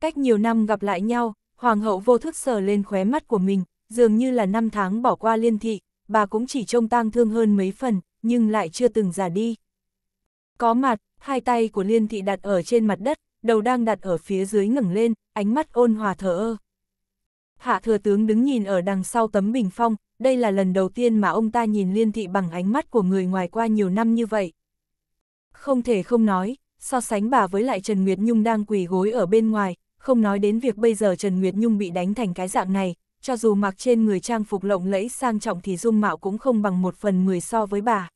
Cách nhiều năm gặp lại nhau, Hoàng hậu vô thức sờ lên khóe mắt của mình, dường như là năm tháng bỏ qua Liên Thị, bà cũng chỉ trông tang thương hơn mấy phần, nhưng lại chưa từng già đi. Có mặt, hai tay của Liên Thị đặt ở trên mặt đất, đầu đang đặt ở phía dưới ngẩng lên, ánh mắt ôn hòa thở ơ. Hạ thừa tướng đứng nhìn ở đằng sau tấm bình phong, đây là lần đầu tiên mà ông ta nhìn liên thị bằng ánh mắt của người ngoài qua nhiều năm như vậy. Không thể không nói, so sánh bà với lại Trần Nguyệt Nhung đang quỳ gối ở bên ngoài, không nói đến việc bây giờ Trần Nguyệt Nhung bị đánh thành cái dạng này, cho dù mặc trên người trang phục lộng lẫy sang trọng thì dung mạo cũng không bằng một phần mười so với bà.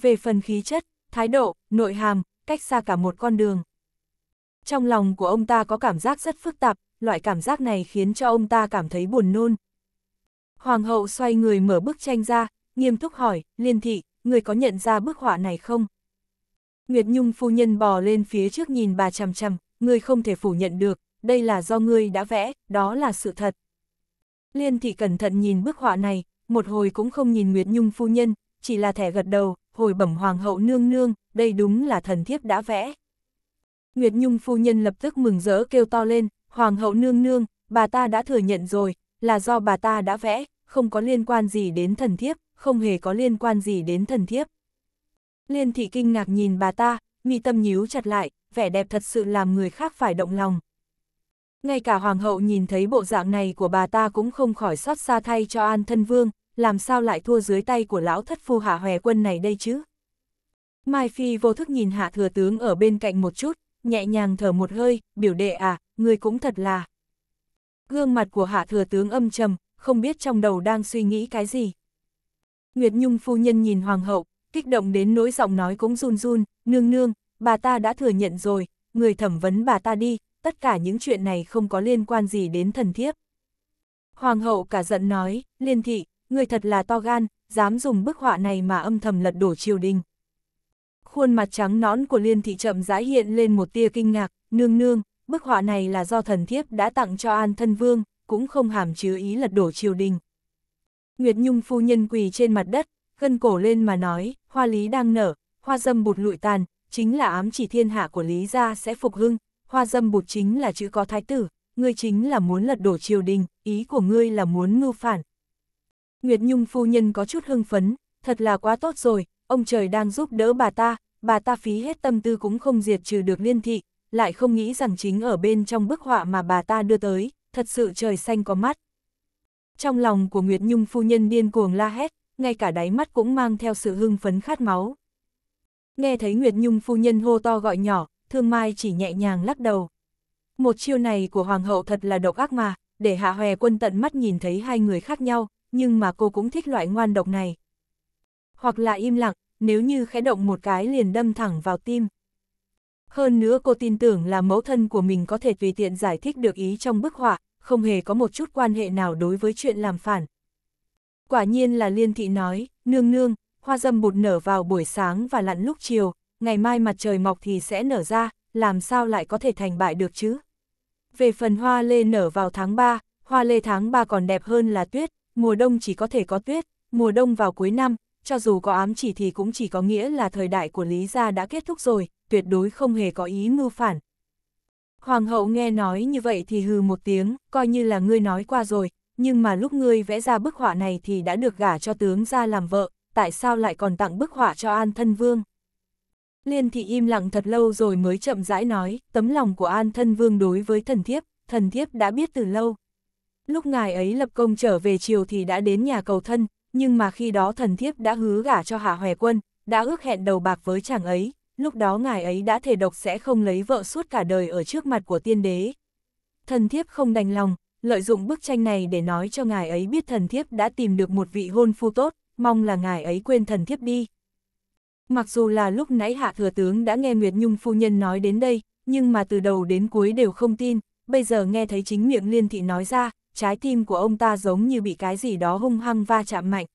Về phần khí chất, thái độ, nội hàm, cách xa cả một con đường. Trong lòng của ông ta có cảm giác rất phức tạp, loại cảm giác này khiến cho ông ta cảm thấy buồn nôn. Hoàng hậu xoay người mở bức tranh ra, nghiêm túc hỏi, liên thị, người có nhận ra bức họa này không? Nguyệt Nhung phu nhân bò lên phía trước nhìn bà chằm chằm, người không thể phủ nhận được, đây là do ngươi đã vẽ, đó là sự thật. Liên thị cẩn thận nhìn bức họa này, một hồi cũng không nhìn Nguyệt Nhung phu nhân, chỉ là thẻ gật đầu, hồi bẩm hoàng hậu nương nương, đây đúng là thần thiếp đã vẽ. Nguyệt Nhung phu nhân lập tức mừng rỡ kêu to lên, Hoàng hậu nương nương, bà ta đã thừa nhận rồi, là do bà ta đã vẽ, không có liên quan gì đến thần thiếp, không hề có liên quan gì đến thần thiếp. Liên thị kinh ngạc nhìn bà ta, mi tâm nhíu chặt lại, vẻ đẹp thật sự làm người khác phải động lòng. Ngay cả hoàng hậu nhìn thấy bộ dạng này của bà ta cũng không khỏi xót xa thay cho an thân vương, làm sao lại thua dưới tay của lão thất phu hạ hòe quân này đây chứ. Mai Phi vô thức nhìn hạ thừa tướng ở bên cạnh một chút, nhẹ nhàng thở một hơi, biểu đệ à, người cũng thật là. Gương mặt của hạ thừa tướng âm trầm, không biết trong đầu đang suy nghĩ cái gì. Nguyệt Nhung phu nhân nhìn hoàng hậu, kích động đến nỗi giọng nói cũng run run, nương nương, bà ta đã thừa nhận rồi, người thẩm vấn bà ta đi, tất cả những chuyện này không có liên quan gì đến thần thiếp. Hoàng hậu cả giận nói, liên thị, người thật là to gan, dám dùng bức họa này mà âm thầm lật đổ triều đình. Khuôn mặt trắng nõn của Liên Thị chậm rãi hiện lên một tia kinh ngạc, nương nương, bức họa này là do thần thiếp đã tặng cho An Thân Vương, cũng không hàm chứa ý lật đổ triều đình. Nguyệt Nhung phu nhân quỳ trên mặt đất, gân cổ lên mà nói, hoa lý đang nở, hoa dâm bụt lụi tàn, chính là ám chỉ thiên hạ của lý gia sẽ phục hưng, hoa dâm bụt chính là chữ có thái tử, ngươi chính là muốn lật đổ triều đình, ý của ngươi là muốn ngưu phản. Nguyệt Nhung phu nhân có chút hưng phấn, thật là quá tốt rồi, ông trời đang giúp đỡ bà ta, bà ta phí hết tâm tư cũng không diệt trừ được liên thị, lại không nghĩ rằng chính ở bên trong bức họa mà bà ta đưa tới, thật sự trời xanh có mắt. Trong lòng của Nguyệt Nhung phu nhân điên cuồng la hét, ngay cả đáy mắt cũng mang theo sự hưng phấn khát máu. Nghe thấy Nguyệt Nhung phu nhân hô to gọi nhỏ, Thương Mai chỉ nhẹ nhàng lắc đầu. Một chiêu này của Hoàng hậu thật là độc ác mà, để Hạ Hòe quân tận mắt nhìn thấy hai người khác nhau, nhưng mà cô cũng thích loại ngoan độc này hoặc là im lặng, nếu như khẽ động một cái liền đâm thẳng vào tim. Hơn nữa cô tin tưởng là mẫu thân của mình có thể tùy tiện giải thích được ý trong bức họa, không hề có một chút quan hệ nào đối với chuyện làm phản. Quả nhiên là liên thị nói, nương nương, hoa dâm bụt nở vào buổi sáng và lặn lúc chiều, ngày mai mặt trời mọc thì sẽ nở ra, làm sao lại có thể thành bại được chứ? Về phần hoa lê nở vào tháng 3, hoa lê tháng 3 còn đẹp hơn là tuyết, mùa đông chỉ có thể có tuyết, mùa đông vào cuối năm, cho dù có ám chỉ thì cũng chỉ có nghĩa là thời đại của Lý Gia đã kết thúc rồi, tuyệt đối không hề có ý mưu phản. Hoàng hậu nghe nói như vậy thì hừ một tiếng, coi như là ngươi nói qua rồi, nhưng mà lúc ngươi vẽ ra bức họa này thì đã được gả cho tướng ra làm vợ, tại sao lại còn tặng bức họa cho An Thân Vương? Liên thị im lặng thật lâu rồi mới chậm rãi nói, tấm lòng của An Thân Vương đối với thần thiếp, thần thiếp đã biết từ lâu. Lúc ngài ấy lập công trở về triều thì đã đến nhà cầu thân, nhưng mà khi đó thần thiếp đã hứa gả cho Hạ Hoè Quân, đã ước hẹn đầu bạc với chàng ấy, lúc đó ngài ấy đã thề độc sẽ không lấy vợ suốt cả đời ở trước mặt của tiên đế. Thần thiếp không đành lòng, lợi dụng bức tranh này để nói cho ngài ấy biết thần thiếp đã tìm được một vị hôn phu tốt, mong là ngài ấy quên thần thiếp đi. Mặc dù là lúc nãy Hạ Thừa Tướng đã nghe Nguyệt Nhung phu nhân nói đến đây, nhưng mà từ đầu đến cuối đều không tin, bây giờ nghe thấy chính miệng Liên Thị nói ra, trái tim của ông ta giống như bị cái gì đó hung hăng va chạm mạnh.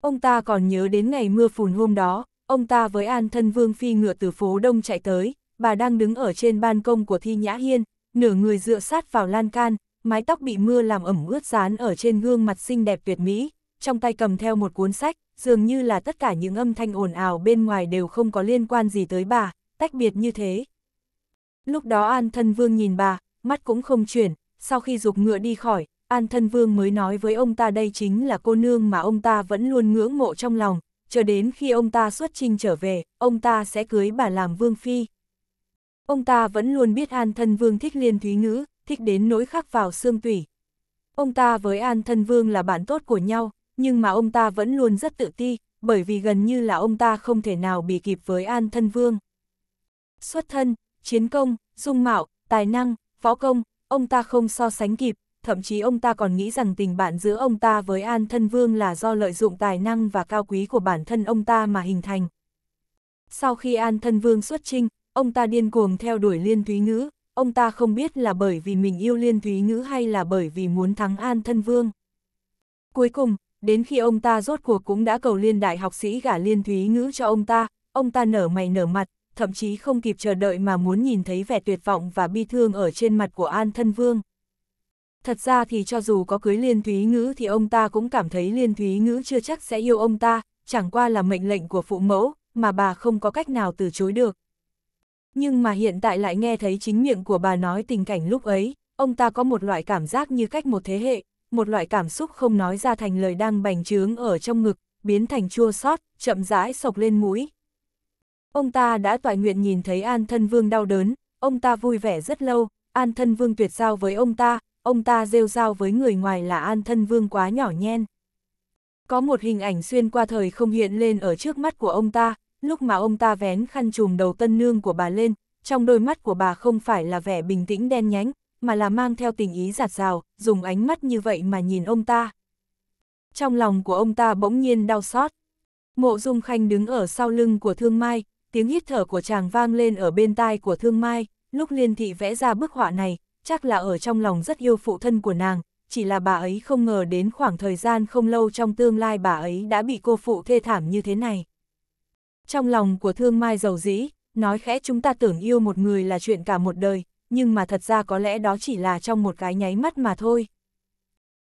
Ông ta còn nhớ đến ngày mưa phùn hôm đó, ông ta với an thân vương phi ngựa từ phố đông chạy tới, bà đang đứng ở trên ban công của thi nhã hiên, nửa người dựa sát vào lan can, mái tóc bị mưa làm ẩm ướt dán ở trên gương mặt xinh đẹp tuyệt mỹ, trong tay cầm theo một cuốn sách, dường như là tất cả những âm thanh ồn ào bên ngoài đều không có liên quan gì tới bà, tách biệt như thế. Lúc đó An Thân Vương nhìn bà, mắt cũng không chuyển, sau khi dục ngựa đi khỏi, An Thân Vương mới nói với ông ta đây chính là cô nương mà ông ta vẫn luôn ngưỡng mộ trong lòng, chờ đến khi ông ta xuất trình trở về, ông ta sẽ cưới bà làm Vương Phi. Ông ta vẫn luôn biết An Thân Vương thích liên thúy ngữ, thích đến nỗi khắc vào xương tủy. Ông ta với An Thân Vương là bạn tốt của nhau, nhưng mà ông ta vẫn luôn rất tự ti, bởi vì gần như là ông ta không thể nào bị kịp với An Thân Vương. Xuất thân, chiến công, dung mạo, tài năng, võ công, ông ta không so sánh kịp, thậm chí ông ta còn nghĩ rằng tình bạn giữa ông ta với An Thân Vương là do lợi dụng tài năng và cao quý của bản thân ông ta mà hình thành. Sau khi An Thân Vương xuất trinh, ông ta điên cuồng theo đuổi Liên Thúy Ngữ, ông ta không biết là bởi vì mình yêu Liên Thúy Ngữ hay là bởi vì muốn thắng An Thân Vương. Cuối cùng, đến khi ông ta rốt cuộc cũng đã cầu Liên Đại học sĩ gả Liên Thúy Ngữ cho ông ta, ông ta nở mày nở mặt, thậm chí không kịp chờ đợi mà muốn nhìn thấy vẻ tuyệt vọng và bi thương ở trên mặt của An Thân Vương. Thật ra thì cho dù có cưới Liên Thúy Ngữ thì ông ta cũng cảm thấy Liên Thúy Ngữ chưa chắc sẽ yêu ông ta, chẳng qua là mệnh lệnh của phụ mẫu, mà bà không có cách nào từ chối được. Nhưng mà hiện tại lại nghe thấy chính miệng của bà nói tình cảnh lúc ấy, ông ta có một loại cảm giác như cách một thế hệ, một loại cảm xúc không nói ra thành lời đang bành trướng ở trong ngực, biến thành chua xót, chậm rãi sộc lên mũi, Ông ta đã toại nguyện nhìn thấy An Thân Vương đau đớn, ông ta vui vẻ rất lâu, An Thân Vương tuyệt giao với ông ta, ông ta rêu giao với người ngoài là An Thân Vương quá nhỏ nhen. Có một hình ảnh xuyên qua thời không hiện lên ở trước mắt của ông ta, lúc mà ông ta vén khăn trùm đầu tân nương của bà lên, trong đôi mắt của bà không phải là vẻ bình tĩnh đen nhánh, mà là mang theo tình ý giạt rào, dùng ánh mắt như vậy mà nhìn ông ta. Trong lòng của ông ta bỗng nhiên đau xót. Mộ Dung Khanh đứng ở sau lưng của Thương Mai, tiếng hít thở của chàng vang lên ở bên tai của thương mai, lúc liên thị vẽ ra bức họa này, chắc là ở trong lòng rất yêu phụ thân của nàng, chỉ là bà ấy không ngờ đến khoảng thời gian không lâu trong tương lai bà ấy đã bị cô phụ thê thảm như thế này. Trong lòng của thương mai giàu dĩ, nói khẽ chúng ta tưởng yêu một người là chuyện cả một đời, nhưng mà thật ra có lẽ đó chỉ là trong một cái nháy mắt mà thôi.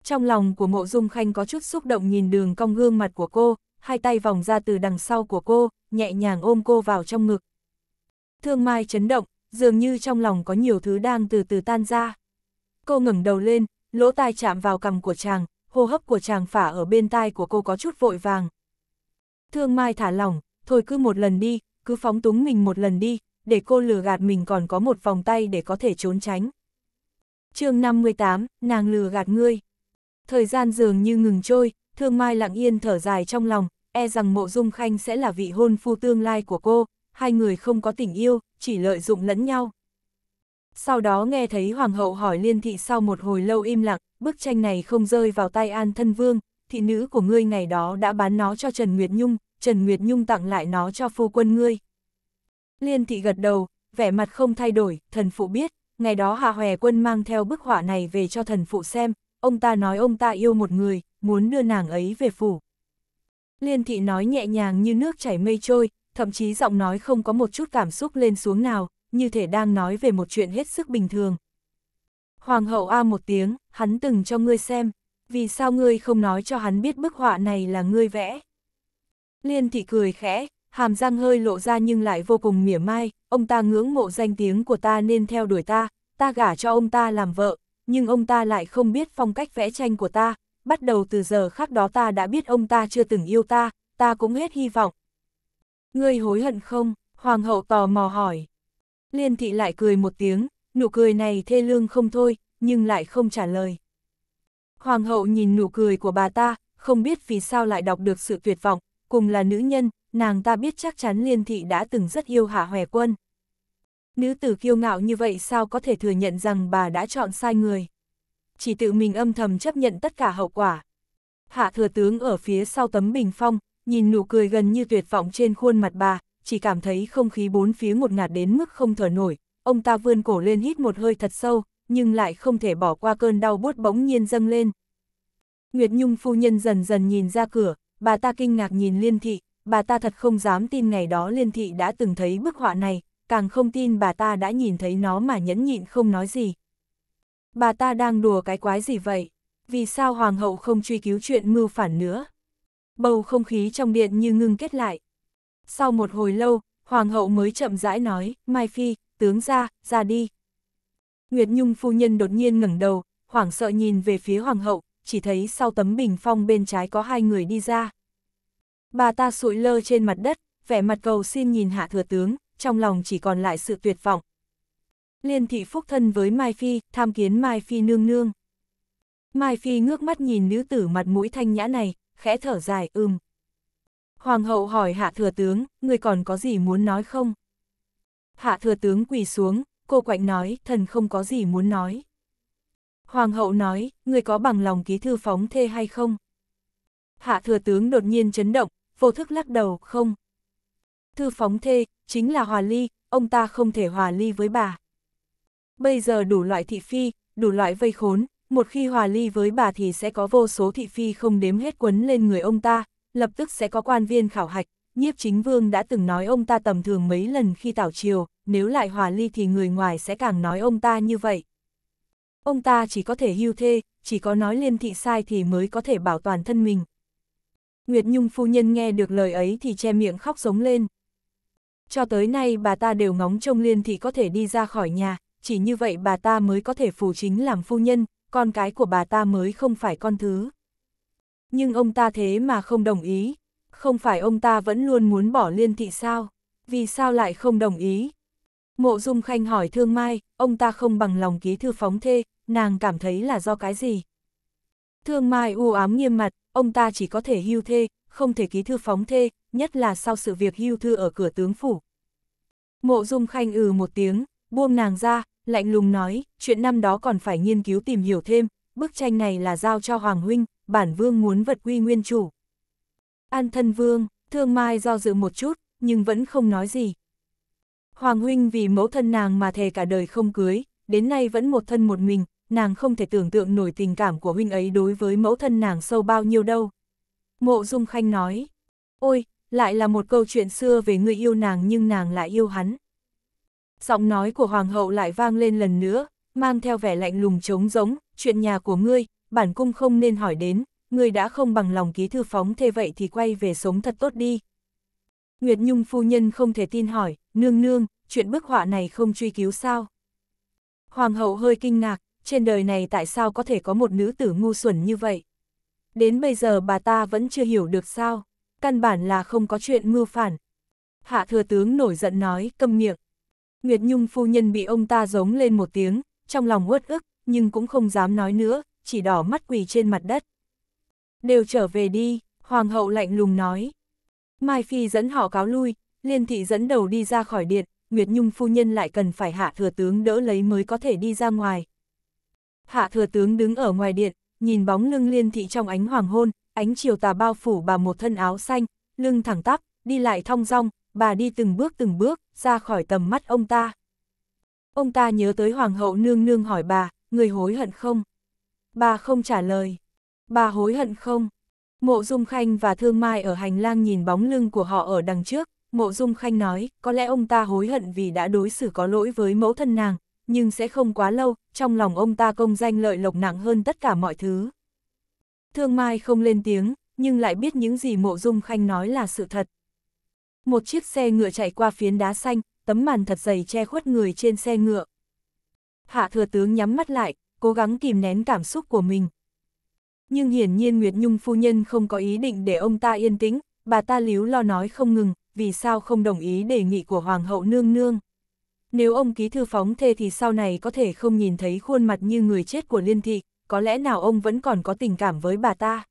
Trong lòng của mộ dung khanh có chút xúc động nhìn đường cong gương mặt của cô, hai tay vòng ra từ đằng sau của cô, nhẹ nhàng ôm cô vào trong ngực. Thương Mai chấn động, dường như trong lòng có nhiều thứ đang từ từ tan ra. Cô ngẩng đầu lên, lỗ tai chạm vào cằm của chàng, hô hấp của chàng phả ở bên tai của cô có chút vội vàng. Thương Mai thả lỏng, thôi cứ một lần đi, cứ phóng túng mình một lần đi, để cô lừa gạt mình còn có một vòng tay để có thể trốn tránh. chương 58, nàng lừa gạt ngươi. Thời gian dường như ngừng trôi, Thương Mai lặng yên thở dài trong lòng, e rằng mộ dung khanh sẽ là vị hôn phu tương lai của cô, hai người không có tình yêu, chỉ lợi dụng lẫn nhau. Sau đó nghe thấy hoàng hậu hỏi liên thị sau một hồi lâu im lặng, bức tranh này không rơi vào tay an thân vương, thị nữ của ngươi ngày đó đã bán nó cho Trần Nguyệt Nhung, Trần Nguyệt Nhung tặng lại nó cho phu quân ngươi. Liên thị gật đầu, vẻ mặt không thay đổi, thần phụ biết, ngày đó Hà Hòe quân mang theo bức họa này về cho thần phụ xem, ông ta nói ông ta yêu một người, muốn đưa nàng ấy về phủ. Liên thị nói nhẹ nhàng như nước chảy mây trôi, thậm chí giọng nói không có một chút cảm xúc lên xuống nào, như thể đang nói về một chuyện hết sức bình thường. Hoàng hậu a một tiếng, hắn từng cho ngươi xem, vì sao ngươi không nói cho hắn biết bức họa này là ngươi vẽ. Liên thị cười khẽ, hàm răng hơi lộ ra nhưng lại vô cùng mỉa mai, ông ta ngưỡng mộ danh tiếng của ta nên theo đuổi ta, ta gả cho ông ta làm vợ, nhưng ông ta lại không biết phong cách vẽ tranh của ta, bắt đầu từ giờ khác đó ta đã biết ông ta chưa từng yêu ta, ta cũng hết hy vọng. Ngươi hối hận không? Hoàng hậu tò mò hỏi. Liên thị lại cười một tiếng, nụ cười này thê lương không thôi, nhưng lại không trả lời. Hoàng hậu nhìn nụ cười của bà ta, không biết vì sao lại đọc được sự tuyệt vọng, cùng là nữ nhân, nàng ta biết chắc chắn liên thị đã từng rất yêu hạ hòe quân. Nữ tử kiêu ngạo như vậy sao có thể thừa nhận rằng bà đã chọn sai người chỉ tự mình âm thầm chấp nhận tất cả hậu quả. Hạ thừa tướng ở phía sau tấm bình phong, nhìn nụ cười gần như tuyệt vọng trên khuôn mặt bà, chỉ cảm thấy không khí bốn phía ngột ngạt đến mức không thở nổi, ông ta vươn cổ lên hít một hơi thật sâu, nhưng lại không thể bỏ qua cơn đau buốt bỗng nhiên dâng lên. Nguyệt Nhung phu nhân dần dần nhìn ra cửa, bà ta kinh ngạc nhìn Liên Thị, bà ta thật không dám tin ngày đó Liên Thị đã từng thấy bức họa này, càng không tin bà ta đã nhìn thấy nó mà nhẫn nhịn không nói gì, Bà ta đang đùa cái quái gì vậy? Vì sao hoàng hậu không truy cứu chuyện mưu phản nữa? Bầu không khí trong điện như ngưng kết lại. Sau một hồi lâu, hoàng hậu mới chậm rãi nói, Mai Phi, tướng ra, ra đi. Nguyệt Nhung phu nhân đột nhiên ngẩng đầu, hoảng sợ nhìn về phía hoàng hậu, chỉ thấy sau tấm bình phong bên trái có hai người đi ra. Bà ta sụi lơ trên mặt đất, vẻ mặt cầu xin nhìn hạ thừa tướng, trong lòng chỉ còn lại sự tuyệt vọng, Liên thị phúc thân với Mai Phi, tham kiến Mai Phi nương nương. Mai Phi ngước mắt nhìn nữ tử mặt mũi thanh nhã này, khẽ thở dài, ưm. Hoàng hậu hỏi hạ thừa tướng, người còn có gì muốn nói không? Hạ thừa tướng quỳ xuống, cô quạnh nói, thần không có gì muốn nói. Hoàng hậu nói, người có bằng lòng ký thư phóng thê hay không? Hạ thừa tướng đột nhiên chấn động, vô thức lắc đầu, không. Thư phóng thê, chính là hòa ly, ông ta không thể hòa ly với bà bây giờ đủ loại thị phi, đủ loại vây khốn, một khi hòa ly với bà thì sẽ có vô số thị phi không đếm hết quấn lên người ông ta, lập tức sẽ có quan viên khảo hạch, nhiếp chính vương đã từng nói ông ta tầm thường mấy lần khi tảo triều, nếu lại hòa ly thì người ngoài sẽ càng nói ông ta như vậy. Ông ta chỉ có thể hưu thê, chỉ có nói liên thị sai thì mới có thể bảo toàn thân mình. Nguyệt Nhung phu nhân nghe được lời ấy thì che miệng khóc giống lên. Cho tới nay bà ta đều ngóng trông liên thị có thể đi ra khỏi nhà, chỉ như vậy bà ta mới có thể phù chính làm phu nhân, con cái của bà ta mới không phải con thứ. Nhưng ông ta thế mà không đồng ý, không phải ông ta vẫn luôn muốn bỏ liên thị sao, vì sao lại không đồng ý? Mộ Dung Khanh hỏi Thương Mai, ông ta không bằng lòng ký thư phóng thê, nàng cảm thấy là do cái gì? Thương Mai u ám nghiêm mặt, ông ta chỉ có thể hưu thê, không thể ký thư phóng thê, nhất là sau sự việc hưu thư ở cửa tướng phủ. Mộ Dung Khanh ừ một tiếng, buông nàng ra, lạnh lùng nói, chuyện năm đó còn phải nghiên cứu tìm hiểu thêm, bức tranh này là giao cho Hoàng Huynh, bản vương muốn vật quy nguyên chủ. An thân vương, thương mai do dự một chút, nhưng vẫn không nói gì. Hoàng Huynh vì mẫu thân nàng mà thề cả đời không cưới, đến nay vẫn một thân một mình, nàng không thể tưởng tượng nổi tình cảm của Huynh ấy đối với mẫu thân nàng sâu bao nhiêu đâu. Mộ Dung Khanh nói, ôi, lại là một câu chuyện xưa về người yêu nàng nhưng nàng lại yêu hắn. Giọng nói của hoàng hậu lại vang lên lần nữa, mang theo vẻ lạnh lùng trống giống, chuyện nhà của ngươi, bản cung không nên hỏi đến, ngươi đã không bằng lòng ký thư phóng thế vậy thì quay về sống thật tốt đi. Nguyệt Nhung phu nhân không thể tin hỏi, nương nương, chuyện bức họa này không truy cứu sao? Hoàng hậu hơi kinh ngạc, trên đời này tại sao có thể có một nữ tử ngu xuẩn như vậy? Đến bây giờ bà ta vẫn chưa hiểu được sao, căn bản là không có chuyện mưu phản. Hạ thừa tướng nổi giận nói, câm miệng. Nguyệt Nhung phu nhân bị ông ta giống lên một tiếng, trong lòng uất ức, nhưng cũng không dám nói nữa, chỉ đỏ mắt quỳ trên mặt đất. Đều trở về đi, Hoàng hậu lạnh lùng nói. Mai Phi dẫn họ cáo lui, Liên Thị dẫn đầu đi ra khỏi điện, Nguyệt Nhung phu nhân lại cần phải hạ thừa tướng đỡ lấy mới có thể đi ra ngoài. Hạ thừa tướng đứng ở ngoài điện, nhìn bóng lưng Liên Thị trong ánh hoàng hôn, ánh chiều tà bao phủ bà một thân áo xanh, lưng thẳng tắp, đi lại thong dong, bà đi từng bước từng bước, ra khỏi tầm mắt ông ta. Ông ta nhớ tới hoàng hậu nương nương hỏi bà, người hối hận không? Bà không trả lời. Bà hối hận không? Mộ Dung Khanh và Thương Mai ở hành lang nhìn bóng lưng của họ ở đằng trước, Mộ Dung Khanh nói, có lẽ ông ta hối hận vì đã đối xử có lỗi với mẫu thân nàng, nhưng sẽ không quá lâu, trong lòng ông ta công danh lợi lộc nặng hơn tất cả mọi thứ. Thương Mai không lên tiếng, nhưng lại biết những gì Mộ Dung Khanh nói là sự thật một chiếc xe ngựa chạy qua phiến đá xanh, tấm màn thật dày che khuất người trên xe ngựa. Hạ thừa tướng nhắm mắt lại, cố gắng kìm nén cảm xúc của mình. Nhưng hiển nhiên Nguyệt Nhung phu nhân không có ý định để ông ta yên tĩnh, bà ta líu lo nói không ngừng, vì sao không đồng ý đề nghị của Hoàng hậu nương nương. Nếu ông ký thư phóng thê thì sau này có thể không nhìn thấy khuôn mặt như người chết của Liên Thị, có lẽ nào ông vẫn còn có tình cảm với bà ta.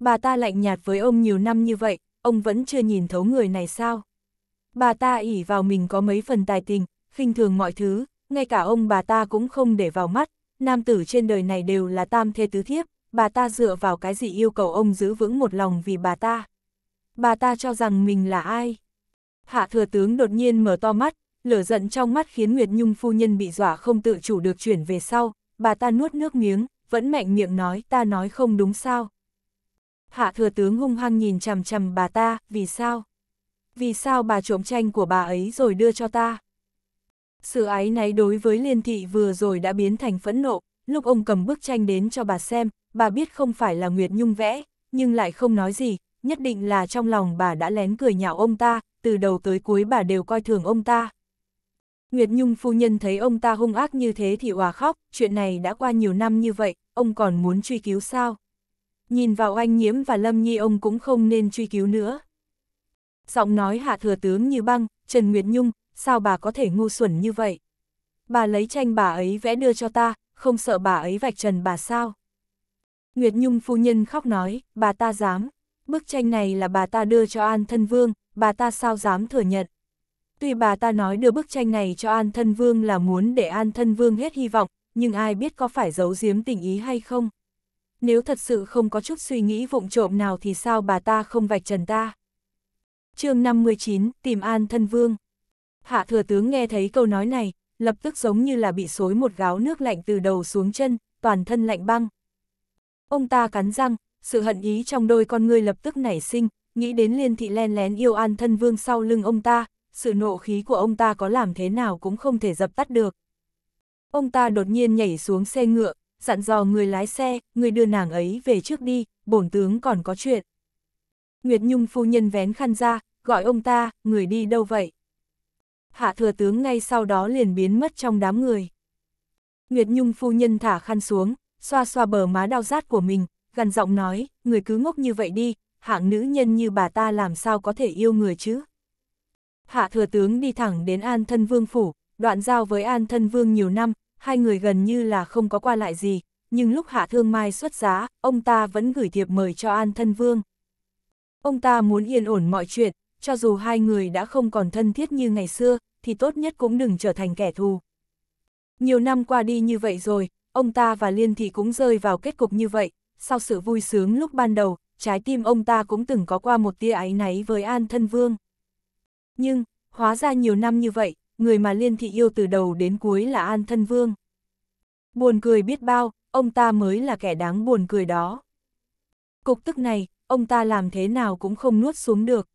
Bà ta lạnh nhạt với ông nhiều năm như vậy, ông vẫn chưa nhìn thấu người này sao? Bà ta ỉ vào mình có mấy phần tài tình, khinh thường mọi thứ, ngay cả ông bà ta cũng không để vào mắt, nam tử trên đời này đều là tam thê tứ thiếp, bà ta dựa vào cái gì yêu cầu ông giữ vững một lòng vì bà ta. Bà ta cho rằng mình là ai? Hạ thừa tướng đột nhiên mở to mắt, lửa giận trong mắt khiến Nguyệt Nhung phu nhân bị dọa không tự chủ được chuyển về sau, bà ta nuốt nước miếng, vẫn mạnh miệng nói ta nói không đúng sao hạ thừa tướng hung hăng nhìn chằm chằm bà ta, vì sao? Vì sao bà trộm tranh của bà ấy rồi đưa cho ta? Sự ái náy đối với liên thị vừa rồi đã biến thành phẫn nộ, lúc ông cầm bức tranh đến cho bà xem, bà biết không phải là Nguyệt Nhung vẽ, nhưng lại không nói gì, nhất định là trong lòng bà đã lén cười nhạo ông ta, từ đầu tới cuối bà đều coi thường ông ta. Nguyệt Nhung phu nhân thấy ông ta hung ác như thế thì hòa khóc, chuyện này đã qua nhiều năm như vậy, ông còn muốn truy cứu sao? nhìn vào anh nhiễm và lâm nhi ông cũng không nên truy cứu nữa. Giọng nói hạ thừa tướng như băng, Trần Nguyệt Nhung, sao bà có thể ngu xuẩn như vậy? Bà lấy tranh bà ấy vẽ đưa cho ta, không sợ bà ấy vạch trần bà sao? Nguyệt Nhung phu nhân khóc nói, bà ta dám, bức tranh này là bà ta đưa cho An Thân Vương, bà ta sao dám thừa nhận? Tuy bà ta nói đưa bức tranh này cho An Thân Vương là muốn để An Thân Vương hết hy vọng, nhưng ai biết có phải giấu giếm tình ý hay không? nếu thật sự không có chút suy nghĩ vụng trộm nào thì sao bà ta không vạch trần ta. chương 59, tìm an thân vương. Hạ thừa tướng nghe thấy câu nói này, lập tức giống như là bị xối một gáo nước lạnh từ đầu xuống chân, toàn thân lạnh băng. Ông ta cắn răng, sự hận ý trong đôi con ngươi lập tức nảy sinh, nghĩ đến liên thị len lén yêu an thân vương sau lưng ông ta, sự nộ khí của ông ta có làm thế nào cũng không thể dập tắt được. Ông ta đột nhiên nhảy xuống xe ngựa, dặn dò người lái xe, người đưa nàng ấy về trước đi, bổn tướng còn có chuyện. Nguyệt Nhung phu nhân vén khăn ra, gọi ông ta, người đi đâu vậy? Hạ thừa tướng ngay sau đó liền biến mất trong đám người. Nguyệt Nhung phu nhân thả khăn xuống, xoa xoa bờ má đau rát của mình, gần giọng nói, người cứ ngốc như vậy đi, hạng nữ nhân như bà ta làm sao có thể yêu người chứ? Hạ thừa tướng đi thẳng đến An Thân Vương Phủ, đoạn giao với An Thân Vương nhiều năm, hai người gần như là không có qua lại gì, nhưng lúc Hạ Thương Mai xuất giá, ông ta vẫn gửi thiệp mời cho An Thân Vương. Ông ta muốn yên ổn mọi chuyện, cho dù hai người đã không còn thân thiết như ngày xưa, thì tốt nhất cũng đừng trở thành kẻ thù. Nhiều năm qua đi như vậy rồi, ông ta và Liên Thị cũng rơi vào kết cục như vậy, sau sự vui sướng lúc ban đầu, trái tim ông ta cũng từng có qua một tia áy náy với An Thân Vương. Nhưng, hóa ra nhiều năm như vậy, người mà liên thị yêu từ đầu đến cuối là An Thân Vương. Buồn cười biết bao, ông ta mới là kẻ đáng buồn cười đó. Cục tức này, ông ta làm thế nào cũng không nuốt xuống được.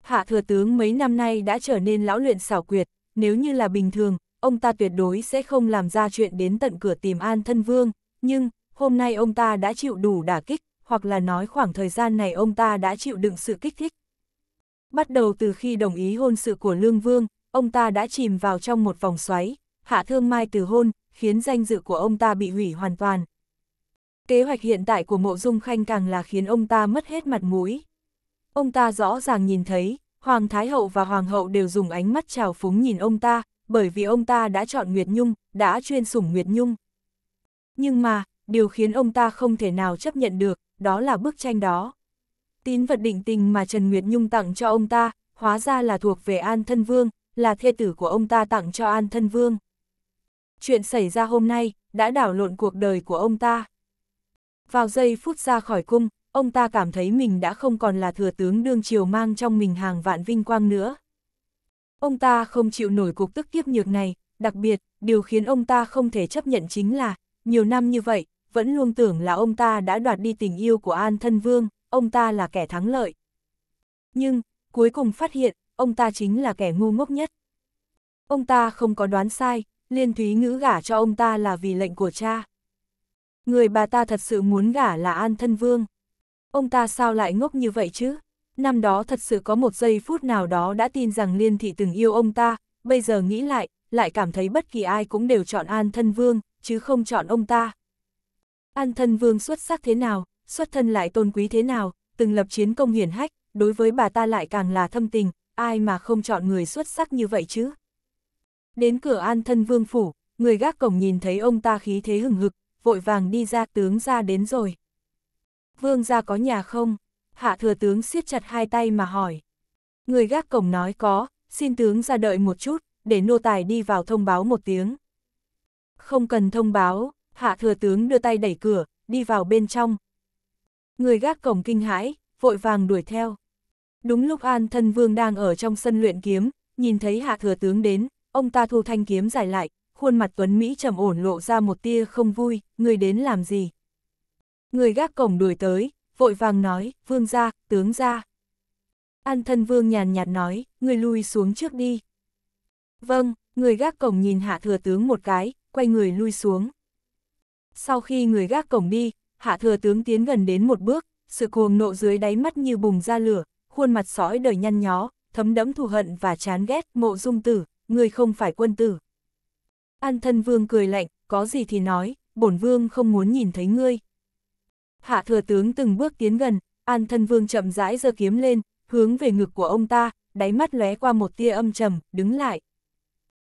Hạ thừa tướng mấy năm nay đã trở nên lão luyện xảo quyệt, nếu như là bình thường, ông ta tuyệt đối sẽ không làm ra chuyện đến tận cửa tìm An Thân Vương, nhưng, hôm nay ông ta đã chịu đủ đả kích, hoặc là nói khoảng thời gian này ông ta đã chịu đựng sự kích thích. Bắt đầu từ khi đồng ý hôn sự của Lương Vương, ông ta đã chìm vào trong một vòng xoáy, hạ thương mai từ hôn, khiến danh dự của ông ta bị hủy hoàn toàn. Kế hoạch hiện tại của mộ dung khanh càng là khiến ông ta mất hết mặt mũi. Ông ta rõ ràng nhìn thấy, Hoàng Thái Hậu và Hoàng Hậu đều dùng ánh mắt trào phúng nhìn ông ta, bởi vì ông ta đã chọn Nguyệt Nhung, đã chuyên sủng Nguyệt Nhung. Nhưng mà, điều khiến ông ta không thể nào chấp nhận được, đó là bức tranh đó. Tín vật định tình mà Trần Nguyệt Nhung tặng cho ông ta, hóa ra là thuộc về An Thân Vương, là thê tử của ông ta tặng cho An Thân Vương. Chuyện xảy ra hôm nay, đã đảo lộn cuộc đời của ông ta. Vào giây phút ra khỏi cung, ông ta cảm thấy mình đã không còn là thừa tướng đương triều mang trong mình hàng vạn vinh quang nữa. Ông ta không chịu nổi cuộc tức kiếp nhược này, đặc biệt, điều khiến ông ta không thể chấp nhận chính là, nhiều năm như vậy, vẫn luôn tưởng là ông ta đã đoạt đi tình yêu của An Thân Vương, ông ta là kẻ thắng lợi. Nhưng, cuối cùng phát hiện, ông ta chính là kẻ ngu ngốc nhất. Ông ta không có đoán sai, liên thúy ngữ gả cho ông ta là vì lệnh của cha. Người bà ta thật sự muốn gả là An Thân Vương. Ông ta sao lại ngốc như vậy chứ? Năm đó thật sự có một giây phút nào đó đã tin rằng Liên Thị từng yêu ông ta, bây giờ nghĩ lại, lại cảm thấy bất kỳ ai cũng đều chọn An Thân Vương, chứ không chọn ông ta. An Thân Vương xuất sắc thế nào, xuất thân lại tôn quý thế nào, từng lập chiến công hiển hách, đối với bà ta lại càng là thâm tình, ai mà không chọn người xuất sắc như vậy chứ. Đến cửa an thân vương phủ, người gác cổng nhìn thấy ông ta khí thế hừng hực, vội vàng đi ra tướng ra đến rồi. Vương ra có nhà không? Hạ thừa tướng siết chặt hai tay mà hỏi. Người gác cổng nói có, xin tướng ra đợi một chút, để nô tài đi vào thông báo một tiếng. Không cần thông báo, hạ thừa tướng đưa tay đẩy cửa, đi vào bên trong. Người gác cổng kinh hãi, vội vàng đuổi theo. Đúng lúc An thân vương đang ở trong sân luyện kiếm, nhìn thấy hạ thừa tướng đến, ông ta thu thanh kiếm giải lại, khuôn mặt tuấn Mỹ trầm ổn lộ ra một tia không vui, người đến làm gì? Người gác cổng đuổi tới, vội vàng nói, vương ra, tướng ra. An thân vương nhàn nhạt nói, người lui xuống trước đi. Vâng, người gác cổng nhìn hạ thừa tướng một cái, quay người lui xuống. Sau khi người gác cổng đi, hạ thừa tướng tiến gần đến một bước, sự cuồng nộ dưới đáy mắt như bùng ra lửa, khuôn mặt sói đời nhăn nhó, thấm đẫm thù hận và chán ghét, mộ dung tử, người không phải quân tử. An thân vương cười lạnh, có gì thì nói, bổn vương không muốn nhìn thấy ngươi. Hạ thừa tướng từng bước tiến gần, an thân vương chậm rãi giơ kiếm lên, hướng về ngực của ông ta, đáy mắt lóe qua một tia âm trầm, đứng lại.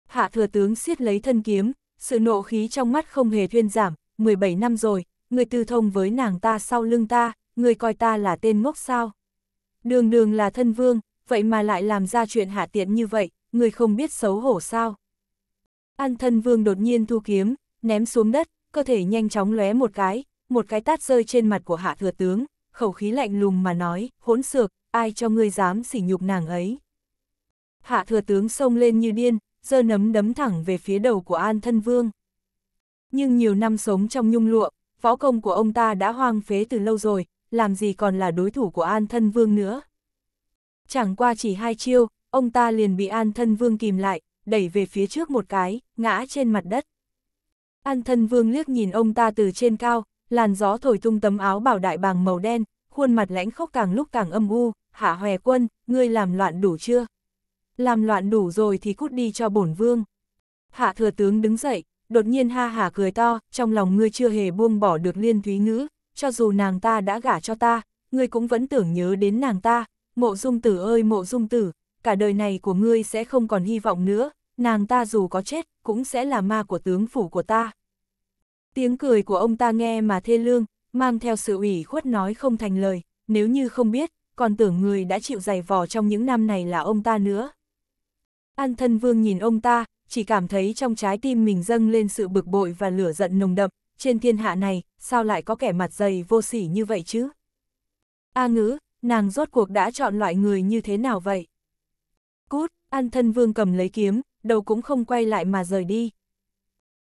Hạ thừa tướng siết lấy thân kiếm, sự nộ khí trong mắt không hề thuyên giảm, 17 năm rồi, người tư thông với nàng ta sau lưng ta, người coi ta là tên ngốc sao. Đường đường là thân vương, vậy mà lại làm ra chuyện hạ tiện như vậy, người không biết xấu hổ sao. An thân vương đột nhiên thu kiếm, ném xuống đất, cơ thể nhanh chóng lóe một cái, một cái tát rơi trên mặt của hạ thừa tướng, khẩu khí lạnh lùng mà nói, hỗn xược, ai cho ngươi dám sỉ nhục nàng ấy. Hạ thừa tướng sông lên như điên, giơ nấm đấm thẳng về phía đầu của An Thân Vương. Nhưng nhiều năm sống trong nhung lụa, võ công của ông ta đã hoang phế từ lâu rồi, làm gì còn là đối thủ của An Thân Vương nữa. Chẳng qua chỉ hai chiêu, ông ta liền bị An Thân Vương kìm lại, đẩy về phía trước một cái, ngã trên mặt đất. An Thân Vương liếc nhìn ông ta từ trên cao, làn gió thổi tung tấm áo bảo đại bàng màu đen, khuôn mặt lãnh khốc càng lúc càng âm u, hạ hòe quân, ngươi làm loạn đủ chưa? Làm loạn đủ rồi thì cút đi cho bổn vương. Hạ thừa tướng đứng dậy, đột nhiên ha hả cười to, trong lòng ngươi chưa hề buông bỏ được liên thúy ngữ, cho dù nàng ta đã gả cho ta, ngươi cũng vẫn tưởng nhớ đến nàng ta, mộ dung tử ơi mộ dung tử, cả đời này của ngươi sẽ không còn hy vọng nữa, nàng ta dù có chết, cũng sẽ là ma của tướng phủ của ta. Tiếng cười của ông ta nghe mà thê lương, mang theo sự ủy khuất nói không thành lời, nếu như không biết, còn tưởng người đã chịu giày vò trong những năm này là ông ta nữa. An thân vương nhìn ông ta, chỉ cảm thấy trong trái tim mình dâng lên sự bực bội và lửa giận nồng đậm, trên thiên hạ này, sao lại có kẻ mặt dày vô sỉ như vậy chứ? A ngữ, nàng rốt cuộc đã chọn loại người như thế nào vậy? Cút, an thân vương cầm lấy kiếm, đầu cũng không quay lại mà rời đi.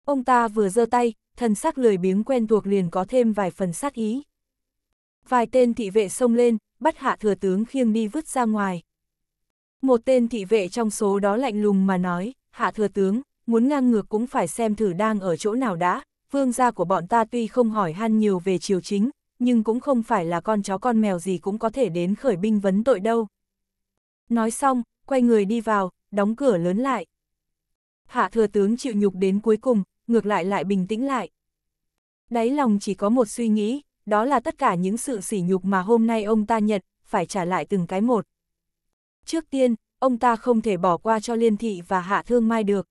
Ông ta vừa giơ tay, thần sắc lười biếng quen thuộc liền có thêm vài phần sát ý. Vài tên thị vệ xông lên, bắt hạ thừa tướng khiêng đi vứt ra ngoài. Một tên thị vệ trong số đó lạnh lùng mà nói, hạ thừa tướng, muốn ngang ngược cũng phải xem thử đang ở chỗ nào đã, vương gia của bọn ta tuy không hỏi han nhiều về triều chính, nhưng cũng không phải là con chó con mèo gì cũng có thể đến khởi binh vấn tội đâu. Nói xong, quay người đi vào, đóng cửa lớn lại. Hạ thừa tướng chịu nhục đến cuối cùng, ngược lại lại bình tĩnh lại. Đáy lòng chỉ có một suy nghĩ, đó là tất cả những sự sỉ nhục mà hôm nay ông ta nhận, phải trả lại từng cái một. Trước tiên, ông ta không thể bỏ qua cho liên thị và hạ thương mai được.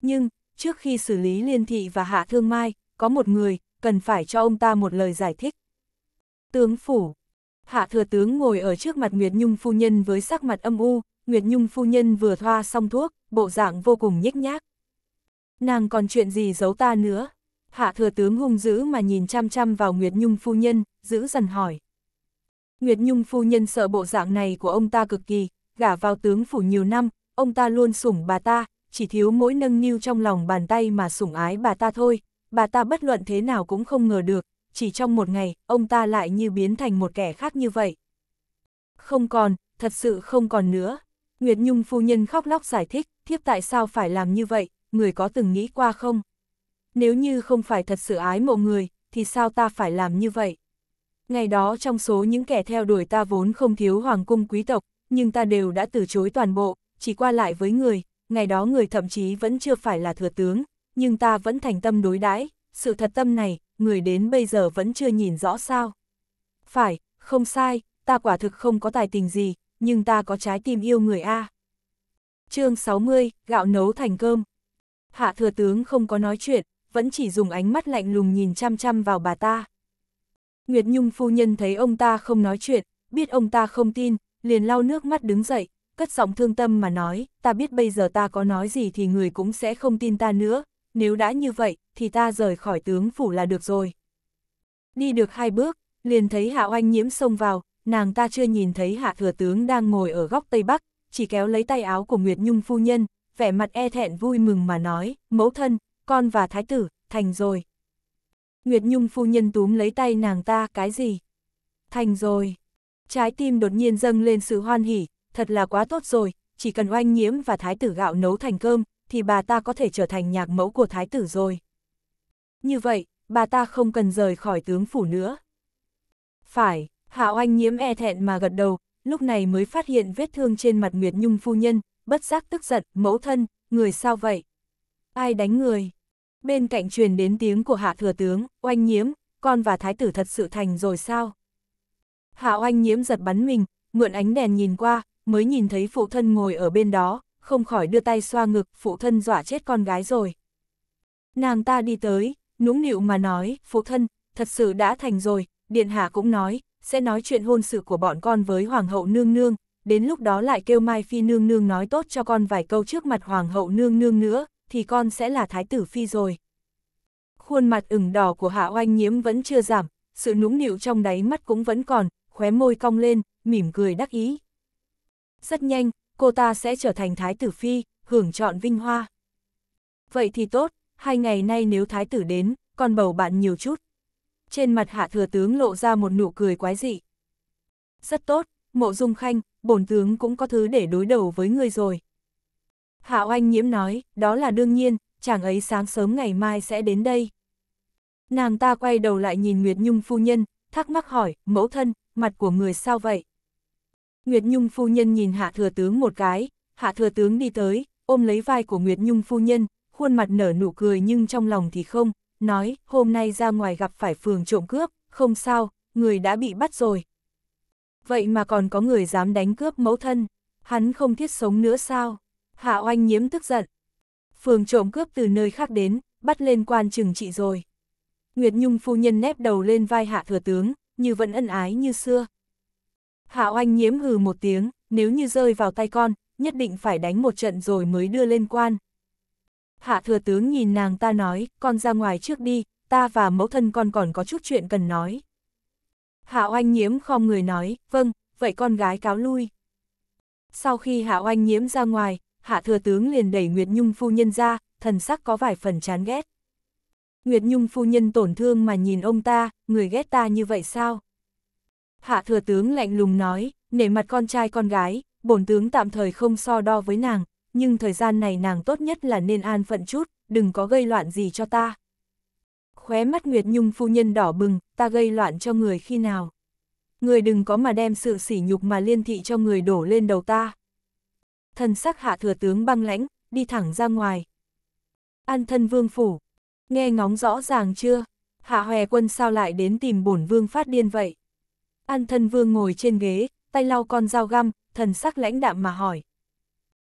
Nhưng, trước khi xử lý liên thị và hạ thương mai, có một người, cần phải cho ông ta một lời giải thích. Tướng phủ Hạ thừa tướng ngồi ở trước mặt Nguyệt Nhung phu nhân với sắc mặt âm u, Nguyệt Nhung phu nhân vừa thoa xong thuốc, bộ dạng vô cùng nhếch nhác. Nàng còn chuyện gì giấu ta nữa? Hạ thừa tướng hung dữ mà nhìn chăm chăm vào Nguyệt Nhung phu nhân, giữ dần hỏi. Nguyệt Nhung phu nhân sợ bộ dạng này của ông ta cực kỳ, gả vào tướng phủ nhiều năm, ông ta luôn sủng bà ta, chỉ thiếu mỗi nâng niu trong lòng bàn tay mà sủng ái bà ta thôi, bà ta bất luận thế nào cũng không ngờ được, chỉ trong một ngày, ông ta lại như biến thành một kẻ khác như vậy. Không còn, thật sự không còn nữa. Nguyệt Nhung phu nhân khóc lóc giải thích, thiếp tại sao phải làm như vậy, người có từng nghĩ qua không? Nếu như không phải thật sự ái mộ người, thì sao ta phải làm như vậy? Ngày đó trong số những kẻ theo đuổi ta vốn không thiếu hoàng cung quý tộc, nhưng ta đều đã từ chối toàn bộ, chỉ qua lại với người, ngày đó người thậm chí vẫn chưa phải là thừa tướng, nhưng ta vẫn thành tâm đối đãi sự thật tâm này, người đến bây giờ vẫn chưa nhìn rõ sao. Phải, không sai, ta quả thực không có tài tình gì, nhưng ta có trái tim yêu người A. chương 60, gạo nấu thành cơm. Hạ thừa tướng không có nói chuyện, vẫn chỉ dùng ánh mắt lạnh lùng nhìn chăm chăm vào bà ta. Nguyệt Nhung phu nhân thấy ông ta không nói chuyện, biết ông ta không tin, liền lau nước mắt đứng dậy, cất giọng thương tâm mà nói, ta biết bây giờ ta có nói gì thì người cũng sẽ không tin ta nữa, nếu đã như vậy, thì ta rời khỏi tướng phủ là được rồi. Đi được hai bước, liền thấy hạ oanh nhiễm xông vào, nàng ta chưa nhìn thấy hạ thừa tướng đang ngồi ở góc Tây Bắc, chỉ kéo lấy tay áo của Nguyệt Nhung phu nhân, vẻ mặt e thẹn vui mừng mà nói, mẫu thân, con và thái tử, thành rồi. Nguyệt Nhung phu nhân túm lấy tay nàng ta, cái gì? Thành rồi. Trái tim đột nhiên dâng lên sự hoan hỉ, thật là quá tốt rồi, chỉ cần oanh nhiễm và thái tử gạo nấu thành cơm, thì bà ta có thể trở thành nhạc mẫu của thái tử rồi. Như vậy, bà ta không cần rời khỏi tướng phủ nữa. Phải, Hạ Oanh nhiễm e thẹn mà gật đầu, lúc này mới phát hiện vết thương trên mặt Nguyệt Nhung phu nhân, bất giác tức giận, mẫu thân, người sao vậy? Ai đánh người? Bên cạnh truyền đến tiếng của Hạ Thừa Tướng, Oanh nhiễm, con và Thái tử thật sự thành rồi sao? Hạ Oanh nhiễm giật bắn mình, mượn ánh đèn nhìn qua, mới nhìn thấy phụ thân ngồi ở bên đó, không khỏi đưa tay xoa ngực, phụ thân dọa chết con gái rồi. Nàng ta đi tới, nũng nịu mà nói, phụ thân, thật sự đã thành rồi, Điện Hạ cũng nói, sẽ nói chuyện hôn sự của bọn con với Hoàng hậu nương nương, đến lúc đó lại kêu Mai Phi nương nương nói tốt cho con vài câu trước mặt Hoàng hậu nương nương nữa, thì con sẽ là Thái tử Phi rồi. Khuôn mặt ửng đỏ của Hạ Oanh nhiễm vẫn chưa giảm, sự nũng nịu trong đáy mắt cũng vẫn còn, khóe môi cong lên, mỉm cười đắc ý. Rất nhanh, cô ta sẽ trở thành thái tử phi, hưởng trọn vinh hoa. Vậy thì tốt, hai ngày nay nếu thái tử đến, còn bầu bạn nhiều chút. Trên mặt hạ thừa tướng lộ ra một nụ cười quái dị. Rất tốt, mộ dung khanh, bổn tướng cũng có thứ để đối đầu với người rồi. Hạ oanh nhiễm nói, đó là đương nhiên, chàng ấy sáng sớm ngày mai sẽ đến đây. Nàng ta quay đầu lại nhìn Nguyệt Nhung phu nhân, thắc mắc hỏi, mẫu thân, mặt của người sao vậy? Nguyệt Nhung phu nhân nhìn hạ thừa tướng một cái, hạ thừa tướng đi tới, ôm lấy vai của Nguyệt Nhung phu nhân, khuôn mặt nở nụ cười nhưng trong lòng thì không, nói, hôm nay ra ngoài gặp phải phường trộm cướp, không sao, người đã bị bắt rồi. Vậy mà còn có người dám đánh cướp mẫu thân, hắn không thiết sống nữa sao? Hạ oanh nhiễm tức giận. Phường trộm cướp từ nơi khác đến, bắt lên quan trừng trị rồi. Nguyệt Nhung phu nhân nép đầu lên vai hạ thừa tướng, như vẫn ân ái như xưa. Hạ oanh nhiễm hừ một tiếng, nếu như rơi vào tay con, nhất định phải đánh một trận rồi mới đưa lên quan. Hạ thừa tướng nhìn nàng ta nói, con ra ngoài trước đi, ta và mẫu thân con còn có chút chuyện cần nói. Hạ oanh nhiễm không người nói, vâng, vậy con gái cáo lui. Sau khi hạ oanh nhiễm ra ngoài, hạ thừa tướng liền đẩy Nguyệt Nhung phu nhân ra, thần sắc có vài phần chán ghét. Nguyệt Nhung phu nhân tổn thương mà nhìn ông ta, người ghét ta như vậy sao? Hạ thừa tướng lạnh lùng nói, nể mặt con trai con gái, bổn tướng tạm thời không so đo với nàng, nhưng thời gian này nàng tốt nhất là nên an phận chút, đừng có gây loạn gì cho ta. Khóe mắt Nguyệt Nhung phu nhân đỏ bừng, ta gây loạn cho người khi nào. Người đừng có mà đem sự sỉ nhục mà liên thị cho người đổ lên đầu ta. Thần sắc hạ thừa tướng băng lãnh, đi thẳng ra ngoài. An thân vương phủ, nghe ngóng rõ ràng chưa? Hạ hòe quân sao lại đến tìm bổn vương phát điên vậy? An thân vương ngồi trên ghế, tay lau con dao găm, thần sắc lãnh đạm mà hỏi.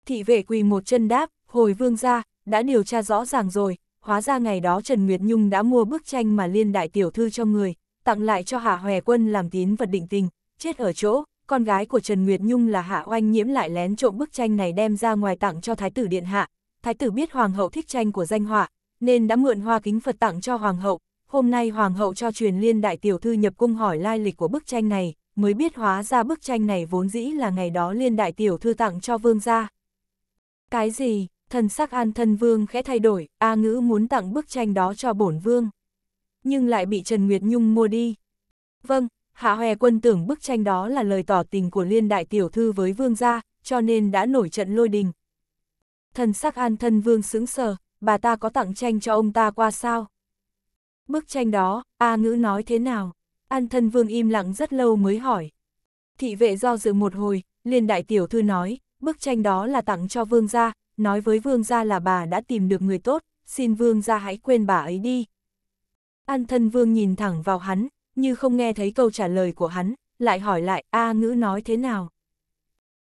Thị vệ quỳ một chân đáp, hồi vương ra, đã điều tra rõ ràng rồi, hóa ra ngày đó Trần Nguyệt Nhung đã mua bức tranh mà liên đại tiểu thư cho người, tặng lại cho Hạ Hòe Quân làm tín vật định tình, chết ở chỗ, con gái của Trần Nguyệt Nhung là Hạ Oanh nhiễm lại lén trộm bức tranh này đem ra ngoài tặng cho Thái tử Điện Hạ. Thái tử biết Hoàng hậu thích tranh của danh họa, nên đã mượn hoa kính Phật tặng cho Hoàng hậu, hôm nay Hoàng hậu cho truyền liên đại tiểu thư nhập cung hỏi lai lịch của bức tranh này, mới biết hóa ra bức tranh này vốn dĩ là ngày đó liên đại tiểu thư tặng cho vương gia. Cái gì, thần sắc an thân vương khẽ thay đổi, A ngữ muốn tặng bức tranh đó cho bổn vương. Nhưng lại bị Trần Nguyệt Nhung mua đi. Vâng, Hạ Hòe quân tưởng bức tranh đó là lời tỏ tình của liên đại tiểu thư với vương gia, cho nên đã nổi trận lôi đình. Thần sắc an thân vương sững sờ, bà ta có tặng tranh cho ông ta qua sao? Bức tranh đó, A ngữ nói thế nào? An thân vương im lặng rất lâu mới hỏi. Thị vệ do dự một hồi, liền đại tiểu thư nói, bức tranh đó là tặng cho vương gia, nói với vương gia là bà đã tìm được người tốt, xin vương gia hãy quên bà ấy đi. An thân vương nhìn thẳng vào hắn, như không nghe thấy câu trả lời của hắn, lại hỏi lại A ngữ nói thế nào.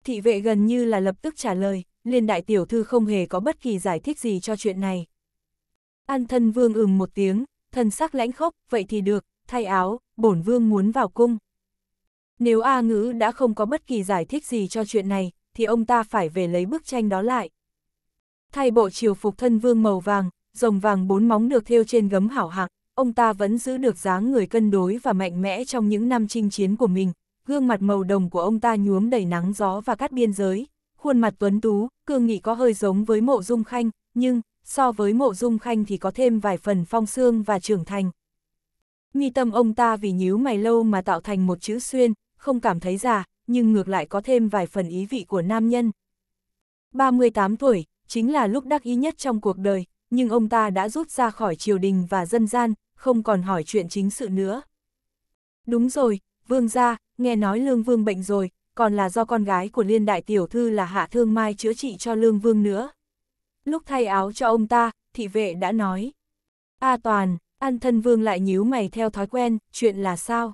Thị vệ gần như là lập tức trả lời, liền đại tiểu thư không hề có bất kỳ giải thích gì cho chuyện này. An thân vương ừm một tiếng, thần sắc lãnh khốc, vậy thì được, thay áo, bổn vương muốn vào cung. Nếu A ngữ đã không có bất kỳ giải thích gì cho chuyện này, thì ông ta phải về lấy bức tranh đó lại. Thay bộ triều phục thân vương màu vàng, rồng vàng bốn móng được thêu trên gấm hảo hạc, ông ta vẫn giữ được dáng người cân đối và mạnh mẽ trong những năm chinh chiến của mình. Gương mặt màu đồng của ông ta nhuốm đầy nắng gió và cát biên giới, khuôn mặt tuấn tú, cương nghị có hơi giống với mộ dung khanh, nhưng so với mộ dung khanh thì có thêm vài phần phong xương và trưởng thành. Nghi tâm ông ta vì nhíu mày lâu mà tạo thành một chữ xuyên, không cảm thấy già, nhưng ngược lại có thêm vài phần ý vị của nam nhân. 38 tuổi, chính là lúc đắc ý nhất trong cuộc đời, nhưng ông ta đã rút ra khỏi triều đình và dân gian, không còn hỏi chuyện chính sự nữa. Đúng rồi, vương gia, nghe nói lương vương bệnh rồi, còn là do con gái của liên đại tiểu thư là hạ thương mai chữa trị cho lương vương nữa. Lúc thay áo cho ông ta, thị vệ đã nói. A Toàn, An Thân Vương lại nhíu mày theo thói quen, chuyện là sao?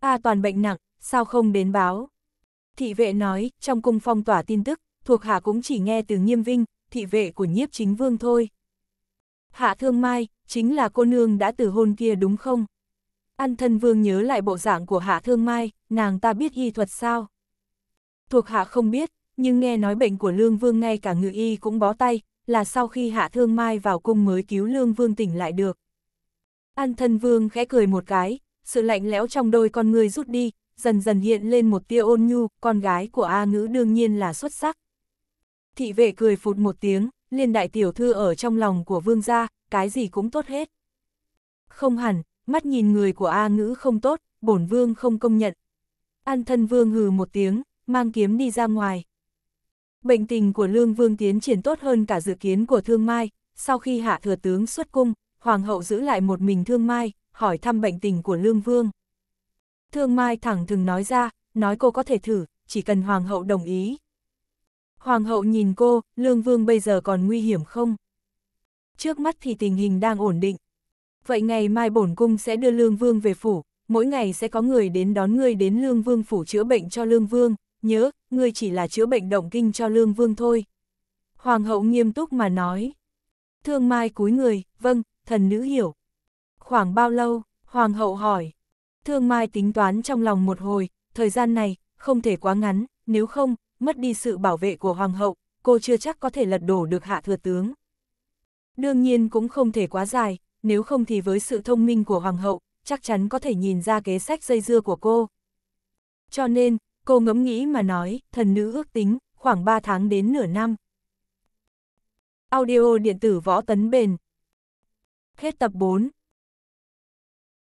A Toàn bệnh nặng, sao không đến báo? Thị vệ nói, trong cung phong tỏa tin tức, thuộc hạ cũng chỉ nghe từ nghiêm vinh, thị vệ của nhiếp chính vương thôi. Hạ Thương Mai, chính là cô nương đã từ hôn kia đúng không? An Thân Vương nhớ lại bộ dạng của Hạ Thương Mai, nàng ta biết y thuật sao? Thuộc hạ không biết, nhưng nghe nói bệnh của Lương Vương ngay cả ngự y cũng bó tay, là sau khi Hạ Thương Mai vào cung mới cứu Lương Vương tỉnh lại được. An thân Vương khẽ cười một cái, sự lạnh lẽo trong đôi con người rút đi, dần dần hiện lên một tia ôn nhu, con gái của A Ngữ đương nhiên là xuất sắc. Thị vệ cười phụt một tiếng, liên đại tiểu thư ở trong lòng của Vương gia, cái gì cũng tốt hết. Không hẳn, mắt nhìn người của A Ngữ không tốt, bổn Vương không công nhận. An thân Vương hừ một tiếng, mang kiếm đi ra ngoài. Bệnh tình của Lương Vương tiến triển tốt hơn cả dự kiến của Thương Mai, sau khi hạ thừa tướng xuất cung, Hoàng hậu giữ lại một mình Thương Mai, hỏi thăm bệnh tình của Lương Vương. Thương Mai thẳng thừng nói ra, nói cô có thể thử, chỉ cần Hoàng hậu đồng ý. Hoàng hậu nhìn cô, Lương Vương bây giờ còn nguy hiểm không? Trước mắt thì tình hình đang ổn định. Vậy ngày mai bổn cung sẽ đưa Lương Vương về phủ, mỗi ngày sẽ có người đến đón ngươi đến Lương Vương phủ chữa bệnh cho Lương Vương, nhớ, ngươi chỉ là chữa bệnh động kinh cho lương vương thôi. Hoàng hậu nghiêm túc mà nói. Thương Mai cúi người, vâng, thần nữ hiểu. Khoảng bao lâu, Hoàng hậu hỏi. Thương Mai tính toán trong lòng một hồi, thời gian này, không thể quá ngắn, nếu không, mất đi sự bảo vệ của Hoàng hậu, cô chưa chắc có thể lật đổ được hạ thừa tướng. Đương nhiên cũng không thể quá dài, nếu không thì với sự thông minh của Hoàng hậu, chắc chắn có thể nhìn ra kế sách dây dưa của cô. Cho nên, Cô ngẫm nghĩ mà nói, thần nữ ước tính, khoảng 3 tháng đến nửa năm. Audio điện tử võ tấn bền. Hết tập 4